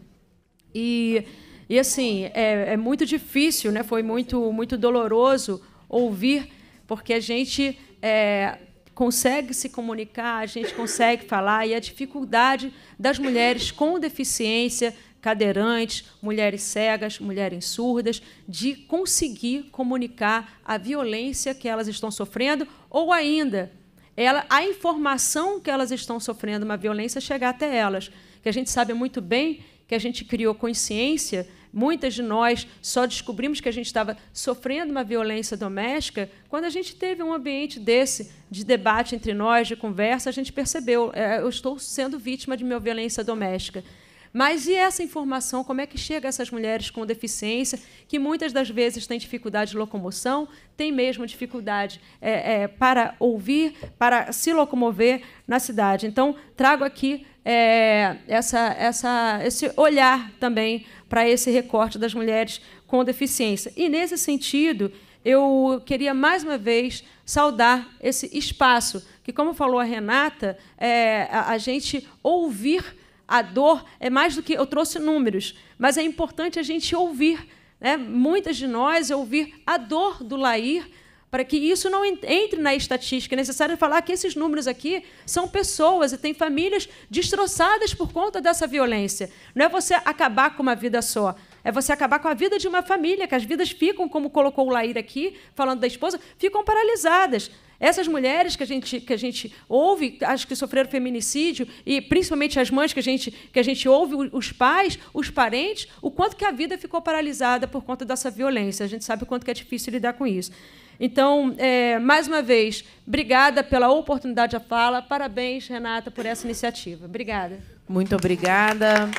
e e assim, é, é muito difícil, né? foi muito, muito doloroso ouvir, porque a gente é, consegue se comunicar, a gente consegue falar, e a dificuldade das mulheres com deficiência, cadeirantes, mulheres cegas, mulheres surdas, de conseguir comunicar a violência que elas estão sofrendo, ou ainda ela, a informação que elas estão sofrendo, uma violência, chegar até elas. Que a gente sabe muito bem que a gente criou consciência, muitas de nós só descobrimos que a gente estava sofrendo uma violência doméstica quando a gente teve um ambiente desse, de debate entre nós, de conversa, a gente percebeu, é, eu estou sendo vítima de minha violência doméstica. Mas e essa informação, como é que chega a essas mulheres com deficiência, que muitas das vezes têm dificuldade de locomoção, têm mesmo dificuldade é, é, para ouvir, para se locomover na cidade? Então, trago aqui é, essa, essa, esse olhar também para esse recorte das mulheres com deficiência. E, nesse sentido, eu queria mais uma vez saudar esse espaço, que, como falou a Renata, é, a, a gente ouvir a dor é mais do que. Eu trouxe números, mas é importante a gente ouvir, né? muitas de nós, é ouvir a dor do Lair, para que isso não entre na estatística. É necessário falar que esses números aqui são pessoas e tem famílias destroçadas por conta dessa violência. Não é você acabar com uma vida só, é você acabar com a vida de uma família, que as vidas ficam, como colocou o Lair aqui, falando da esposa, ficam paralisadas. Essas mulheres que a gente, que a gente ouve, acho que sofreram feminicídio, e principalmente as mães que a, gente, que a gente ouve, os pais, os parentes, o quanto que a vida ficou paralisada por conta dessa violência. A gente sabe o quanto que é difícil lidar com isso. Então, é, mais uma vez, obrigada pela oportunidade da fala. Parabéns, Renata, por essa iniciativa. Obrigada. Muito obrigada.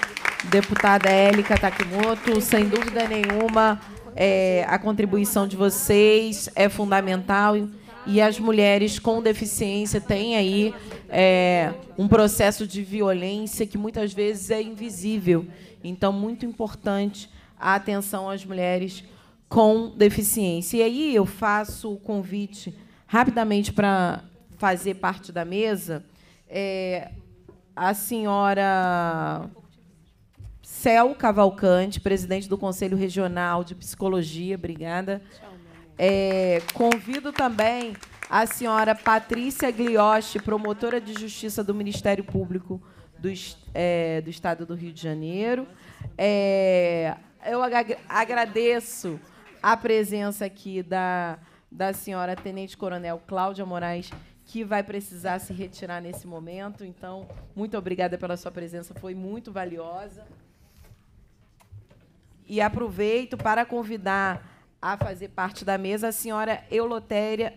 Deputada Élica Takimoto, sem dúvida nenhuma, é, a contribuição de vocês é fundamental e as mulheres com deficiência têm aí é, um processo de violência que muitas vezes é invisível. Então, muito importante a atenção às mulheres com deficiência. E aí eu faço o convite rapidamente para fazer parte da mesa. É, a senhora Cel Cavalcante, presidente do Conselho Regional de Psicologia, obrigada. Tchau é, convido também a senhora Patrícia Glioche, promotora de justiça do Ministério Público do, é, do Estado do Rio de Janeiro. É, eu ag agradeço a presença aqui da, da senhora Tenente Coronel Cláudia Moraes, que vai precisar se retirar nesse momento. Então, muito obrigada pela sua presença, foi muito valiosa. E aproveito para convidar a fazer parte da mesa a senhora Eulotéria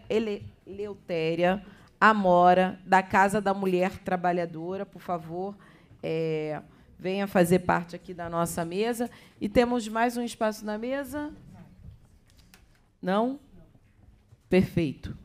Amora, da Casa da Mulher Trabalhadora, por favor. É, venha fazer parte aqui da nossa mesa. E temos mais um espaço na mesa? Não? Perfeito.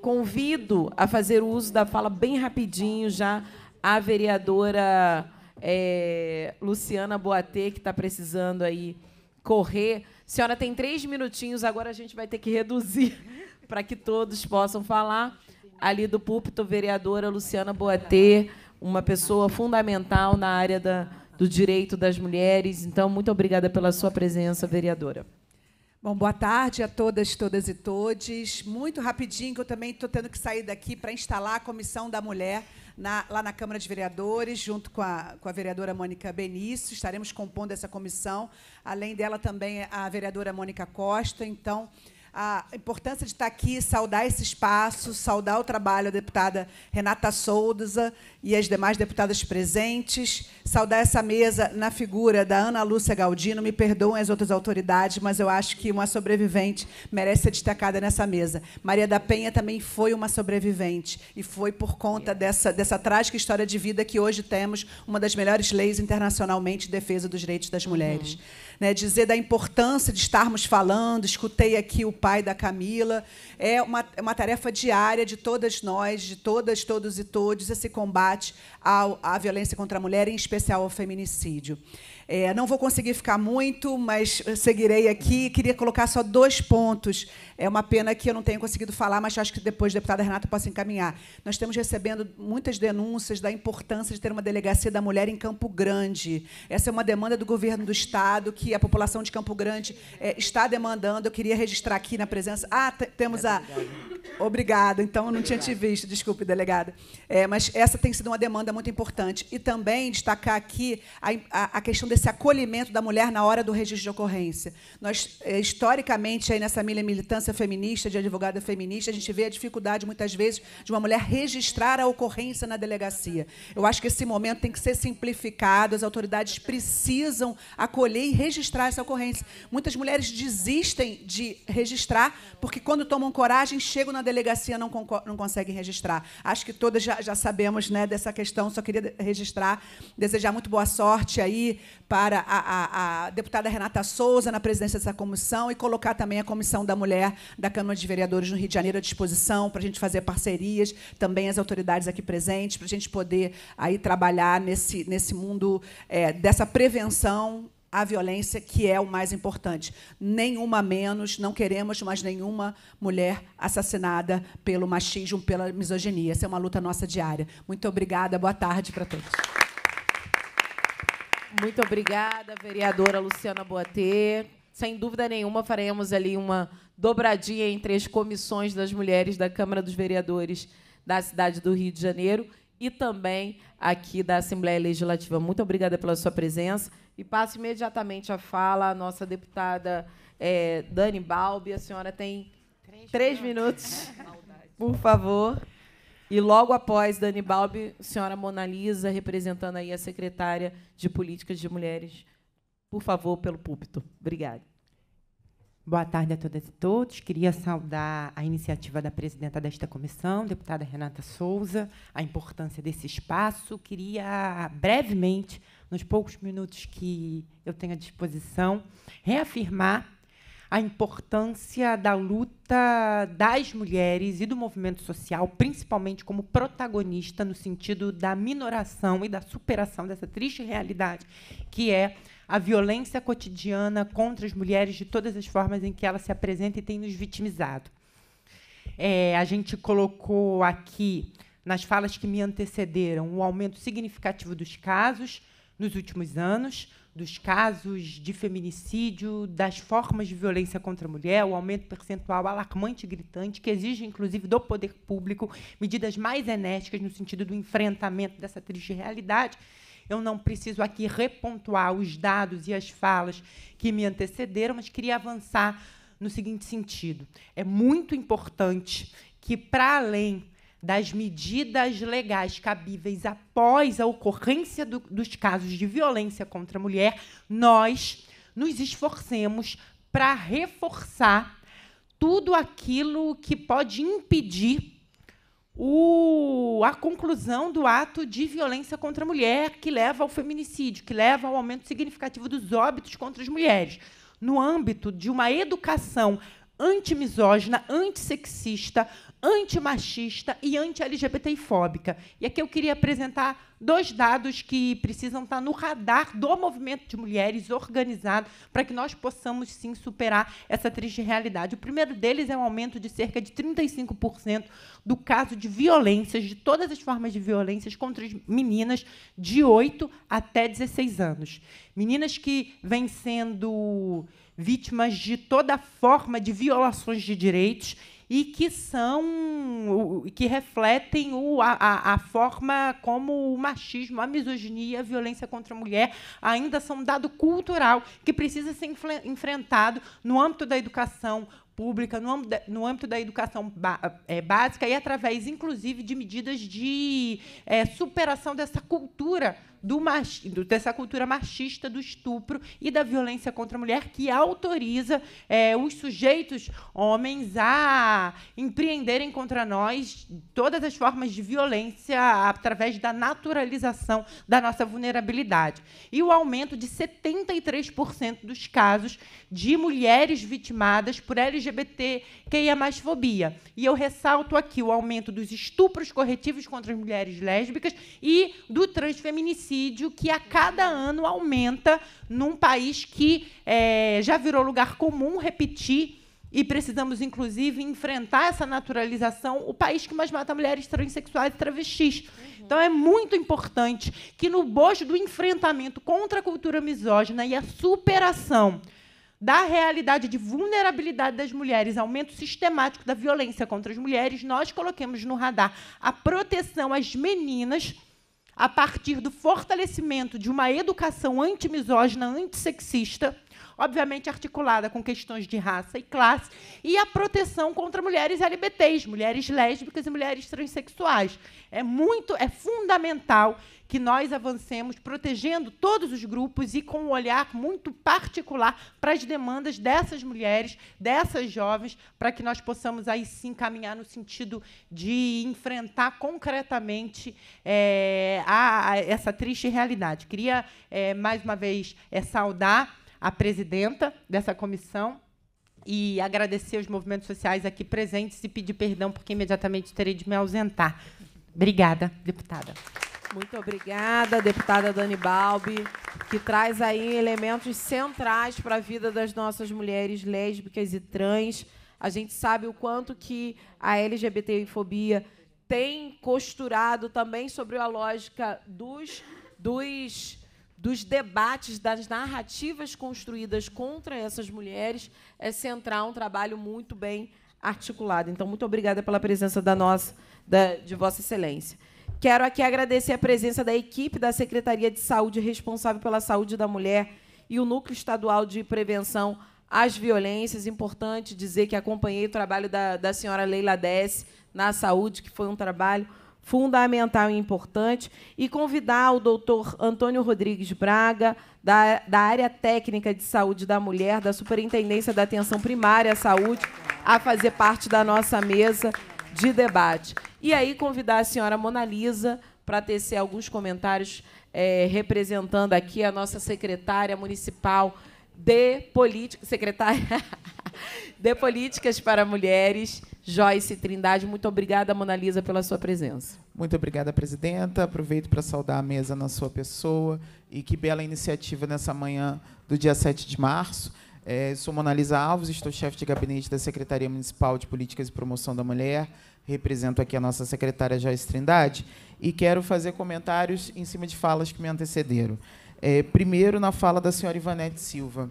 Convido a fazer o uso da fala bem rapidinho já a vereadora é, Luciana Boatê, que está precisando aí correr. Senhora, tem três minutinhos, agora a gente vai ter que reduzir para que todos possam falar. Ali do púlpito, vereadora Luciana Boatê, uma pessoa fundamental na área da, do direito das mulheres. Então, muito obrigada pela sua presença, vereadora. Bom, boa tarde a todas, todas e todes. Muito rapidinho, que eu também estou tendo que sair daqui para instalar a Comissão da Mulher na, lá na Câmara de Vereadores, junto com a, com a vereadora Mônica Benício. Estaremos compondo essa comissão. Além dela, também a vereadora Mônica Costa. Então, a importância de estar aqui, saudar esse espaço, saudar o trabalho da deputada Renata Souza e as demais deputadas presentes, saudar essa mesa na figura da Ana Lúcia Galdino. Me perdoem as outras autoridades, mas eu acho que uma sobrevivente merece ser destacada nessa mesa. Maria da Penha também foi uma sobrevivente e foi por conta dessa, dessa trágica história de vida que hoje temos uma das melhores leis internacionalmente de defesa dos direitos das mulheres. Uhum né, dizer da importância de estarmos falando. Escutei aqui o pai da Camila. É uma, é uma tarefa diária de todas nós, de todas, todos e todos, esse combate ao, à violência contra a mulher, em especial ao feminicídio. É, não vou conseguir ficar muito, mas seguirei aqui. Queria colocar só dois pontos. É uma pena que eu não tenha conseguido falar, mas acho que depois, deputada Renata, possa encaminhar. Nós estamos recebendo muitas denúncias da importância de ter uma delegacia da mulher em Campo Grande. Essa é uma demanda do governo do Estado, que a população de Campo Grande é, está demandando. Eu queria registrar aqui na presença. Ah, temos a. Obrigada. Então, eu não tinha te visto, desculpe, delegada. É, mas essa tem sido uma demanda muito importante. E também destacar aqui a, a, a questão desse esse acolhimento da mulher na hora do registro de ocorrência. Nós, eh, historicamente, aí nessa milha militância feminista, de advogada feminista, a gente vê a dificuldade, muitas vezes, de uma mulher registrar a ocorrência na delegacia. Eu acho que esse momento tem que ser simplificado, as autoridades precisam acolher e registrar essa ocorrência. Muitas mulheres desistem de registrar, porque quando tomam coragem, chegam na delegacia e não, não conseguem registrar. Acho que todas já, já sabemos né, dessa questão, só queria registrar, desejar muito boa sorte aí para a, a, a, deputada Renata Souza na presidência dessa comissão e colocar também a Comissão da Mulher da Câmara de Vereadores no Rio de Janeiro à disposição para a gente fazer parcerias, também as autoridades aqui presentes, para a gente poder aí trabalhar nesse, nesse mundo é, dessa prevenção à violência, que é o mais importante. Nenhuma menos, não queremos mais nenhuma mulher assassinada pelo machismo, pela misoginia. Essa é uma luta nossa diária. Muito obrigada, boa tarde para todos. Muito obrigada, vereadora Luciana Boatê. Sem dúvida nenhuma, faremos ali uma dobradinha entre as comissões das mulheres da Câmara dos Vereadores da cidade do Rio de Janeiro e também aqui da Assembleia Legislativa. Muito obrigada pela sua presença. E passo imediatamente a fala à nossa deputada é, Dani Balbi. A senhora tem três, três minutos, por favor. E logo após Dani Balbi, senhora Mona Lisa, representando aí a secretária de Políticas de Mulheres. Por favor, pelo púlpito. Obrigada. Boa tarde a todas e todos. Queria saudar a iniciativa da presidenta desta comissão, deputada Renata Souza, a importância desse espaço. Queria brevemente, nos poucos minutos que eu tenho à disposição, reafirmar a importância da luta das mulheres e do movimento social, principalmente como protagonista no sentido da minoração e da superação dessa triste realidade que é a violência cotidiana contra as mulheres de todas as formas em que ela se apresenta e tem nos vitimizado. É, a gente colocou aqui, nas falas que me antecederam, o um aumento significativo dos casos nos últimos anos, dos casos de feminicídio, das formas de violência contra a mulher, o aumento percentual alarmante e gritante, que exige, inclusive, do poder público medidas mais enérgicas no sentido do enfrentamento dessa triste realidade. Eu não preciso aqui repontuar os dados e as falas que me antecederam, mas queria avançar no seguinte sentido: é muito importante que, para além das medidas legais cabíveis após a ocorrência do, dos casos de violência contra a mulher, nós nos esforcemos para reforçar tudo aquilo que pode impedir o, a conclusão do ato de violência contra a mulher, que leva ao feminicídio, que leva ao aumento significativo dos óbitos contra as mulheres, no âmbito de uma educação antimisógina, antissexista, antimachista e anti-LGBTfóbica. E aqui eu queria apresentar dois dados que precisam estar no radar do movimento de mulheres organizado para que nós possamos sim superar essa triste realidade. O primeiro deles é um aumento de cerca de 35% do caso de violências, de todas as formas de violências contra as meninas de 8 até 16 anos. Meninas que vêm sendo vítimas de toda forma de violações de direitos e que são que refletem o, a, a forma como o machismo, a misoginia, a violência contra a mulher ainda são um dado cultural que precisa ser enfrentado no âmbito da educação pública, no âmbito da, no âmbito da educação é, básica e através, inclusive, de medidas de é, superação dessa cultura do mach... dessa cultura machista do estupro e da violência contra a mulher que autoriza é, os sujeitos homens a empreenderem contra nós todas as formas de violência através da naturalização da nossa vulnerabilidade. E o aumento de 73% dos casos de mulheres vitimadas por LGBTQIA+, fobia. E eu ressalto aqui o aumento dos estupros corretivos contra as mulheres lésbicas e do transfeminicídio suicídio que a cada ano aumenta num país que é, já virou lugar comum repetir e precisamos, inclusive, enfrentar essa naturalização, o país que mais mata mulheres transexuais e travestis. Uhum. Então, é muito importante que, no bojo do enfrentamento contra a cultura misógina e a superação da realidade de vulnerabilidade das mulheres, aumento sistemático da violência contra as mulheres, nós coloquemos no radar a proteção às meninas a partir do fortalecimento de uma educação antimisógina, antissexista, obviamente articulada com questões de raça e classe, e a proteção contra mulheres LGBTs, mulheres lésbicas e mulheres transexuais. É muito, é fundamental que nós avancemos protegendo todos os grupos e com um olhar muito particular para as demandas dessas mulheres, dessas jovens, para que nós possamos aí sim caminhar no sentido de enfrentar concretamente é, a, a essa triste realidade. Queria é, mais uma vez é, saudar a presidenta dessa comissão e agradecer aos movimentos sociais aqui presentes e pedir perdão porque imediatamente terei de me ausentar. Obrigada, deputada. Muito obrigada, deputada Dani Balbi, que traz aí elementos centrais para a vida das nossas mulheres lésbicas e trans. A gente sabe o quanto que a LGBTfobia tem costurado também sobre a lógica dos, dos dos debates, das narrativas construídas contra essas mulheres, é central, um trabalho muito bem articulado. Então, muito obrigada pela presença da nossa, da, de Vossa Excelência. Quero aqui agradecer a presença da equipe da Secretaria de Saúde responsável pela saúde da mulher e o Núcleo Estadual de Prevenção às Violências. Importante dizer que acompanhei o trabalho da, da senhora Leila Dess na saúde, que foi um trabalho fundamental e importante, e convidar o doutor Antônio Rodrigues Braga, da, da área técnica de saúde da mulher, da Superintendência da Atenção Primária à Saúde, a fazer parte da nossa mesa de debate. E aí convidar a senhora Mona Lisa para tecer alguns comentários é, representando aqui a nossa secretária municipal de política, secretária de políticas para mulheres, Joyce Trindade. Muito obrigada, Mona Lisa, pela sua presença. Muito obrigada, presidenta. Aproveito para saudar a mesa na sua pessoa. E que bela iniciativa nessa manhã do dia 7 de março. É, sou Mona Lisa Alves, estou chefe de gabinete da Secretaria Municipal de Políticas e Promoção da Mulher. Represento aqui a nossa secretária Joyce Trindade. E quero fazer comentários em cima de falas que me antecederam. É, primeiro, na fala da senhora Ivanete Silva.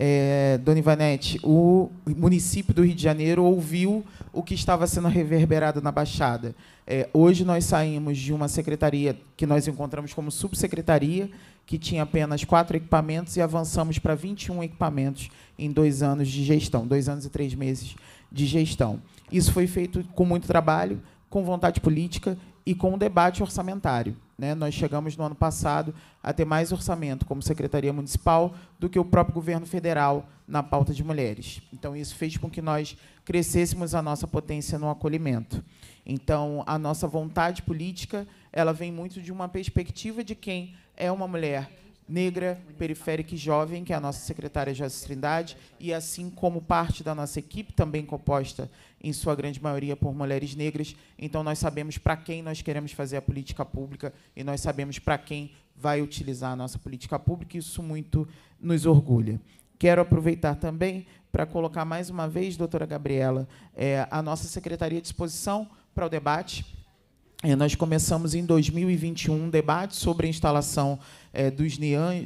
É, Dona Ivanete, o município do Rio de Janeiro ouviu o que estava sendo reverberado na Baixada. É, hoje nós saímos de uma secretaria que nós encontramos como subsecretaria, que tinha apenas quatro equipamentos, e avançamos para 21 equipamentos em dois anos de gestão, dois anos e três meses de gestão. Isso foi feito com muito trabalho, com vontade política e com um debate orçamentário. Né? Nós chegamos no ano passado a ter mais orçamento como Secretaria Municipal do que o próprio governo federal na pauta de mulheres. Então, isso fez com que nós crescêssemos a nossa potência no acolhimento. Então, a nossa vontade política ela vem muito de uma perspectiva de quem é uma mulher negra, periférica e jovem, que é a nossa secretária Joyce Trindade, e assim como parte da nossa equipe, também composta em sua grande maioria por mulheres negras. Então, nós sabemos para quem nós queremos fazer a política pública e nós sabemos para quem vai utilizar a nossa política pública, e isso muito nos orgulha. Quero aproveitar também para colocar mais uma vez, doutora Gabriela, é, a nossa secretaria à disposição para o debate. É, nós começamos em 2021 um debate sobre a instalação é, dos,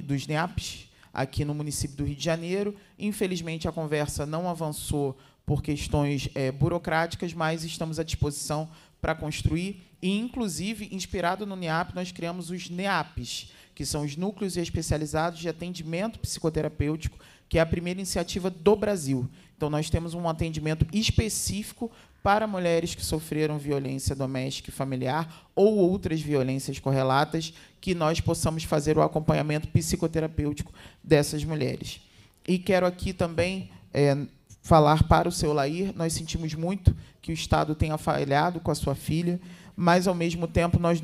dos NEAPs, aqui no município do Rio de Janeiro. Infelizmente, a conversa não avançou por questões é, burocráticas, mas estamos à disposição para construir. E, inclusive, inspirado no NEAP, nós criamos os NEAPs, que são os Núcleos Especializados de Atendimento Psicoterapêutico, que é a primeira iniciativa do Brasil. Então, nós temos um atendimento específico para mulheres que sofreram violência doméstica e familiar ou outras violências correlatas, que nós possamos fazer o acompanhamento psicoterapêutico dessas mulheres. E quero aqui também é, falar para o seu Lair, nós sentimos muito que o Estado tenha falhado com a sua filha, mas, ao mesmo tempo, nós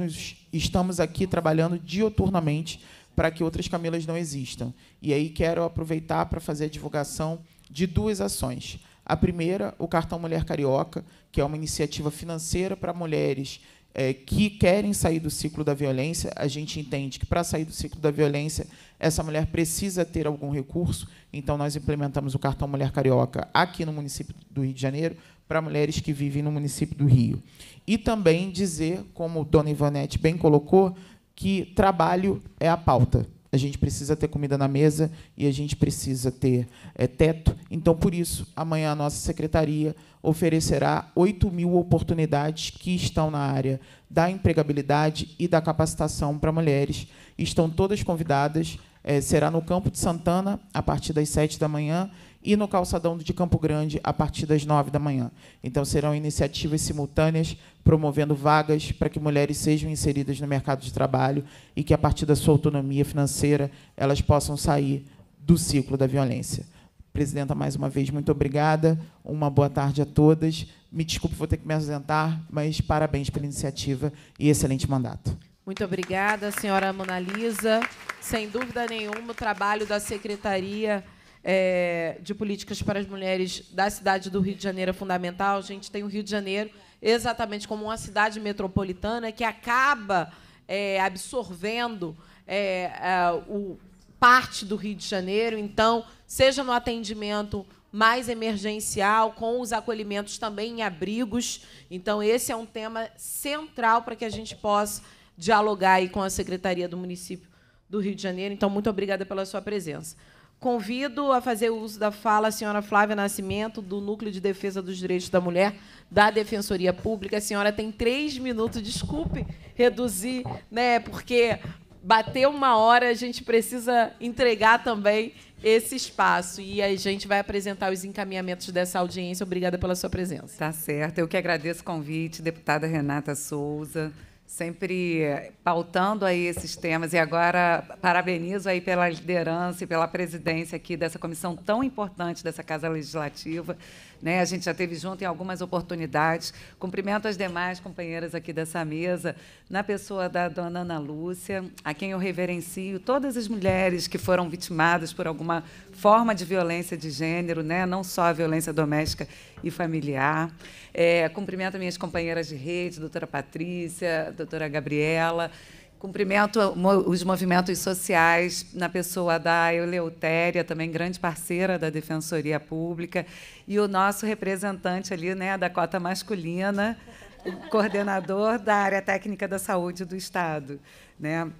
estamos aqui trabalhando dioturnamente para que outras Camilas não existam. E aí quero aproveitar para fazer a divulgação de duas ações. A primeira, o Cartão Mulher Carioca, que é uma iniciativa financeira para mulheres é, que querem sair do ciclo da violência. A gente entende que, para sair do ciclo da violência, essa mulher precisa ter algum recurso. Então, nós implementamos o Cartão Mulher Carioca aqui no município do Rio de Janeiro, para mulheres que vivem no município do Rio. E também dizer, como Dona Ivanete bem colocou, que trabalho é a pauta a gente precisa ter comida na mesa e a gente precisa ter é, teto. Então, por isso, amanhã a nossa secretaria oferecerá 8 mil oportunidades que estão na área da empregabilidade e da capacitação para mulheres. Estão todas convidadas. É, será no Campo de Santana, a partir das 7 da manhã e no calçadão de Campo Grande a partir das nove da manhã. Então serão iniciativas simultâneas promovendo vagas para que mulheres sejam inseridas no mercado de trabalho e que a partir da sua autonomia financeira elas possam sair do ciclo da violência. Presidenta, mais uma vez, muito obrigada. Uma boa tarde a todas. Me desculpe, vou ter que me ausentar, mas parabéns pela iniciativa e excelente mandato. Muito obrigada, senhora Monalisa. Sem dúvida nenhuma, o trabalho da secretaria é, de políticas para as mulheres da cidade do Rio de Janeiro é fundamental. A gente tem o Rio de Janeiro exatamente como uma cidade metropolitana que acaba é, absorvendo é, é, o, parte do Rio de Janeiro. Então, seja no atendimento mais emergencial, com os acolhimentos também em abrigos. Então, esse é um tema central para que a gente possa dialogar aí com a Secretaria do Município do Rio de Janeiro. Então, muito obrigada pela sua presença. Convido a fazer uso da fala a senhora Flávia Nascimento, do Núcleo de Defesa dos Direitos da Mulher, da Defensoria Pública. A senhora tem três minutos, desculpe reduzir, né? Porque bater uma hora a gente precisa entregar também esse espaço. E a gente vai apresentar os encaminhamentos dessa audiência. Obrigada pela sua presença. Tá certo. Eu que agradeço o convite, deputada Renata Souza sempre pautando aí esses temas. E agora parabenizo aí pela liderança e pela presidência aqui dessa comissão tão importante dessa Casa Legislativa. Né? A gente já teve junto em algumas oportunidades. Cumprimento as demais companheiras aqui dessa mesa, na pessoa da dona Ana Lúcia, a quem eu reverencio, todas as mulheres que foram vitimadas por alguma forma de violência de gênero, né? não só a violência doméstica e familiar. É, cumprimento minhas companheiras de rede, doutora Patrícia, doutora Gabriela. Cumprimento os movimentos sociais na pessoa da Eleutéria, também grande parceira da Defensoria Pública, e o nosso representante ali, né, da cota masculina, o coordenador da área técnica da saúde do Estado. Né?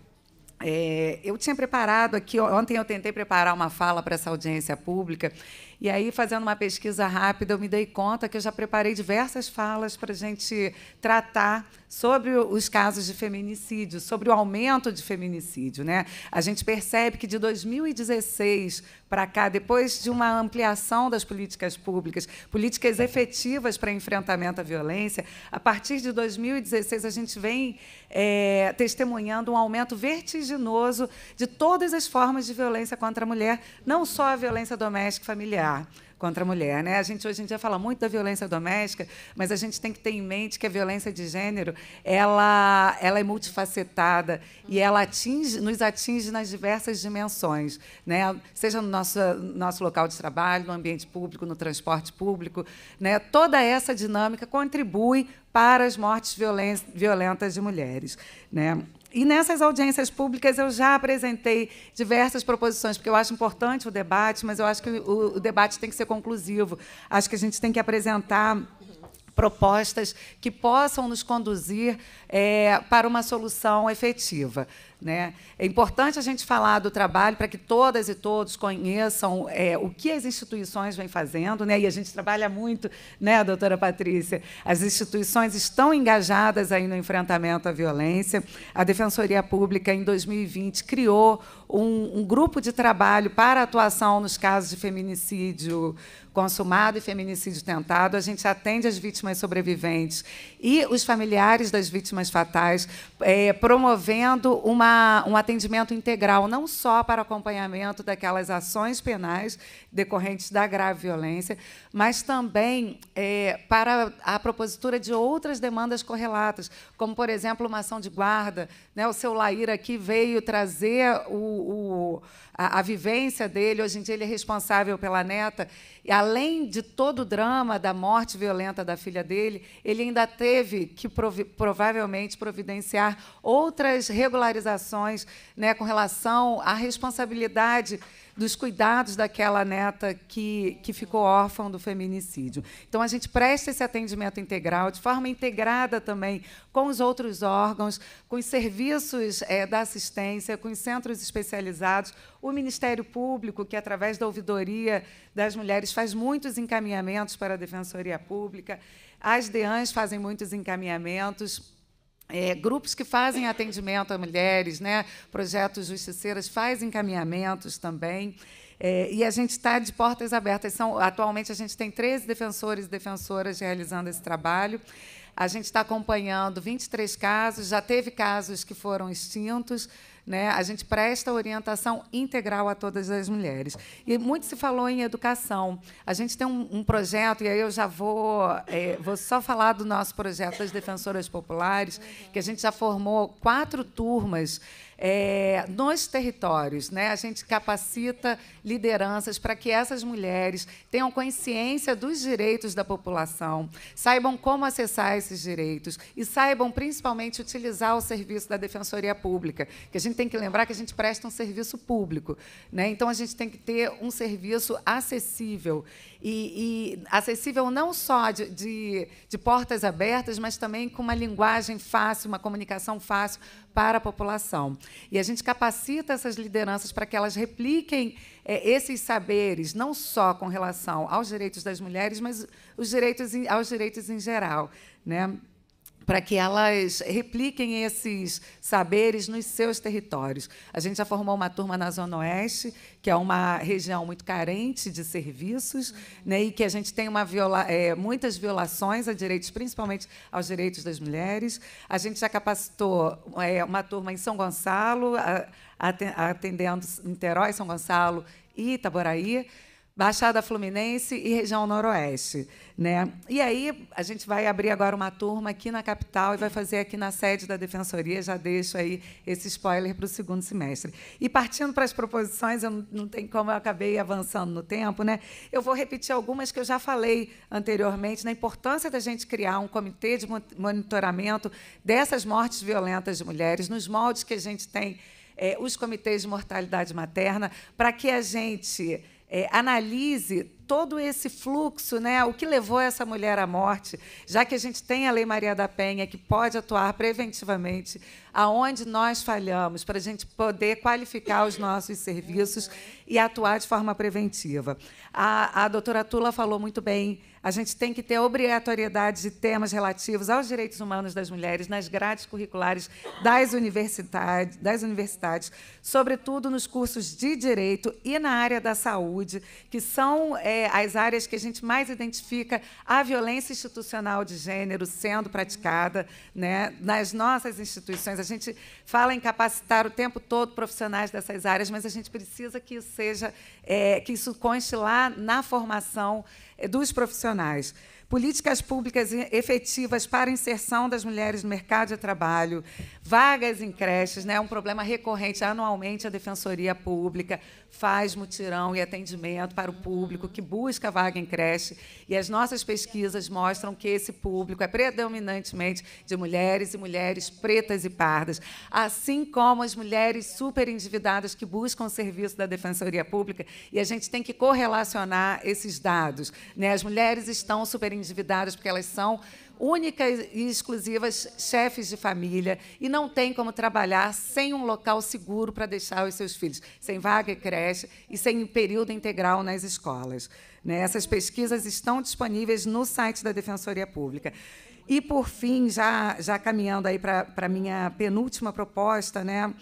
É, eu tinha preparado aqui, ontem eu tentei preparar uma fala para essa audiência pública, e aí, fazendo uma pesquisa rápida, eu me dei conta que eu já preparei diversas falas para a gente tratar sobre os casos de feminicídio, sobre o aumento de feminicídio. Né? A gente percebe que de 2016 para cá, depois de uma ampliação das políticas públicas, políticas efetivas para enfrentamento à violência, a partir de 2016 a gente vem é, testemunhando um aumento vertiginoso de todas as formas de violência contra a mulher, não só a violência doméstica e familiar contra a mulher. Né? A gente hoje em dia fala muito da violência doméstica, mas a gente tem que ter em mente que a violência de gênero ela, ela é multifacetada e ela atinge, nos atinge nas diversas dimensões, né? seja no nosso, nosso local de trabalho, no ambiente público, no transporte público. Né? Toda essa dinâmica contribui para as mortes violentas de mulheres. Né? E nessas audiências públicas eu já apresentei diversas proposições, porque eu acho importante o debate, mas eu acho que o, o debate tem que ser conclusivo. Acho que a gente tem que apresentar propostas que possam nos conduzir é, para uma solução efetiva. Né? É importante a gente falar do trabalho para que todas e todos conheçam é, o que as instituições vêm fazendo, né? e a gente trabalha muito, né, doutora Patrícia? As instituições estão engajadas aí no enfrentamento à violência. A Defensoria Pública, em 2020, criou um, um grupo de trabalho para atuação nos casos de feminicídio consumado e feminicídio tentado. A gente atende as vítimas sobreviventes e os familiares das vítimas fatais, é, promovendo uma uma, um atendimento integral, não só para acompanhamento daquelas ações penais decorrentes da grave violência, mas também é, para a propositura de outras demandas correlatas, como, por exemplo, uma ação de guarda. Né? O seu Laíra aqui veio trazer o, o a, a, vivência dele, hoje em dia ele é responsável pela neta, e além de todo o drama da morte violenta da filha dele, ele ainda teve que provi provavelmente providenciar outras regularizações orientações né, com relação à responsabilidade dos cuidados daquela neta que, que ficou órfã do feminicídio. Então, a gente presta esse atendimento integral, de forma integrada também com os outros órgãos, com os serviços é, da assistência, com os centros especializados, o Ministério Público, que, através da ouvidoria das mulheres, faz muitos encaminhamentos para a Defensoria Pública, as DEANs fazem muitos encaminhamentos é, grupos que fazem atendimento a mulheres, né? projetos justiceiras, fazem encaminhamentos também. É, e a gente está de portas abertas. São, atualmente, a gente tem 13 defensores e defensoras realizando esse trabalho. A gente está acompanhando 23 casos, já teve casos que foram extintos. Né? A gente presta orientação integral a todas as mulheres. E muito se falou em educação. A gente tem um, um projeto, e aí eu já vou, é, vou só falar do nosso projeto das defensoras populares, que a gente já formou quatro turmas é, nos territórios. Né? A gente capacita lideranças para que essas mulheres tenham consciência dos direitos da população, saibam como acessar esses direitos e saibam, principalmente, utilizar o serviço da Defensoria Pública, que a gente tem que lembrar que a gente presta um serviço público. Né? Então, a gente tem que ter um serviço acessível e, e acessível não só de, de, de, portas abertas, mas também com uma linguagem fácil, uma comunicação fácil para a população. E a gente capacita essas lideranças para que elas repliquem é, esses saberes, não só com relação aos direitos das mulheres, mas os direitos, aos direitos em geral. Né? para que elas repliquem esses saberes nos seus territórios. A gente já formou uma turma na Zona Oeste, que é uma região muito carente de serviços, né, e que a gente tem viola é, muitas violações a direitos, principalmente aos direitos das mulheres. A gente já capacitou é, uma turma em São Gonçalo, atendendo Niterói, São Gonçalo e Itaboraí. Baixada Fluminense e região Noroeste, né? E aí a gente vai abrir agora uma turma aqui na capital e vai fazer aqui na sede da Defensoria. Já deixo aí esse spoiler para o segundo semestre. E partindo para as proposições, eu não, tem como eu acabei avançando no tempo, né? Eu vou repetir algumas que eu já falei anteriormente na importância da gente criar um comitê de monitoramento dessas mortes violentas de mulheres nos moldes que a gente tem é, os comitês de mortalidade materna para que a gente é, analise todo esse fluxo, né, o que levou essa mulher à morte, já que a gente tem a Lei Maria da Penha, que pode atuar preventivamente, aonde nós falhamos, para a gente poder qualificar os nossos serviços e atuar de forma preventiva. A, a doutora Tula falou muito bem, a gente tem que ter obrigatoriedade de temas relativos aos direitos humanos das mulheres nas grades curriculares das universidades, das universidades sobretudo nos cursos de direito e na área da saúde, que são é, é as áreas que a gente mais identifica a violência institucional de gênero sendo praticada né, nas nossas instituições. A gente fala em capacitar o tempo todo profissionais dessas áreas, mas a gente precisa que isso seja, é, que isso conste lá na formação é, dos profissionais políticas públicas efetivas para inserção das mulheres no mercado de trabalho, vagas em creches, né, é um problema recorrente anualmente a Defensoria Pública faz mutirão e atendimento para o público que busca vaga em creche, e as nossas pesquisas mostram que esse público é predominantemente de mulheres e mulheres pretas e pardas, assim como as mulheres endividadas que buscam o serviço da Defensoria Pública, e a gente tem que correlacionar esses dados, né? As mulheres estão super endividadas, porque elas são únicas e exclusivas chefes de família e não tem como trabalhar sem um local seguro para deixar os seus filhos, sem vaga e creche e sem período integral nas escolas. Né? Essas pesquisas estão disponíveis no site da Defensoria Pública. E, por fim, já, já caminhando aí para a minha penúltima proposta, né?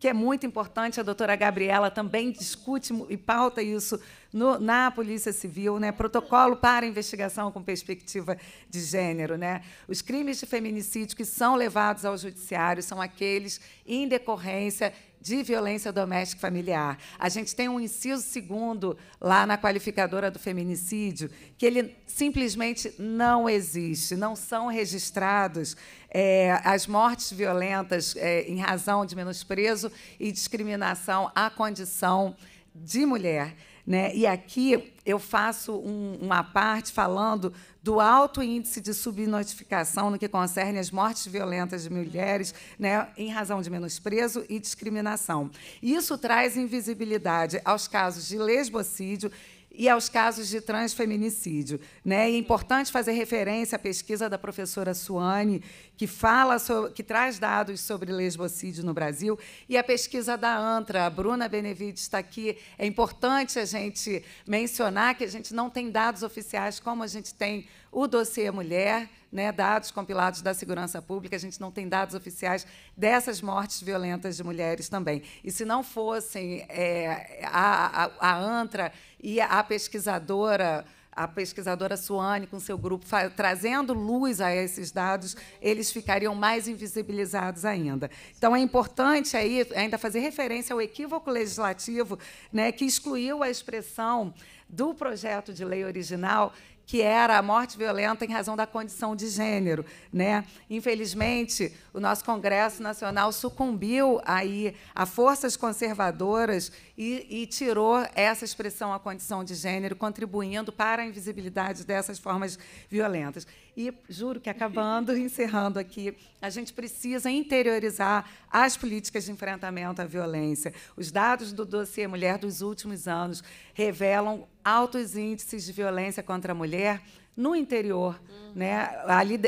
que é muito importante. A doutora Gabriela também discute e pauta isso no, na Polícia Civil, né? protocolo para investigação com perspectiva de gênero. Né? Os crimes de feminicídio que são levados ao judiciário são aqueles em decorrência de violência doméstica familiar. A gente tem um inciso segundo lá na qualificadora do feminicídio que ele simplesmente não existe, não são registrados é, as mortes violentas é, em razão de menosprezo e discriminação à condição de mulher. Né? E aqui eu faço um, uma parte falando do alto índice de subnotificação no que concerne as mortes violentas de mulheres, né, em razão de menosprezo e discriminação. Isso traz invisibilidade aos casos de lesbocídio e aos casos de transfeminicídio. Né? É importante fazer referência à pesquisa da professora Suane, que fala sobre, que traz dados sobre lesbocídio no Brasil, e a pesquisa da ANTRA, a Bruna Benevides está aqui. É importante a gente mencionar que a gente não tem dados oficiais como a gente tem o dossiê mulher, né, dados compilados da segurança pública, a gente não tem dados oficiais dessas mortes violentas de mulheres também. E se não fossem é, a, a, a ANTRA e a pesquisadora a pesquisadora Suane com seu grupo trazendo luz a esses dados, eles ficariam mais invisibilizados ainda. Então é importante aí ainda fazer referência ao equívoco legislativo, né, que excluiu a expressão do projeto de lei original que era a morte violenta em razão da condição de gênero. Né? Infelizmente, o nosso Congresso Nacional sucumbiu aí a forças conservadoras e, e tirou essa expressão a condição de gênero, contribuindo para a invisibilidade dessas formas violentas. E juro que, acabando, encerrando aqui, a gente precisa interiorizar as políticas de enfrentamento à violência. Os dados do dossiê Mulher dos últimos anos revelam altos índices de violência contra a mulher no interior. Uhum. Né?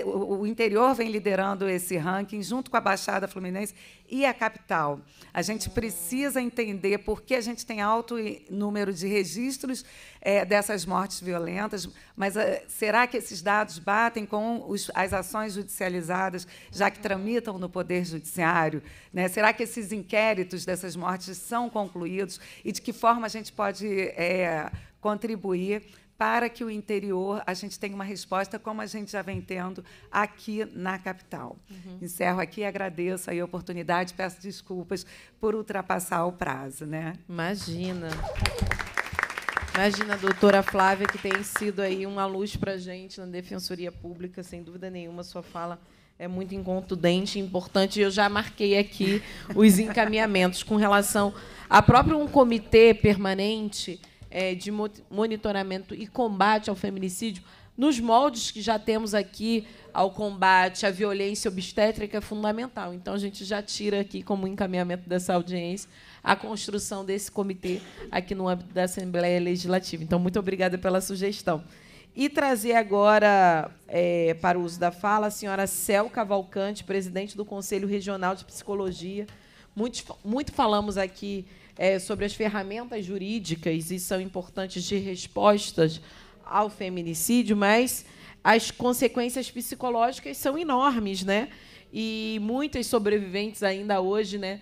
o interior vem liderando esse ranking junto com a Baixada Fluminense e a capital. A gente uhum. precisa entender por que a gente tem alto número de registros é, dessas mortes violentas, mas é, será que esses dados batem com os, as ações judicializadas, já que uhum. tramitam no Poder Judiciário? Né? Será que esses inquéritos dessas mortes são concluídos? E de que forma a gente pode é, contribuir para que o interior a gente tenha uma resposta como a gente já vem tendo aqui na capital. Uhum. Encerro aqui, agradeço a oportunidade, peço desculpas por ultrapassar o prazo, né? Imagina. Imagina a doutora Flávia, que tem sido aí uma luz para a gente na Defensoria Pública, sem dúvida nenhuma, sua fala é muito incontundente, importante. Eu já marquei aqui os encaminhamentos com relação a próprio um comitê permanente é, de monitoramento e combate ao feminicídio, nos moldes que já temos aqui ao combate à violência obstétrica, é fundamental. Então, a gente já tira aqui, como encaminhamento dessa audiência, a construção desse comitê aqui no âmbito da Assembleia Legislativa. Então, muito obrigada pela sugestão. E trazer agora, é, para o uso da fala, a senhora Cel Cavalcante, presidente do Conselho Regional de Psicologia. Muito, muito falamos aqui é, sobre as ferramentas jurídicas e são importantes de respostas ao feminicídio, mas as consequências psicológicas são enormes, né? E muitas sobreviventes ainda hoje, né,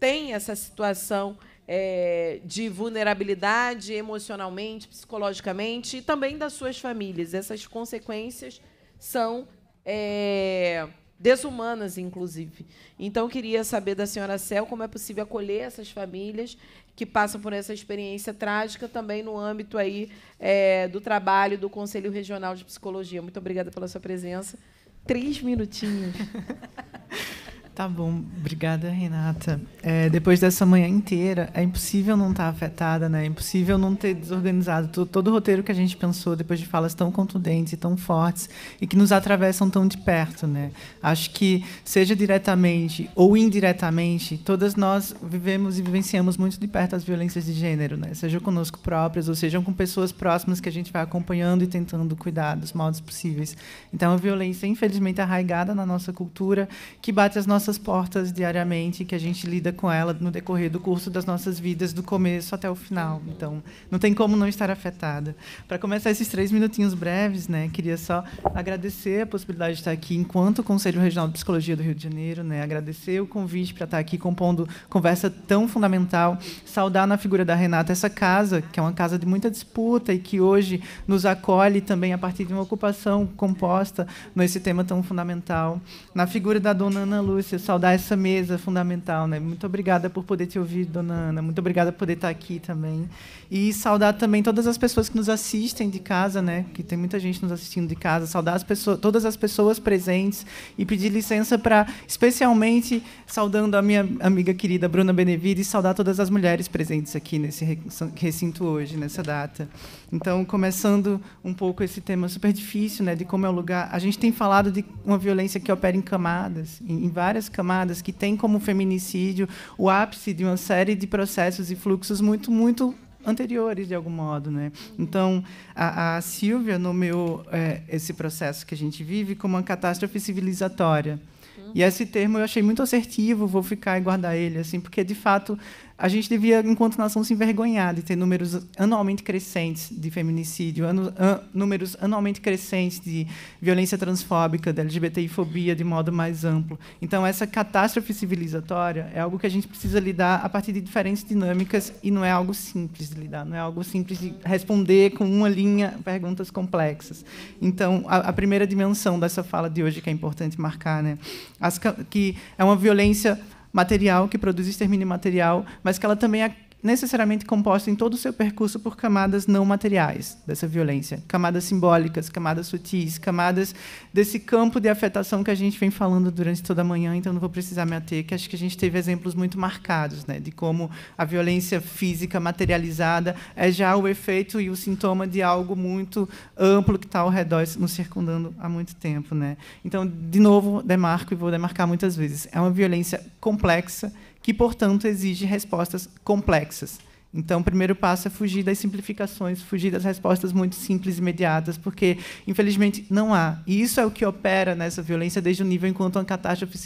têm essa situação é, de vulnerabilidade emocionalmente, psicologicamente e também das suas famílias. Essas consequências são é, desumanas, inclusive. Então, queria saber da senhora Cel como é possível acolher essas famílias que passam por essa experiência trágica também no âmbito aí é, do trabalho do Conselho Regional de Psicologia. Muito obrigada pela sua presença. Três minutinhos. Tá bom, obrigada, Renata. É, depois dessa manhã inteira, é impossível não estar tá afetada, né? É impossível não ter desorganizado todo, todo o roteiro que a gente pensou depois de falas tão contundentes e tão fortes e que nos atravessam tão de perto, né? Acho que, seja diretamente ou indiretamente, todas nós vivemos e vivenciamos muito de perto as violências de gênero, né? Seja conosco próprias ou sejam com pessoas próximas que a gente vai acompanhando e tentando cuidar dos modos possíveis. Então, a violência, infelizmente, é arraigada na nossa cultura, que bate as nossas nossas portas diariamente, que a gente lida com ela no decorrer do curso das nossas vidas, do começo até o final. Então, não tem como não estar afetada. Para começar esses três minutinhos breves, né, queria só agradecer a possibilidade de estar aqui enquanto Conselho Regional de Psicologia do Rio de Janeiro, né, agradecer o convite para estar aqui compondo conversa tão fundamental, saudar na figura da Renata essa casa, que é uma casa de muita disputa e que hoje nos acolhe também a partir de uma ocupação composta nesse tema tão fundamental. Na figura da dona Ana Lúcia, saudar essa mesa fundamental, né? Muito obrigada por poder te ouvir, dona Ana. Muito obrigada por poder estar aqui também. E saudar também todas as pessoas que nos assistem de casa, né? Que tem muita gente nos assistindo de casa. Saudar as pessoas, todas as pessoas presentes e pedir licença para, especialmente, saudando a minha amiga querida Bruna Benevides, saudar todas as mulheres presentes aqui nesse recinto hoje, nessa data. Então, começando um pouco esse tema super difícil, né? De como é o lugar. A gente tem falado de uma violência que opera em camadas, em várias várias camadas, que tem como feminicídio o ápice de uma série de processos e fluxos muito, muito anteriores de algum modo, né? Então a, a Silvia nomeou é, esse processo que a gente vive como uma catástrofe civilizatória. Uhum. E esse termo eu achei muito assertivo, vou ficar e guardar ele, assim, porque de fato a gente devia, enquanto nação, se envergonhar de ter números anualmente crescentes de feminicídio, anu, an, números anualmente crescentes de violência transfóbica, de LGBTI-fobia de modo mais amplo. Então, essa catástrofe civilizatória é algo que a gente precisa lidar a partir de diferentes dinâmicas e não é algo simples de lidar, não é algo simples de responder com uma linha perguntas complexas. Então, a, a primeira dimensão dessa fala de hoje que é importante marcar, né? As, que é uma violência material, que produz extermínio material, mas que ela também necessariamente composta em todo o seu percurso por camadas não materiais dessa violência, camadas simbólicas, camadas sutis, camadas desse campo de afetação que a gente vem falando durante toda a manhã, então não vou precisar me ater, que acho que a gente teve exemplos muito marcados, né, de como a violência física materializada é já o efeito e o sintoma de algo muito amplo que está ao redor nos circundando há muito tempo, né? Então, de novo, demarco e vou demarcar muitas vezes. É uma violência complexa que, portanto, exige respostas complexas. Então, o primeiro passo é fugir das simplificações, fugir das respostas muito simples e imediatas, porque, infelizmente, não há. E isso é o que opera nessa violência desde o nível enquanto uma catástrofe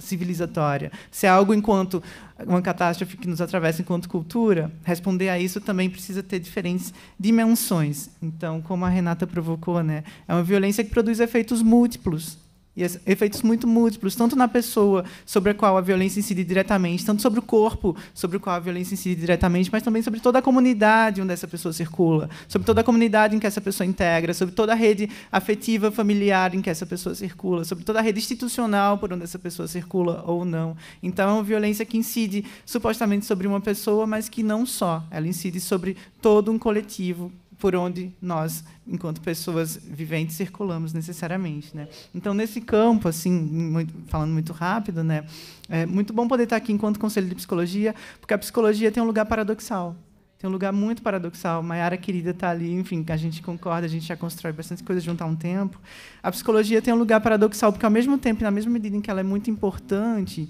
civilizatória. Se é algo enquanto uma catástrofe que nos atravessa enquanto cultura, responder a isso também precisa ter diferentes dimensões. Então, como a Renata provocou, né, é uma violência que produz efeitos múltiplos e efeitos muito múltiplos, tanto na pessoa sobre a qual a violência incide diretamente, tanto sobre o corpo sobre o qual a violência incide diretamente, mas também sobre toda a comunidade onde essa pessoa circula, sobre toda a comunidade em que essa pessoa integra, sobre toda a rede afetiva familiar em que essa pessoa circula, sobre toda a rede institucional por onde essa pessoa circula ou não. Então, é uma violência que incide supostamente sobre uma pessoa, mas que não só, ela incide sobre todo um coletivo por onde nós, enquanto pessoas viventes, circulamos necessariamente, né? Então, nesse campo, assim, muito, falando muito rápido, né? É muito bom poder estar aqui enquanto conselho de psicologia, porque a psicologia tem um lugar paradoxal. Tem um lugar muito paradoxal. Maiara querida está ali, enfim, a gente concorda, a gente já constrói bastante coisa junto há um tempo. A psicologia tem um lugar paradoxal, porque ao mesmo tempo, na mesma medida em que ela é muito importante,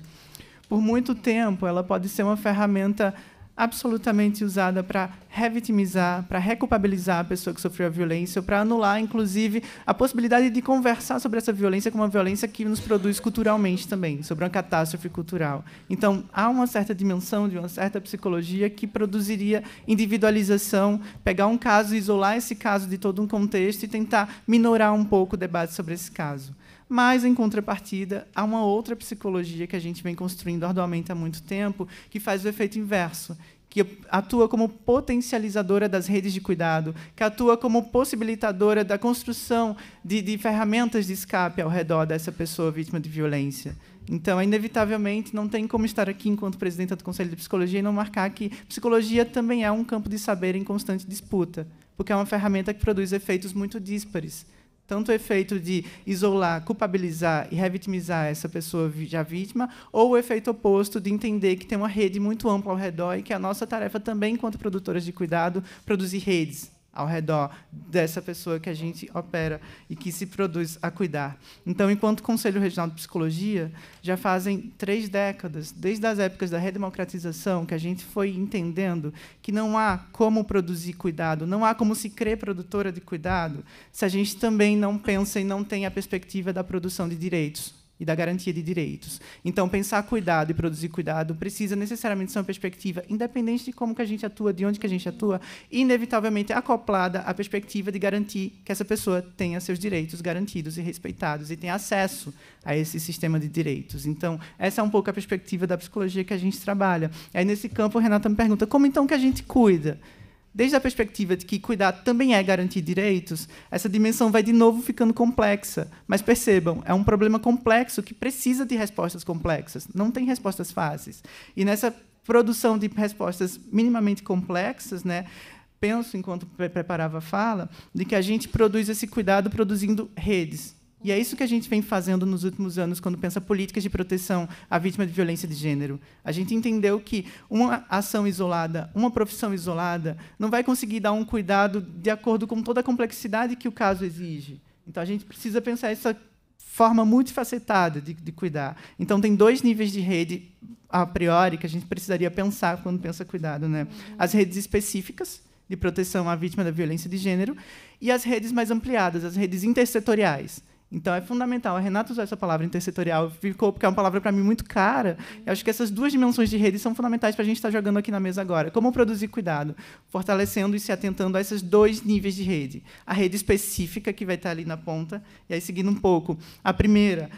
por muito tempo ela pode ser uma ferramenta absolutamente usada para revitimizar, para reculpabilizar a pessoa que sofreu a violência, para anular, inclusive, a possibilidade de conversar sobre essa violência como uma violência que nos produz culturalmente também, sobre uma catástrofe cultural. Então, há uma certa dimensão de uma certa psicologia que produziria individualização, pegar um caso, isolar esse caso de todo um contexto e tentar minorar um pouco o debate sobre esse caso. Mas, em contrapartida, há uma outra psicologia que a gente vem construindo arduamente há muito tempo, que faz o efeito inverso, que atua como potencializadora das redes de cuidado, que atua como possibilitadora da construção de, de, ferramentas de escape ao redor dessa pessoa vítima de violência. Então, inevitavelmente, não tem como estar aqui enquanto presidenta do Conselho de Psicologia e não marcar que psicologia também é um campo de saber em constante disputa, porque é uma ferramenta que produz efeitos muito díspares tanto o efeito de isolar, culpabilizar e revitimizar essa pessoa já vítima, ou o efeito oposto de entender que tem uma rede muito ampla ao redor e que a nossa tarefa também, enquanto produtoras de cuidado, produzir redes ao redor dessa pessoa que a gente opera e que se produz a cuidar. Então, enquanto Conselho Regional de Psicologia, já fazem três décadas, desde as épocas da redemocratização, que a gente foi entendendo que não há como produzir cuidado, não há como se crer produtora de cuidado, se a gente também não pensa e não tem a perspectiva da produção de direitos e da garantia de direitos. Então, pensar cuidado e produzir cuidado precisa necessariamente ser uma perspectiva, independente de como que a gente atua, de onde que a gente atua, inevitavelmente acoplada à perspectiva de garantir que essa pessoa tenha seus direitos garantidos e respeitados e tenha acesso a esse sistema de direitos. Então, essa é um pouco a perspectiva da psicologia que a gente trabalha. Aí, nesse campo, o Renata me pergunta, como então que a gente cuida? Desde a perspectiva de que cuidar também é garantir direitos, essa dimensão vai de novo ficando complexa. Mas percebam, é um problema complexo que precisa de respostas complexas. Não tem respostas fáceis. E nessa produção de respostas minimamente complexas, né, penso, enquanto preparava a fala, de que a gente produz esse cuidado produzindo redes, e é isso que a gente vem fazendo nos últimos anos quando pensa políticas de proteção à vítima de violência de gênero. A gente entendeu que uma ação isolada, uma profissão isolada, não vai conseguir dar um cuidado de acordo com toda a complexidade que o caso exige. Então a gente precisa pensar essa forma multifacetada de, de cuidar. Então tem dois níveis de rede a priori que a gente precisaria pensar quando pensa cuidado, né? Uhum. As redes específicas de proteção à vítima da violência de gênero e as redes mais ampliadas, as redes intersetoriais então é fundamental. A Renata usou essa palavra intersetorial, ficou porque é uma palavra para mim muito cara. Eu acho que essas duas dimensões de rede são fundamentais para a gente estar tá jogando aqui na mesa agora. Como produzir cuidado, fortalecendo e se atentando a esses dois níveis de rede. A rede específica que vai estar tá ali na ponta e aí seguindo um pouco. A primeira,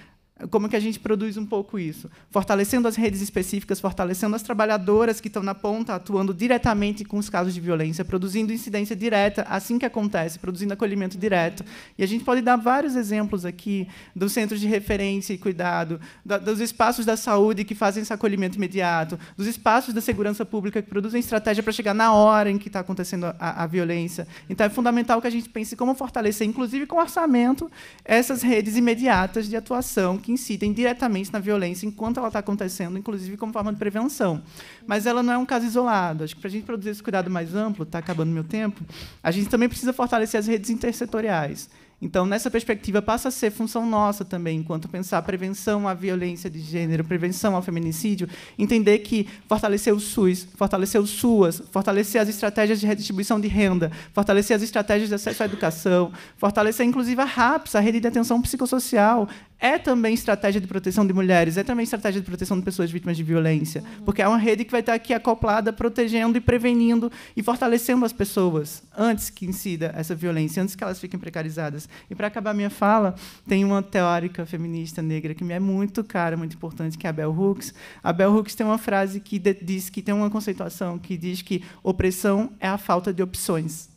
como que a gente produz um pouco isso? Fortalecendo as redes específicas, fortalecendo as trabalhadoras que estão na ponta, atuando diretamente com os casos de violência, produzindo incidência direta assim que acontece, produzindo acolhimento direto. E a gente pode dar vários exemplos aqui dos centros de referência e cuidado, dos espaços da saúde que fazem esse acolhimento imediato, dos espaços da segurança pública que produzem estratégia para chegar na hora em que está acontecendo a, a violência. Então, é fundamental que a gente pense como fortalecer, inclusive com orçamento, essas redes imediatas de atuação que incidem diretamente na violência enquanto ela está acontecendo, inclusive como forma de prevenção. Mas ela não é um caso isolado. Acho que para a gente produzir esse cuidado mais amplo, está acabando meu tempo, a gente também precisa fortalecer as redes intersetoriais. Então, nessa perspectiva, passa a ser função nossa também, enquanto pensar prevenção à violência de gênero, prevenção ao feminicídio, entender que fortalecer o SUS, fortalecer o SUAS, fortalecer as estratégias de redistribuição de renda, fortalecer as estratégias de acesso à educação, fortalecer, inclusive, a RAPS, a Rede de Atenção Psicossocial, é também estratégia de proteção de mulheres, é também estratégia de proteção de pessoas vítimas de violência, uhum. porque é uma rede que vai estar aqui acoplada, protegendo e prevenindo e fortalecendo as pessoas antes que incida essa violência, antes que elas fiquem precarizadas. E para acabar minha fala, tem uma teórica feminista negra que me é muito cara, muito importante, que é a Bell Hooks. A Bell Hooks tem uma frase que diz que tem uma conceituação que diz que opressão é a falta de opções.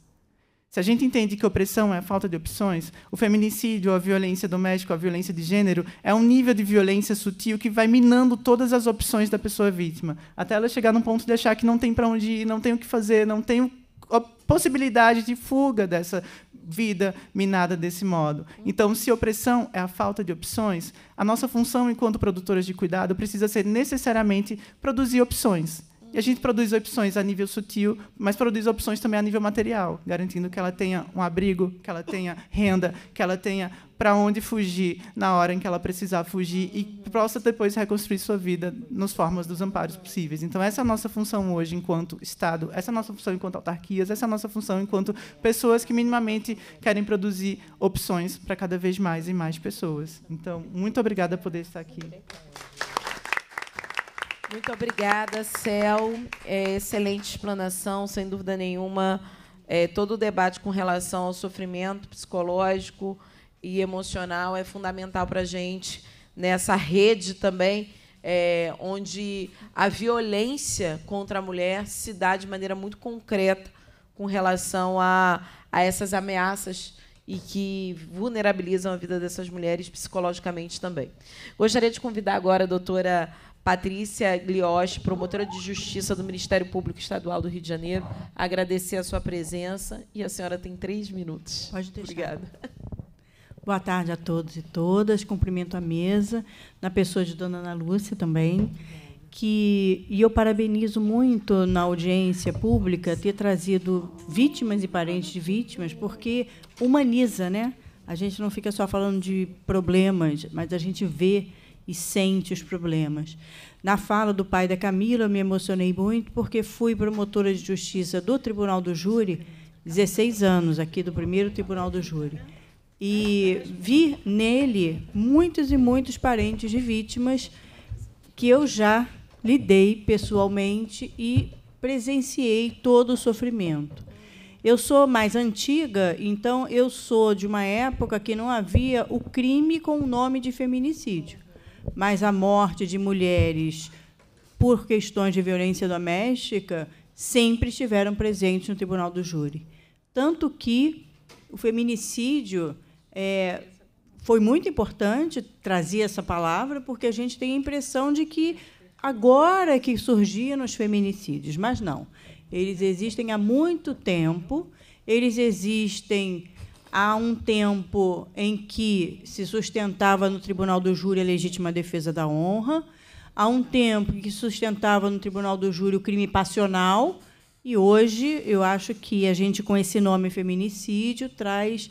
Se a gente entende que opressão é a falta de opções, o feminicídio, a violência doméstica, a violência de gênero é um nível de violência sutil que vai minando todas as opções da pessoa vítima, até ela chegar num ponto de achar que não tem para onde ir, não tem o que fazer, não tem a possibilidade de fuga dessa vida minada desse modo. Então, se opressão é a falta de opções, a nossa função enquanto produtoras de cuidado precisa ser necessariamente produzir opções e a gente produz opções a nível sutil, mas produz opções também a nível material, garantindo que ela tenha um abrigo, que ela tenha renda, que ela tenha para onde fugir na hora em que ela precisar fugir e possa depois reconstruir sua vida nas formas dos amparos possíveis. Então, essa é a nossa função hoje enquanto Estado, essa é a nossa função enquanto autarquias, essa é a nossa função enquanto pessoas que minimamente querem produzir opções para cada vez mais e mais pessoas. Então, muito obrigada por poder estar aqui. Muito obrigada, Cel. É, excelente explanação, sem dúvida nenhuma. É, todo o debate com relação ao sofrimento psicológico e emocional é fundamental para a gente nessa rede também, é, onde a violência contra a mulher se dá de maneira muito concreta com relação a, a essas ameaças e que vulnerabilizam a vida dessas mulheres psicologicamente também. Gostaria de convidar agora a doutora Patrícia Glioche, promotora de justiça do Ministério Público Estadual do Rio de Janeiro, agradecer a sua presença e a senhora tem três minutos. Pode deixar. Obrigada. Boa tarde a todos e todas. Cumprimento a mesa, na pessoa de Dona Ana Lúcia também que e eu parabenizo muito na audiência pública ter trazido vítimas e parentes de vítimas, porque humaniza, né? A gente não fica só falando de problemas, mas a gente vê e sente os problemas. Na fala do pai da Camila, me emocionei muito porque fui promotora de justiça do Tribunal do Júri 16 anos, aqui do primeiro Tribunal do Júri. E vi nele muitos e muitos parentes de vítimas que eu já lidei pessoalmente e presenciei todo o sofrimento. Eu sou mais antiga, então eu sou de uma época que não havia o crime com o nome de feminicídio mas a morte de mulheres por questões de violência doméstica sempre estiveram presentes no tribunal do júri. Tanto que o feminicídio é, foi muito importante trazer essa palavra, porque a gente tem a impressão de que agora que surgiam os feminicídios, mas não. Eles existem há muito tempo, eles existem há um tempo em que se sustentava no Tribunal do Júri a legítima defesa da honra, há um tempo em que sustentava no Tribunal do Júri o crime passional, e hoje eu acho que a gente, com esse nome feminicídio, traz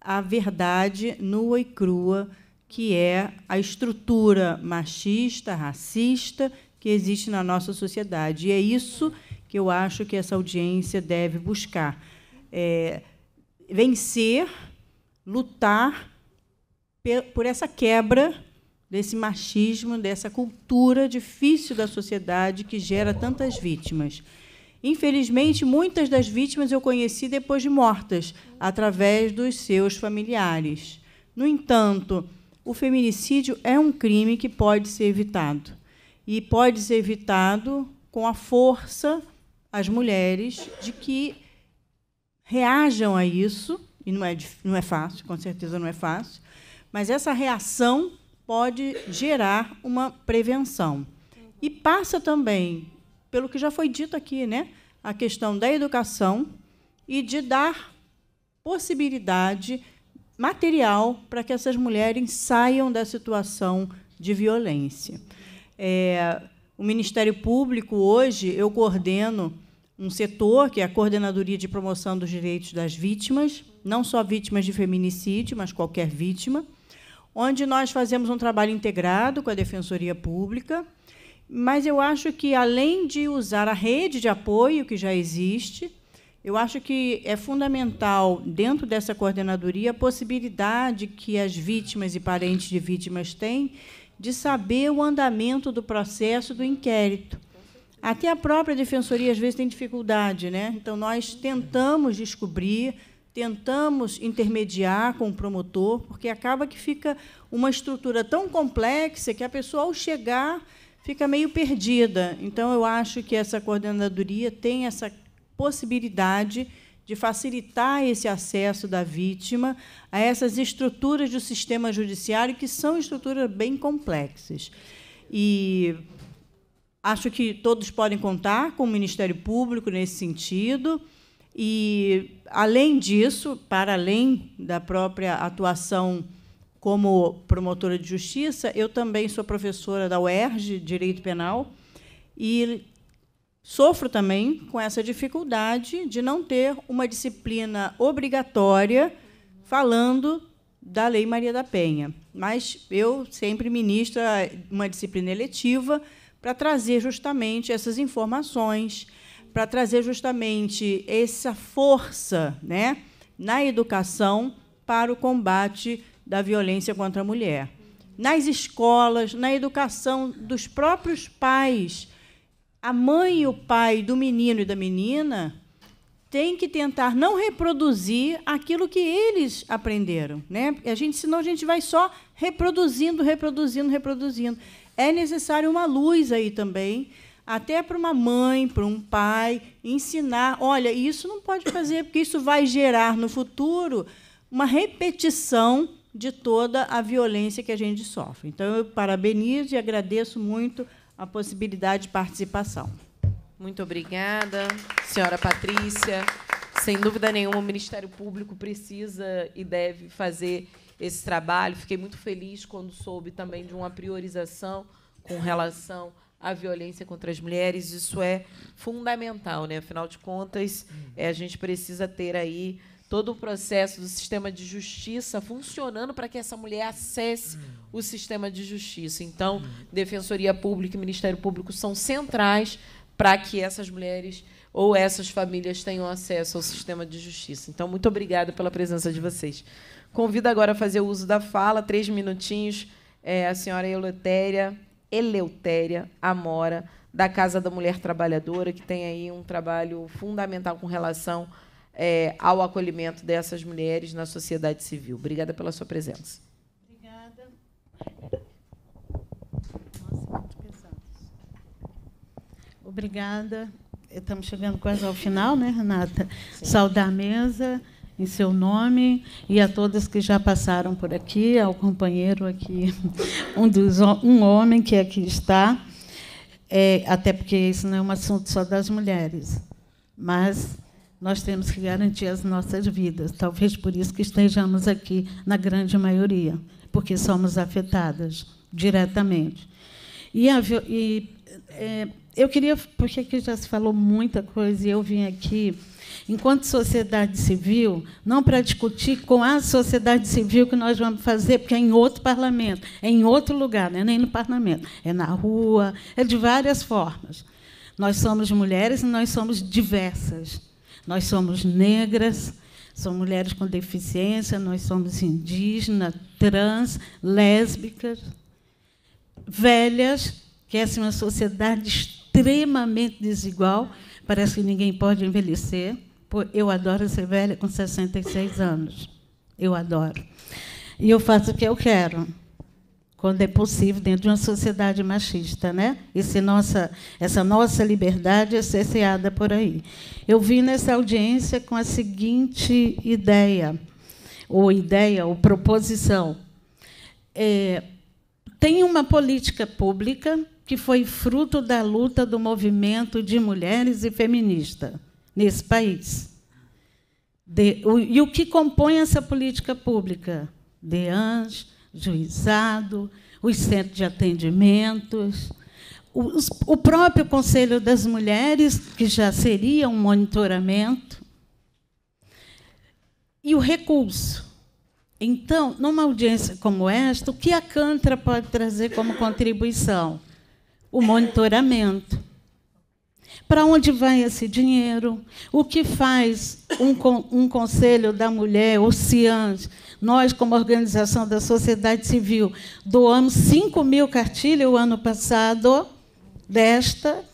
a verdade nua e crua, que é a estrutura machista, racista que existe na nossa sociedade. E é isso que eu acho que essa audiência deve buscar. É, vencer, lutar por essa quebra desse machismo, dessa cultura difícil da sociedade que gera tantas vítimas. Infelizmente, muitas das vítimas eu conheci depois de mortas, através dos seus familiares. No entanto, o feminicídio é um crime que pode ser evitado. E pode ser evitado com a força as mulheres de que reajam a isso, e não é, não é fácil, com certeza não é fácil, mas essa reação pode gerar uma prevenção. E passa também, pelo que já foi dito aqui, né, a questão da educação e de dar possibilidade material para que essas mulheres saiam da situação de violência. É, o Ministério Público, hoje, eu coordeno um setor, que é a Coordenadoria de Promoção dos Direitos das Vítimas, não só vítimas de feminicídio, mas qualquer vítima, onde nós fazemos um trabalho integrado com a Defensoria Pública, mas eu acho que, além de usar a rede de apoio que já existe, eu acho que é fundamental, dentro dessa coordenadoria, a possibilidade que as vítimas e parentes de vítimas têm de saber o andamento do processo do inquérito. Até a própria defensoria às vezes tem dificuldade, né? Então nós tentamos descobrir, tentamos intermediar com o promotor, porque acaba que fica uma estrutura tão complexa que a pessoa ao chegar fica meio perdida. Então eu acho que essa coordenadoria tem essa possibilidade de facilitar esse acesso da vítima a essas estruturas do sistema judiciário que são estruturas bem complexas. E Acho que todos podem contar com o Ministério Público nesse sentido. E, além disso, para além da própria atuação como promotora de justiça, eu também sou professora da UERJ, Direito Penal, e sofro também com essa dificuldade de não ter uma disciplina obrigatória falando da Lei Maria da Penha. Mas eu sempre ministro uma disciplina eletiva para trazer justamente essas informações, para trazer justamente essa força né, na educação para o combate da violência contra a mulher. Nas escolas, na educação dos próprios pais, a mãe e o pai do menino e da menina tem que tentar não reproduzir aquilo que eles aprenderam, né? A gente, senão a gente vai só reproduzindo, reproduzindo, reproduzindo é necessário uma luz aí também, até para uma mãe, para um pai, ensinar: olha, isso não pode fazer, porque isso vai gerar no futuro uma repetição de toda a violência que a gente sofre. Então, eu parabenizo e agradeço muito a possibilidade de participação. Muito obrigada, senhora Patrícia. Sem dúvida nenhuma, o Ministério Público precisa e deve fazer esse trabalho. Fiquei muito feliz quando soube também de uma priorização com relação à violência contra as mulheres. Isso é fundamental, né? Afinal de contas, uhum. é, a gente precisa ter aí todo o processo do sistema de justiça funcionando para que essa mulher acesse uhum. o sistema de justiça. Então, uhum. Defensoria Pública e Ministério Público são centrais para que essas mulheres ou essas famílias tenham acesso ao sistema de justiça. Então, muito obrigada pela presença de vocês. Convido agora a fazer o uso da fala, três minutinhos, é, a senhora Eleutéria, Eleutéria Amora, da Casa da Mulher Trabalhadora, que tem aí um trabalho fundamental com relação é, ao acolhimento dessas mulheres na sociedade civil. Obrigada pela sua presença. Obrigada. Nossa, Obrigada. Estamos chegando quase ao final, né, Renata? Sim. Saudar a mesa em seu nome e a todas que já passaram por aqui, ao companheiro aqui, um, dos, um homem que aqui está, é, até porque isso não é um assunto só das mulheres, mas nós temos que garantir as nossas vidas. Talvez por isso que estejamos aqui, na grande maioria, porque somos afetadas diretamente. E, a, e é, eu queria, porque aqui já se falou muita coisa e eu vim aqui enquanto sociedade civil, não para discutir com a sociedade civil que nós vamos fazer, porque é em outro parlamento, é em outro lugar, não é nem no parlamento, é na rua, é de várias formas. Nós somos mulheres e nós somos diversas. Nós somos negras, somos mulheres com deficiência, nós somos indígenas, trans, lésbicas, velhas, que essa é uma sociedade extremamente desigual, parece que ninguém pode envelhecer. Eu adoro ser velha com 66 anos. Eu adoro. E eu faço o que eu quero, quando é possível, dentro de uma sociedade machista, né? Esse nossa, essa nossa liberdade é cerceada por aí. Eu vim nessa audiência com a seguinte ideia, ou ideia, ou proposição. É, tem uma política pública que foi fruto da luta do movimento de mulheres e feminista nesse país. De, o, e o que compõe essa política pública? DEANS, juizado, os centros de atendimentos, o próprio Conselho das Mulheres, que já seria um monitoramento, e o recurso. Então, numa audiência como esta, o que a Cantra pode trazer como contribuição? O monitoramento. Para onde vai esse dinheiro? O que faz um, um conselho da mulher, o CIANS? Nós, como organização da sociedade civil, doamos 5 mil cartilhas o ano passado, desta,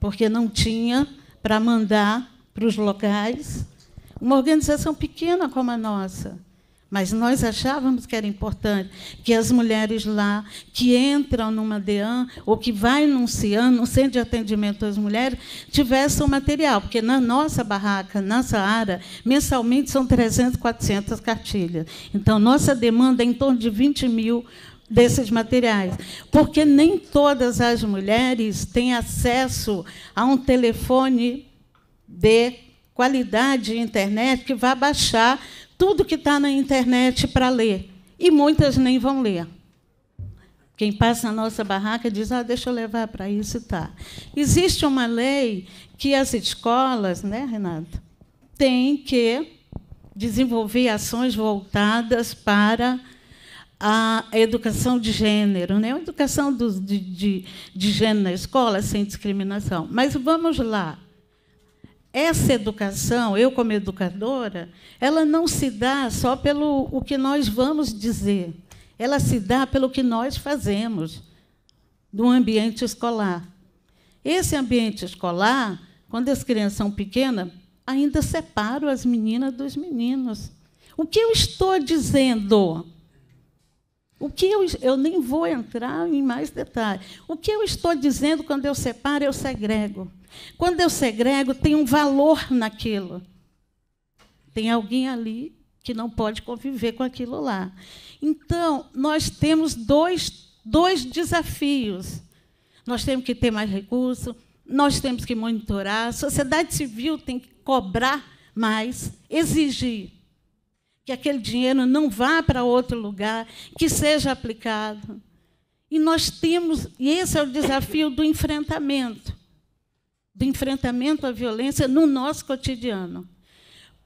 porque não tinha para mandar para os locais. Uma organização pequena como a nossa. Mas nós achávamos que era importante que as mulheres lá que entram numa DEAN ou que vai num CIAN, no Centro de Atendimento às Mulheres, tivessem o material, porque na nossa barraca, na saara mensalmente são 300, 400 cartilhas. Então, nossa demanda é em torno de 20 mil desses materiais, porque nem todas as mulheres têm acesso a um telefone de qualidade de internet que vá baixar tudo que está na internet para ler. E muitas nem vão ler. Quem passa na nossa barraca diz: ah, deixa eu levar para isso e tá. Existe uma lei que as escolas, né, Renata, têm que desenvolver ações voltadas para a educação de gênero, né? a educação do, de, de, de gênero na escola sem discriminação. Mas vamos lá essa educação, eu como educadora, ela não se dá só pelo o que nós vamos dizer, ela se dá pelo que nós fazemos no ambiente escolar. Esse ambiente escolar, quando as crianças são pequenas, ainda separo as meninas dos meninos. O que eu estou dizendo? O que eu, eu nem vou entrar em mais detalhes. O que eu estou dizendo quando eu separo, eu segrego. Quando eu segrego, tem um valor naquilo. Tem alguém ali que não pode conviver com aquilo lá. Então, nós temos dois, dois desafios. Nós temos que ter mais recursos, nós temos que monitorar, a sociedade civil tem que cobrar mais, exigir que aquele dinheiro não vá para outro lugar, que seja aplicado. E nós temos, e esse é o desafio do enfrentamento do enfrentamento à violência no nosso cotidiano.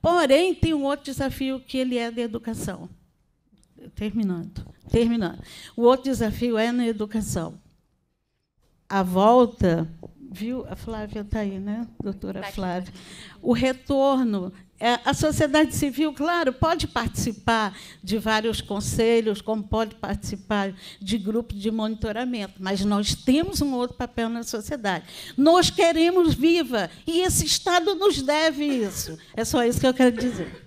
Porém, tem um outro desafio que ele é da educação. Terminando, terminando. O outro desafio é na educação. A volta, viu? A Flávia está aí, né, doutora Flávia? O retorno é, a sociedade civil, claro, pode participar de vários conselhos, como pode participar de grupos de monitoramento, mas nós temos um outro papel na sociedade. Nós queremos viva e esse Estado nos deve isso. É só isso que eu quero dizer.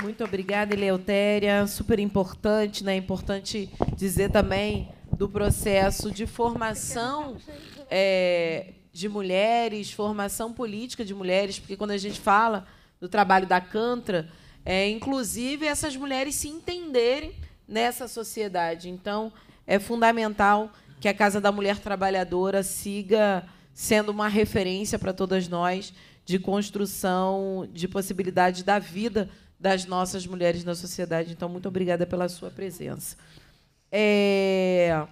Muito obrigada, Eleutéria. Super importante, né? Importante dizer também do processo de formação é, de mulheres, formação política de mulheres, porque quando a gente fala do trabalho da Cantra, é inclusive essas mulheres se entenderem nessa sociedade. Então, é fundamental que a Casa da Mulher Trabalhadora siga sendo uma referência para todas nós de construção de possibilidade da vida das nossas mulheres na sociedade. Então, muito obrigada pela sua presença. É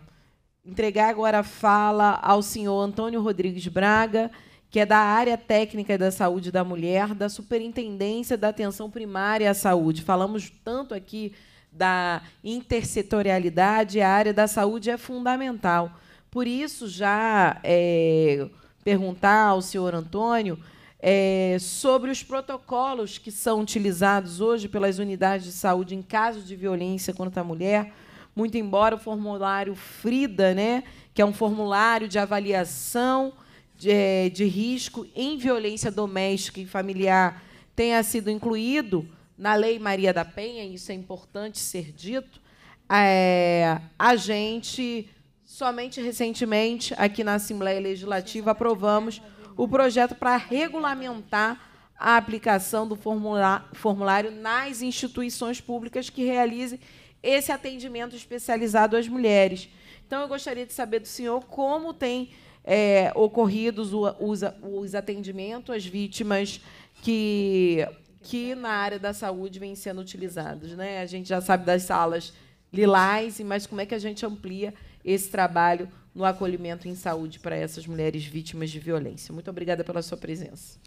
entregar agora a fala ao senhor Antônio Rodrigues Braga, que é da área técnica da saúde da mulher, da Superintendência da Atenção Primária à Saúde. Falamos tanto aqui da intersetorialidade, a área da saúde é fundamental. Por isso, já é, perguntar ao senhor Antônio é, sobre os protocolos que são utilizados hoje pelas unidades de saúde em caso de violência contra a mulher muito embora o formulário FRIDA, né, que é um formulário de avaliação de, é, de risco em violência doméstica e familiar, tenha sido incluído na Lei Maria da Penha, isso é importante ser dito, é, a gente, somente recentemente, aqui na Assembleia Legislativa, aprovamos o projeto para regulamentar a aplicação do formulário nas instituições públicas que realizem esse atendimento especializado às mulheres. Então, eu gostaria de saber do senhor como tem é, ocorrido os, os, os atendimentos às vítimas que, que na área da saúde vêm sendo utilizados. Né? A gente já sabe das salas lilás, mas como é que a gente amplia esse trabalho no acolhimento em saúde para essas mulheres vítimas de violência? Muito obrigada pela sua presença.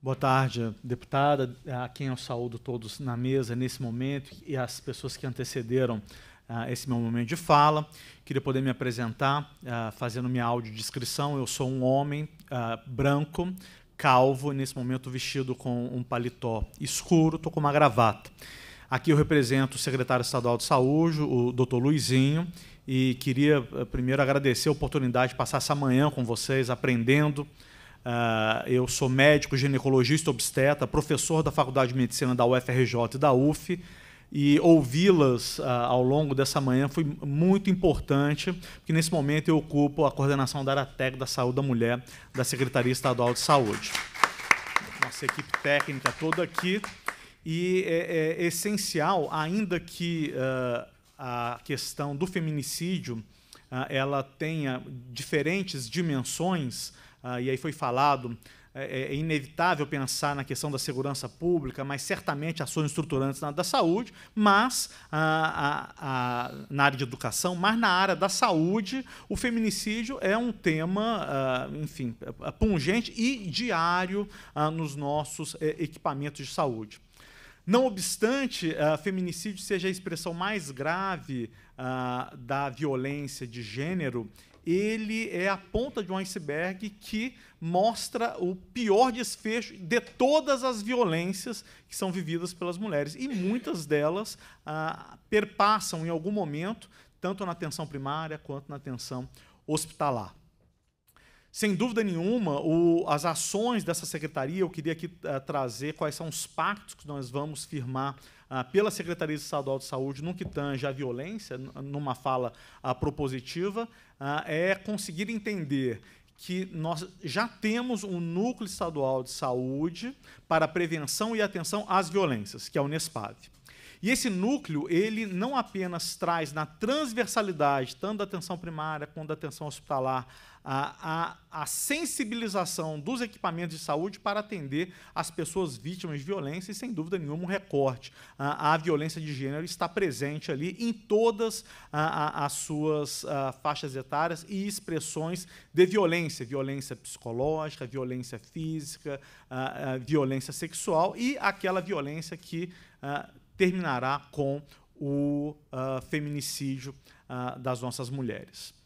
Boa tarde, deputada, é, a quem eu saúdo todos na mesa nesse momento e as pessoas que antecederam é, esse meu momento de fala. Queria poder me apresentar ah, fazendo minha audiodescrição. Eu sou um homem branco, calvo, nesse momento vestido com um paletó escuro, estou com uma gravata. Aqui eu represento o secretário estadual de saúde, o doutor Luizinho, e queria primeiro agradecer a oportunidade de passar essa manhã com vocês, aprendendo, Uh, eu sou médico, ginecologista, obstetra, professor da Faculdade de Medicina da UFRJ e da UF. E ouvi-las uh, ao longo dessa manhã foi muito importante, porque nesse momento eu ocupo a coordenação da Aratec da Saúde da Mulher da Secretaria Estadual de Saúde. Nossa equipe técnica toda aqui. E é, é essencial, ainda que uh, a questão do feminicídio ela tenha diferentes dimensões, ah, e aí foi falado, é, é, é, inevitável pensar na questão da segurança pública, mas certamente ações estruturantes na área da saúde, mas ah, a, a, na área de educação, mas na área da saúde, o feminicídio é um tema, ah, enfim, é, é pungente e diário nos nossos equipamentos de saúde. Não obstante, uh, feminicídio seja a expressão mais grave uh, da violência de gênero, ele é a ponta de um iceberg que mostra o pior desfecho de todas as violências que são vividas pelas mulheres. E muitas delas ah, perpassam em algum momento, tanto na atenção primária quanto na atenção hospitalar. Sem dúvida nenhuma, o, as ações dessa secretaria, eu queria aqui ah, trazer quais são os pactos que nós vamos firmar ah, pela Secretaria Estadual de Saúde no que tange à violência, numa fala ah, propositiva, ah, é conseguir entender que nós já temos um núcleo estadual de saúde para prevenção e atenção às violências, que é o Nespad. E esse núcleo, ele não apenas traz na transversalidade, tanto da atenção primária quanto da atenção hospitalar, a, a, a sensibilização dos equipamentos de saúde para atender as pessoas vítimas de violência e, sem dúvida nenhuma, um recorte. A, a violência de gênero está presente ali em todas a, a, as suas faixas etárias e expressões de violência: violência psicológica, violência física, violência sexual e aquela violência que terminará com o feminicídio das nossas mulheres.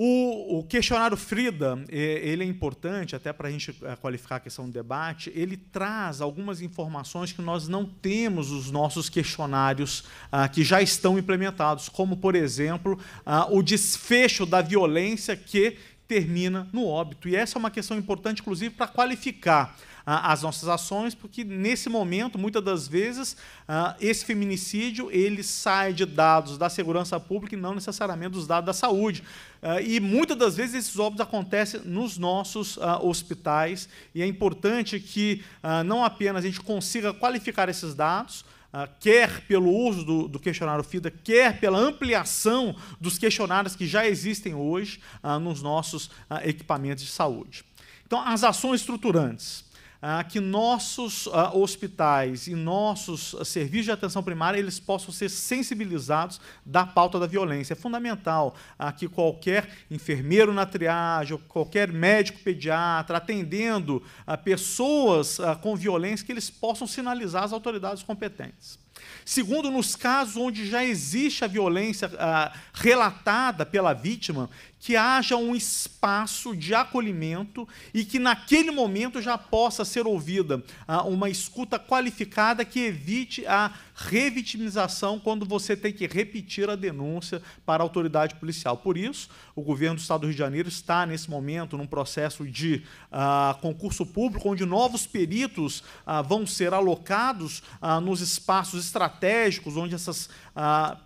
O, o, questionário Frida, é, ele é importante até para a gente é, qualificar a questão do debate. Ele traz algumas informações que nós não temos os nossos questionários ah, que já estão implementados, como por exemplo ah, o desfecho da violência que termina no óbito. E essa é uma questão importante, inclusive, para qualificar ah, as nossas ações, porque nesse momento, muitas das vezes, ah, esse feminicídio ele sai de dados da segurança pública e não necessariamente dos dados da saúde. Ah, e muitas das vezes esses óbitos acontecem nos nossos hospitais, e é importante que não apenas a gente consiga qualificar esses dados, Uh, quer pelo uso do, do, questionário FIDA, quer pela ampliação dos questionários que já existem hoje uh, nos nossos uh, equipamentos de saúde. Então, as ações estruturantes ah, que nossos ah, hospitais e nossos ah, serviços de atenção primária eles possam ser sensibilizados da pauta da violência. É fundamental ah, que qualquer enfermeiro na triagem, ou qualquer médico pediatra atendendo ah, pessoas ah, com violência, que eles possam sinalizar as autoridades competentes. Segundo, nos casos onde já existe a violência ah, relatada pela vítima, que haja um espaço de acolhimento e que naquele momento já possa ser ouvida ah, uma escuta qualificada que evite a revitimização quando você tem que repetir a denúncia para a autoridade policial. Por isso, o governo do Estado do Rio de Janeiro está, nesse momento, num processo de uh, concurso público, onde novos peritos uh, vão ser alocados uh, nos espaços estratégicos, onde essas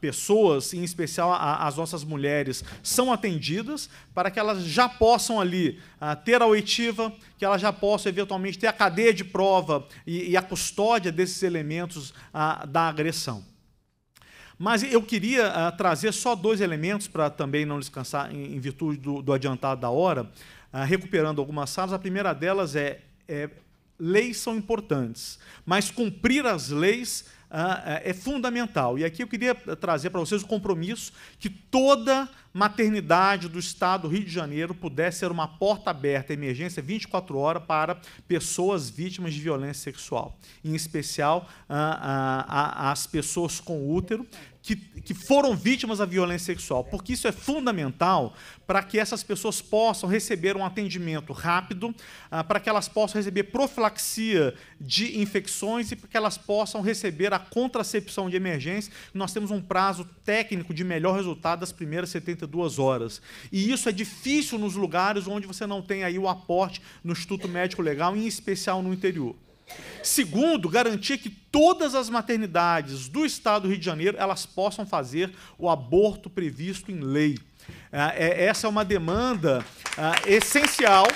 pessoas, em especial a, as nossas mulheres, são atendidas para que elas já possam ali ah, ter a oitiva, que elas já possam eventualmente ter a cadeia de prova e, e a custódia desses elementos ah, da agressão. Mas eu queria ah, trazer só dois elementos para também não descansar em, em virtude do, do, adiantado da hora, recuperando algumas salas. A primeira delas é, é leis são importantes, mas cumprir as leis é, é fundamental. E aqui eu queria trazer para vocês o compromisso que toda maternidade do Estado do Rio de Janeiro pudesse ser uma porta aberta, emergência 24 horas para pessoas vítimas de violência sexual, em especial ah, ah, as pessoas com útero, que, que foram vítimas da violência sexual, porque isso é fundamental para que essas pessoas possam receber um atendimento rápido, ah, para que elas possam receber profilaxia de infecções e para que elas possam receber a contracepção de emergência. Nós temos um prazo técnico de melhor resultado das primeiras 72 horas. E isso é difícil nos lugares onde você não tem aí o aporte no Instituto Médico Legal, em especial no interior. Segundo, garantir que todas as maternidades do Estado do Rio de Janeiro elas possam fazer o aborto previsto em lei. Ah, é, essa é uma demanda é, essencial.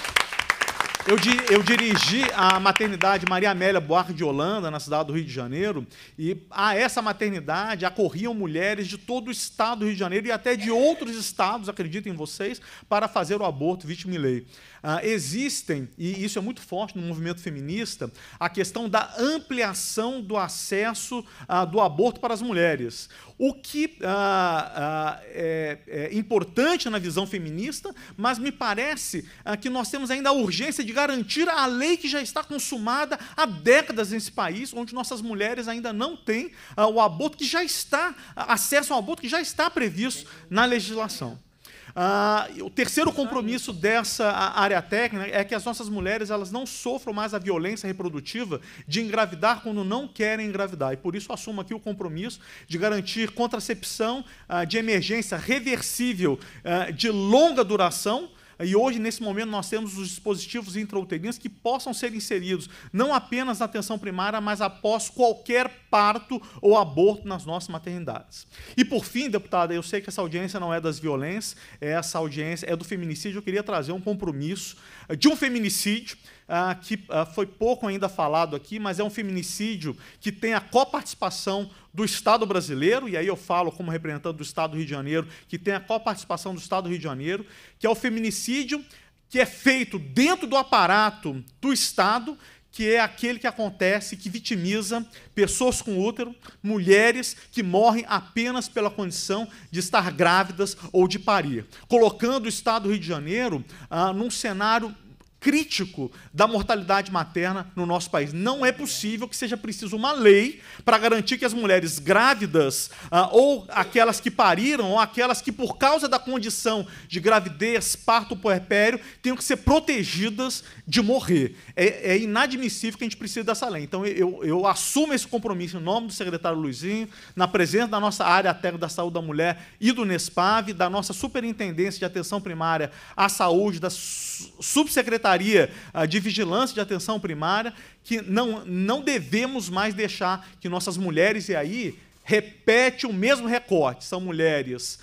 Eu, eu, dirigi a maternidade Maria Amélia Boar de Holanda, na cidade do Rio de Janeiro, e a essa maternidade acorriam mulheres de todo o estado do Rio de Janeiro e até de outros estados, acreditem vocês, para fazer o aborto vítima de lei. Ah, existem, e isso é muito forte no movimento feminista, a questão da ampliação do acesso ah, do aborto para as mulheres. O que ah, ah, é, é, importante na visão feminista, mas me parece que nós temos ainda a urgência de garantir a lei que já está consumada há décadas nesse país, onde nossas mulheres ainda não têm o aborto que já está, acesso ao aborto que já está previsto na legislação. Ah, o terceiro compromisso dessa área técnica é que as nossas mulheres elas não sofram mais a violência reprodutiva de engravidar quando não querem engravidar. E por isso assumo aqui o compromisso de garantir contracepção ah, de emergência reversível ah, de longa duração e hoje, nesse momento, nós temos os dispositivos intrauterinos que possam ser inseridos não apenas na atenção primária, mas após qualquer parto ou aborto nas nossas maternidades. E por fim, deputada, eu sei que essa audiência não é das violências, essa audiência é do feminicídio. Eu queria trazer um compromisso de um feminicídio ah, que ah, foi pouco ainda falado aqui, mas é um feminicídio que tem a coparticipação do Estado brasileiro, e aí eu falo como representante do Estado do Rio de Janeiro, que tem a coparticipação do Estado do Rio de Janeiro, que é o feminicídio que é feito dentro do aparato do Estado, que é aquele que acontece, que vitimiza pessoas com útero, mulheres que morrem apenas pela condição de estar grávidas ou de parir, colocando o Estado do Rio de Janeiro ah, num cenário crítico da mortalidade materna no nosso país. Não é possível que seja preciso uma lei para garantir que as mulheres grávidas, ah, ou aquelas que pariram, ou aquelas que, por causa da condição de gravidez, parto puerpério, tenham que ser protegidas de morrer. É, é inadmissível que a gente precise dessa lei. Então, eu, eu assumo esse compromisso em nome do secretário Luizinho, na presença da nossa área técnica da saúde da mulher e do Nespave, da nossa superintendência de atenção primária à saúde, da subsecretaria ah, de vigilância de atenção primária, que não, não devemos mais deixar que nossas mulheres, e aí repete o mesmo recorte, são mulheres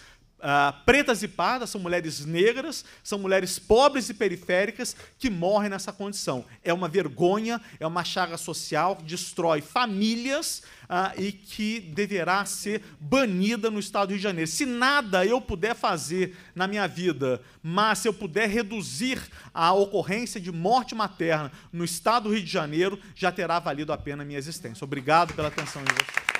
ah, pretas e pardas, são mulheres negras, são mulheres pobres e periféricas que morrem nessa condição. É uma vergonha, é uma chaga social que destrói famílias ah, e que deverá ser banida no Estado do Rio de Janeiro. Se nada eu puder fazer na minha vida, mas se eu puder reduzir a ocorrência de morte materna no Estado do Rio de Janeiro, já terá valido a pena a minha existência. Obrigado pela atenção de vocês.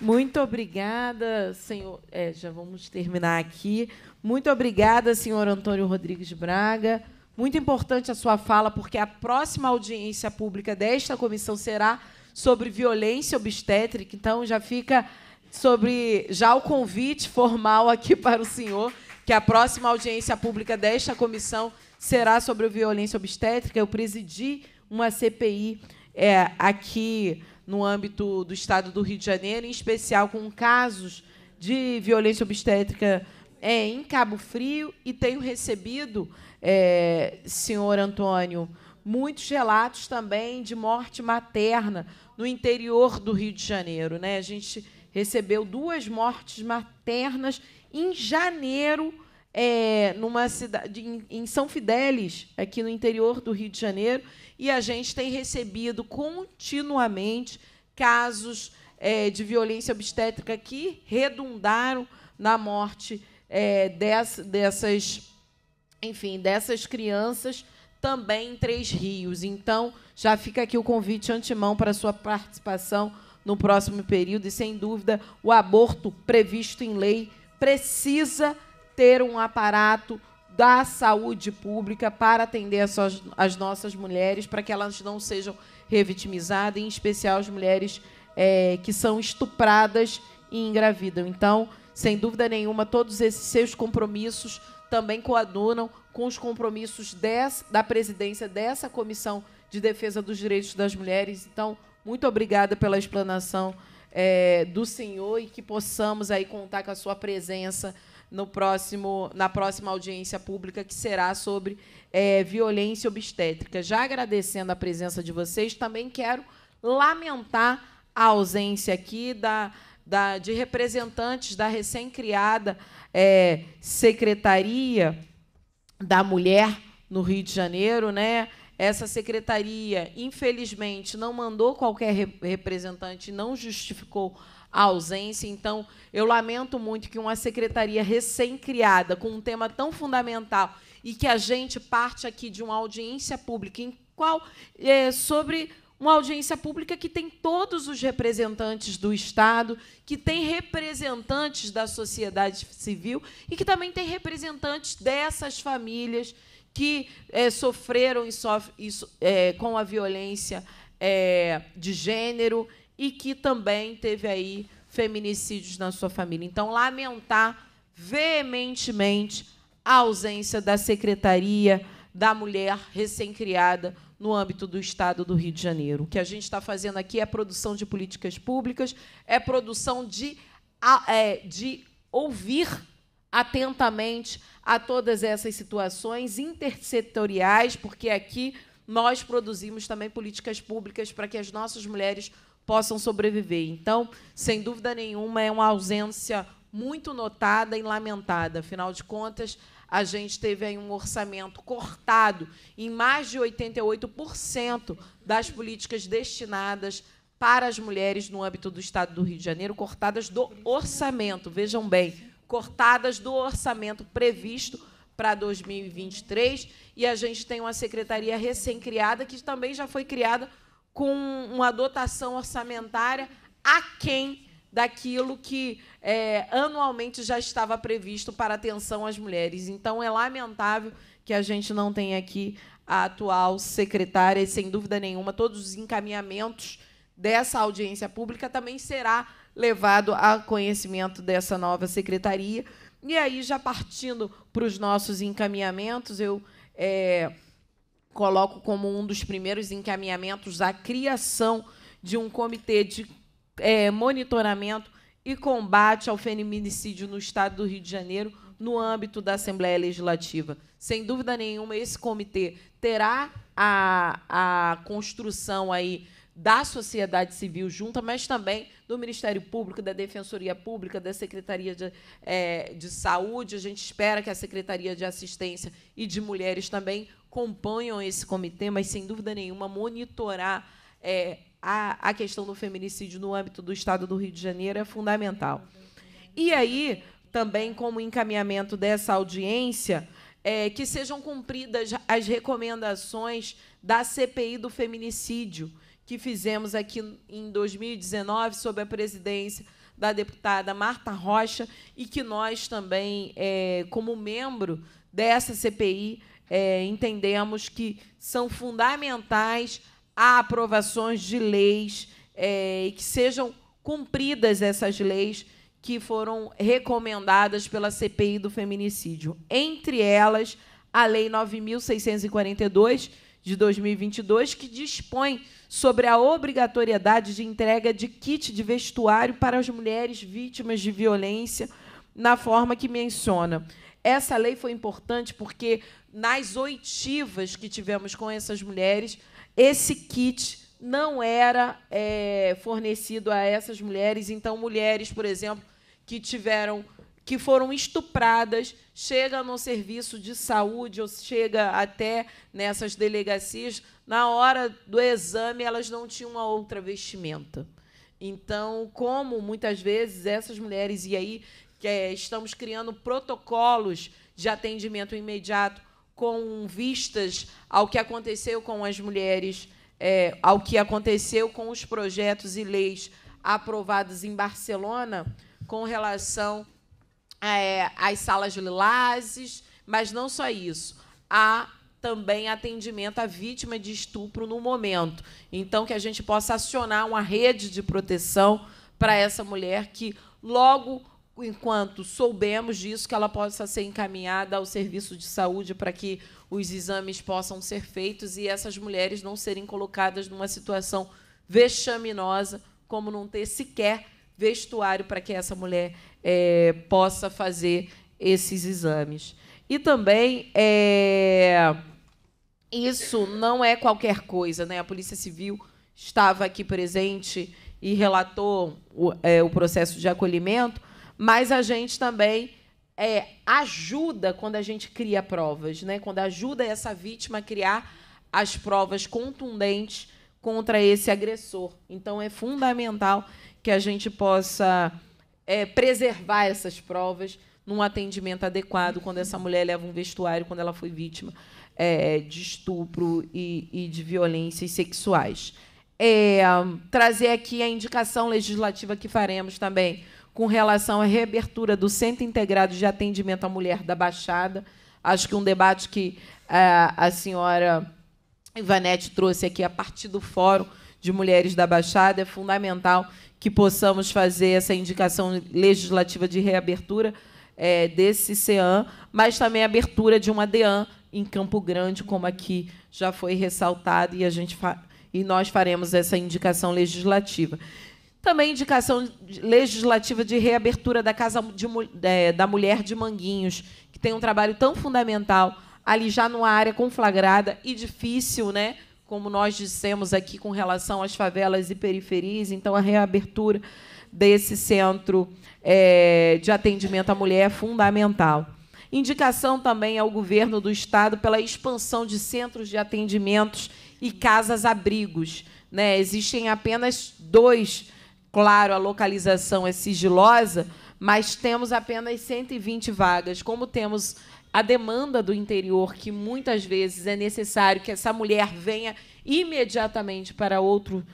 Muito obrigada, senhor. É, já vamos terminar aqui. Muito obrigada, senhor Antônio Rodrigues Braga. Muito importante a sua fala, porque a próxima audiência pública desta comissão será sobre violência obstétrica. Então já fica sobre já o convite formal aqui para o senhor que a próxima audiência pública desta comissão será sobre violência obstétrica. Eu presidi uma CPI é, aqui no âmbito do estado do Rio de Janeiro, em especial com casos de violência obstétrica é, em Cabo Frio, e tenho recebido, é, senhor Antônio, muitos relatos também de morte materna no interior do Rio de Janeiro. Né? A gente recebeu duas mortes maternas em janeiro, é, numa cidade, em, em São Fidélis, aqui no interior do Rio de Janeiro, e a gente tem recebido continuamente casos é, de violência obstétrica que redundaram na morte é, dessas, dessas, enfim, dessas crianças também em Três Rios. Então, já fica aqui o convite antemão para a sua participação no próximo período e sem dúvida o aborto previsto em lei precisa ter um aparato da saúde pública para atender suas, as nossas mulheres, para que elas não sejam revitimizadas, em especial as mulheres é, que são estupradas e engravidam. Então, sem dúvida nenhuma, todos esses seus compromissos também coadunam com os compromissos da presidência dessa Comissão de Defesa dos Direitos das Mulheres. Então, muito obrigada pela explanação é, do Senhor e que possamos aí contar com a sua presença no próximo, na próxima audiência pública, que será sobre é, violência obstétrica. Já agradecendo a presença de vocês, também quero lamentar a ausência aqui da, da, de representantes da recém-criada é, Secretaria da Mulher no Rio de Janeiro, né? Essa secretaria, infelizmente, não mandou qualquer representante, não justificou a ausência. Então, eu lamento muito que uma secretaria recém-criada, com um tema tão fundamental, e que a gente parte aqui de uma audiência pública, em qual é, sobre uma audiência pública que tem todos os representantes do Estado, que tem representantes da sociedade civil e que também tem representantes dessas famílias que é, sofreram e é, com a violência é, de gênero e que também teve aí feminicídios na sua família. Então, lamentar veementemente a ausência da Secretaria da Mulher recém-criada no âmbito do Estado do Rio de Janeiro. O que a gente está fazendo aqui é produção de políticas públicas, é produção de, de ouvir atentamente a todas essas situações intersetoriais, porque aqui nós produzimos também políticas públicas para que as nossas mulheres possam sobreviver. Então, sem dúvida nenhuma, é uma ausência muito notada e lamentada. Afinal de contas, a gente teve aí um orçamento cortado em mais de 88% das políticas destinadas para as mulheres no âmbito do Estado do Rio de Janeiro, cortadas do orçamento. Vejam bem, cortadas do orçamento previsto para 2023. E a gente tem uma secretaria recém-criada, que também já foi criada com uma dotação orçamentária aquém daquilo que é, anualmente já estava previsto para atenção às mulheres. Então, é lamentável que a gente não tenha aqui a atual secretária, e, sem dúvida nenhuma, todos os encaminhamentos dessa audiência pública também será levado a conhecimento dessa nova secretaria. E aí, já partindo para os nossos encaminhamentos, eu é, coloco como um dos primeiros encaminhamentos a criação de um comitê de é, monitoramento e combate ao feminicídio no Estado do Rio de Janeiro, no âmbito da Assembleia Legislativa. Sem dúvida nenhuma, esse comitê terá a, a construção aí da sociedade civil junta, mas também do Ministério Público, da Defensoria Pública, da Secretaria de, é, de Saúde. A gente espera que a Secretaria de Assistência e de Mulheres também componham esse comitê, mas, sem dúvida nenhuma, monitorar é, a, a questão do feminicídio no âmbito do Estado do Rio de Janeiro é fundamental. E aí, também como encaminhamento dessa audiência, é, que sejam cumpridas as recomendações da CPI do feminicídio, que fizemos aqui em 2019, sob a presidência da deputada Marta Rocha, e que nós também, é, como membro dessa CPI, é, entendemos que são fundamentais a aprovações de leis é, e que sejam cumpridas essas leis que foram recomendadas pela CPI do feminicídio. Entre elas, a Lei 9.642, de 2022, que dispõe sobre a obrigatoriedade de entrega de kit de vestuário para as mulheres vítimas de violência, na forma que menciona. Essa lei foi importante porque, nas oitivas que tivemos com essas mulheres, esse kit não era é, fornecido a essas mulheres. Então, mulheres, por exemplo, que tiveram que foram estupradas, chega no serviço de saúde ou chega até nessas delegacias, na hora do exame elas não tinham uma outra vestimenta. Então, como muitas vezes essas mulheres e aí é, estamos criando protocolos de atendimento imediato com vistas ao que aconteceu com as mulheres, é, ao que aconteceu com os projetos e leis aprovados em Barcelona com relação ah, é, as salas de lilazes, mas não só isso. Há também atendimento à vítima de estupro no momento. Então, que a gente possa acionar uma rede de proteção para essa mulher que, logo enquanto soubemos disso, que ela possa ser encaminhada ao serviço de saúde para que os exames possam ser feitos e essas mulheres não serem colocadas numa situação vexaminosa, como não ter sequer vestuário para que essa mulher é, possa fazer esses exames. E também é, isso não é qualquer coisa, né? A Polícia Civil estava aqui presente e relatou o, é, o processo de acolhimento, mas a gente também é, ajuda quando a gente cria provas, né? Quando ajuda essa vítima a criar as provas contundentes contra esse agressor. Então é fundamental que a gente possa é, preservar essas provas num atendimento adequado quando essa mulher leva um vestuário, quando ela foi vítima é, de estupro e, e, de violências sexuais. É, trazer aqui a indicação legislativa que faremos também com relação à reabertura do Centro Integrado de Atendimento à Mulher da Baixada. Acho que um debate que é, a senhora Ivanete trouxe aqui a partir do Fórum de Mulheres da Baixada é fundamental que possamos fazer essa indicação legislativa de reabertura é, desse CEAM, mas também a abertura de uma DEAN em Campo Grande, como aqui já foi ressaltado, e, a gente e nós faremos essa indicação legislativa. Também indicação legislativa de reabertura da Casa de, é, da Mulher de Manguinhos, que tem um trabalho tão fundamental ali já numa área conflagrada e difícil, né? como nós dissemos aqui com relação às favelas e periferias, então a reabertura desse centro é, de atendimento à mulher é fundamental. Indicação também ao governo do estado pela expansão de centros de atendimentos e casas-abrigos. Né? Existem apenas dois, claro, a localização é sigilosa, mas temos apenas 120 vagas. Como temos a demanda do interior, que muitas vezes é necessário que essa mulher venha imediatamente para outro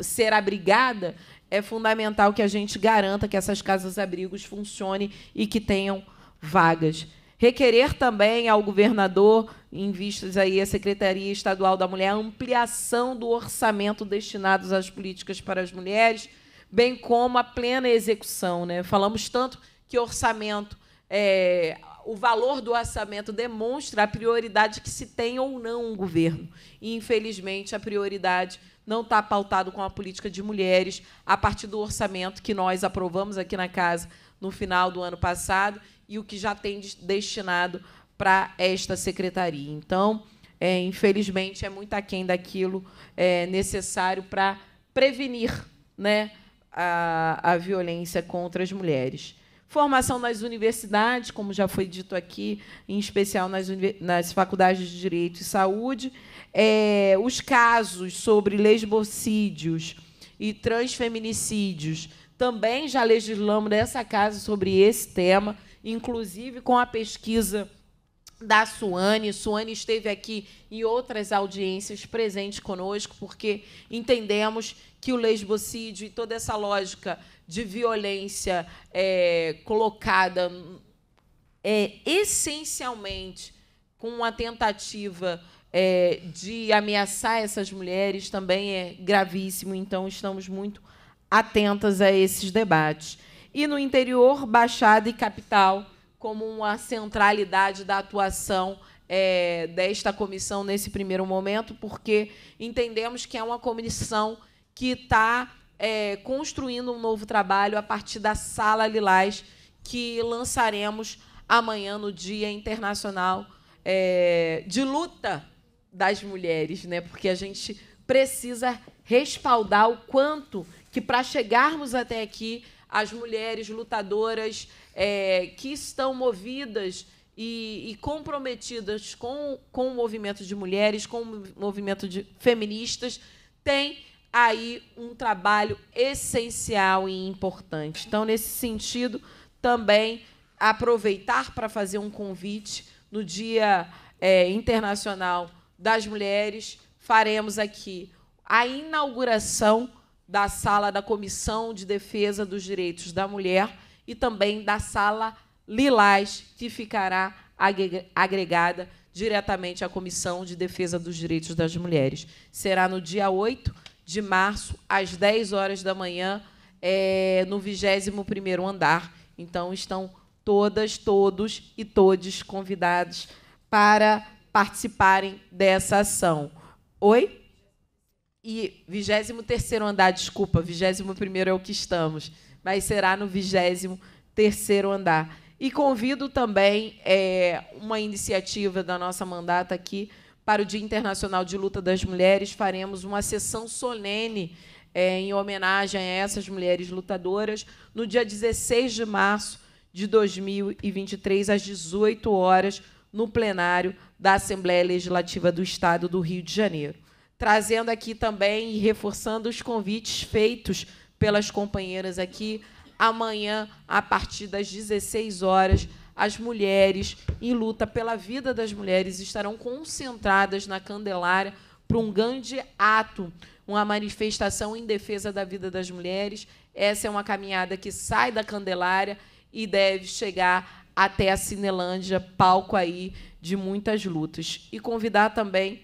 ser abrigada, é fundamental que a gente garanta que essas casas-abrigos funcionem e que tenham vagas. Requerer também ao governador, em vistas aí a Secretaria Estadual da Mulher, ampliação do orçamento destinado às políticas para as mulheres, bem como a plena execução. Né? Falamos tanto que orçamento é, o valor do orçamento demonstra a prioridade que se tem ou não um governo. E, infelizmente, a prioridade não está pautado com a política de mulheres a partir do orçamento que nós aprovamos aqui na casa no final do ano passado e o que já tem destinado para esta secretaria. Então, é, infelizmente, é muito aquém daquilo é, necessário para prevenir né, a, a violência contra as mulheres. Formação nas universidades, como já foi dito aqui, em especial nas, nas faculdades de Direito e Saúde. É, os casos sobre lesbocídios e transfeminicídios. Também já legislamos nessa casa sobre esse tema, inclusive com a pesquisa da Suane. Suane esteve aqui em outras audiências presente conosco, porque entendemos que o lesbocídio e toda essa lógica de violência é, colocada é, essencialmente com uma tentativa é, de ameaçar essas mulheres também é gravíssimo. Então, estamos muito atentas a esses debates. E no interior, Baixada e Capital, como uma centralidade da atuação é, desta comissão nesse primeiro momento, porque entendemos que é uma comissão que está é, construindo um novo trabalho a partir da Sala Lilás, que lançaremos amanhã no Dia Internacional é, de Luta das Mulheres, né? porque a gente precisa respaldar o quanto que, para chegarmos até aqui, as mulheres lutadoras é, que estão movidas e, e, comprometidas com, com o movimento de mulheres, com o movimento de feministas, têm aí um trabalho essencial e importante. Então, nesse sentido, também aproveitar para fazer um convite no Dia é, Internacional das Mulheres, faremos aqui a inauguração da sala da Comissão de Defesa dos Direitos da Mulher e também da sala Lilás, que ficará agregada diretamente à Comissão de Defesa dos Direitos das Mulheres. Será no dia 8 de março, às 10 horas da manhã, é, no 21º andar. Então, estão todas, todos e todes convidados para participarem dessa ação. Oi? E 23º andar, desculpa, 21º é o que estamos mas será no 23 andar. E convido também é, uma iniciativa da nossa mandata aqui para o Dia Internacional de Luta das Mulheres. Faremos uma sessão solene é, em homenagem a essas mulheres lutadoras no dia 16 de março de 2023, às 18 horas, no plenário da Assembleia Legislativa do Estado do Rio de Janeiro. Trazendo aqui também e reforçando os convites feitos pelas companheiras aqui. Amanhã, a partir das 16 horas, as mulheres em luta pela vida das mulheres estarão concentradas na Candelária para um grande ato, uma manifestação em defesa da vida das mulheres. Essa é uma caminhada que sai da Candelária e deve chegar até a Cinelândia, palco aí de muitas lutas. E convidar também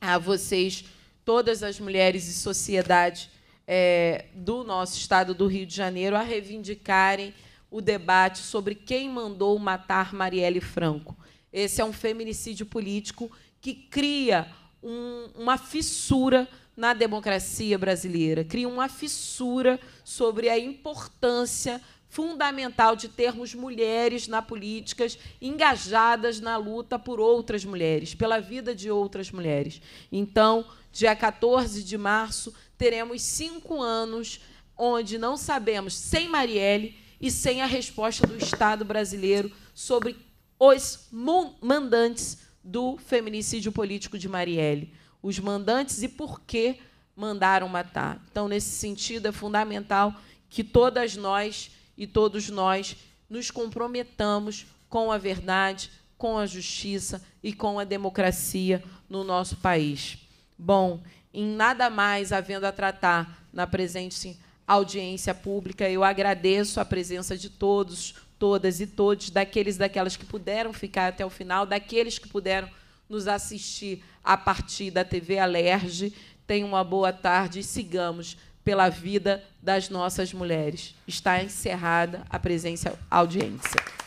a vocês, todas as mulheres e sociedade é, do nosso estado do Rio de Janeiro a reivindicarem o debate sobre quem mandou matar Marielle Franco. Esse é um feminicídio político que cria um, uma fissura na democracia brasileira, cria uma fissura sobre a importância fundamental de termos mulheres na política engajadas na luta por outras mulheres, pela vida de outras mulheres. Então, dia 14 de março, teremos cinco anos onde não sabemos, sem Marielle e sem a resposta do Estado brasileiro sobre os mandantes do feminicídio político de Marielle. Os mandantes e por que mandaram matar. Então, nesse sentido, é fundamental que todas nós e todos nós nos comprometamos com a verdade, com a justiça e com a democracia no nosso país. Bom, em nada mais havendo a tratar na presente audiência pública. Eu agradeço a presença de todos, todas e todos, daqueles daquelas que puderam ficar até o final, daqueles que puderam nos assistir a partir da TV Alerge. Tenham uma boa tarde e sigamos pela vida das nossas mulheres. Está encerrada a presença audiência.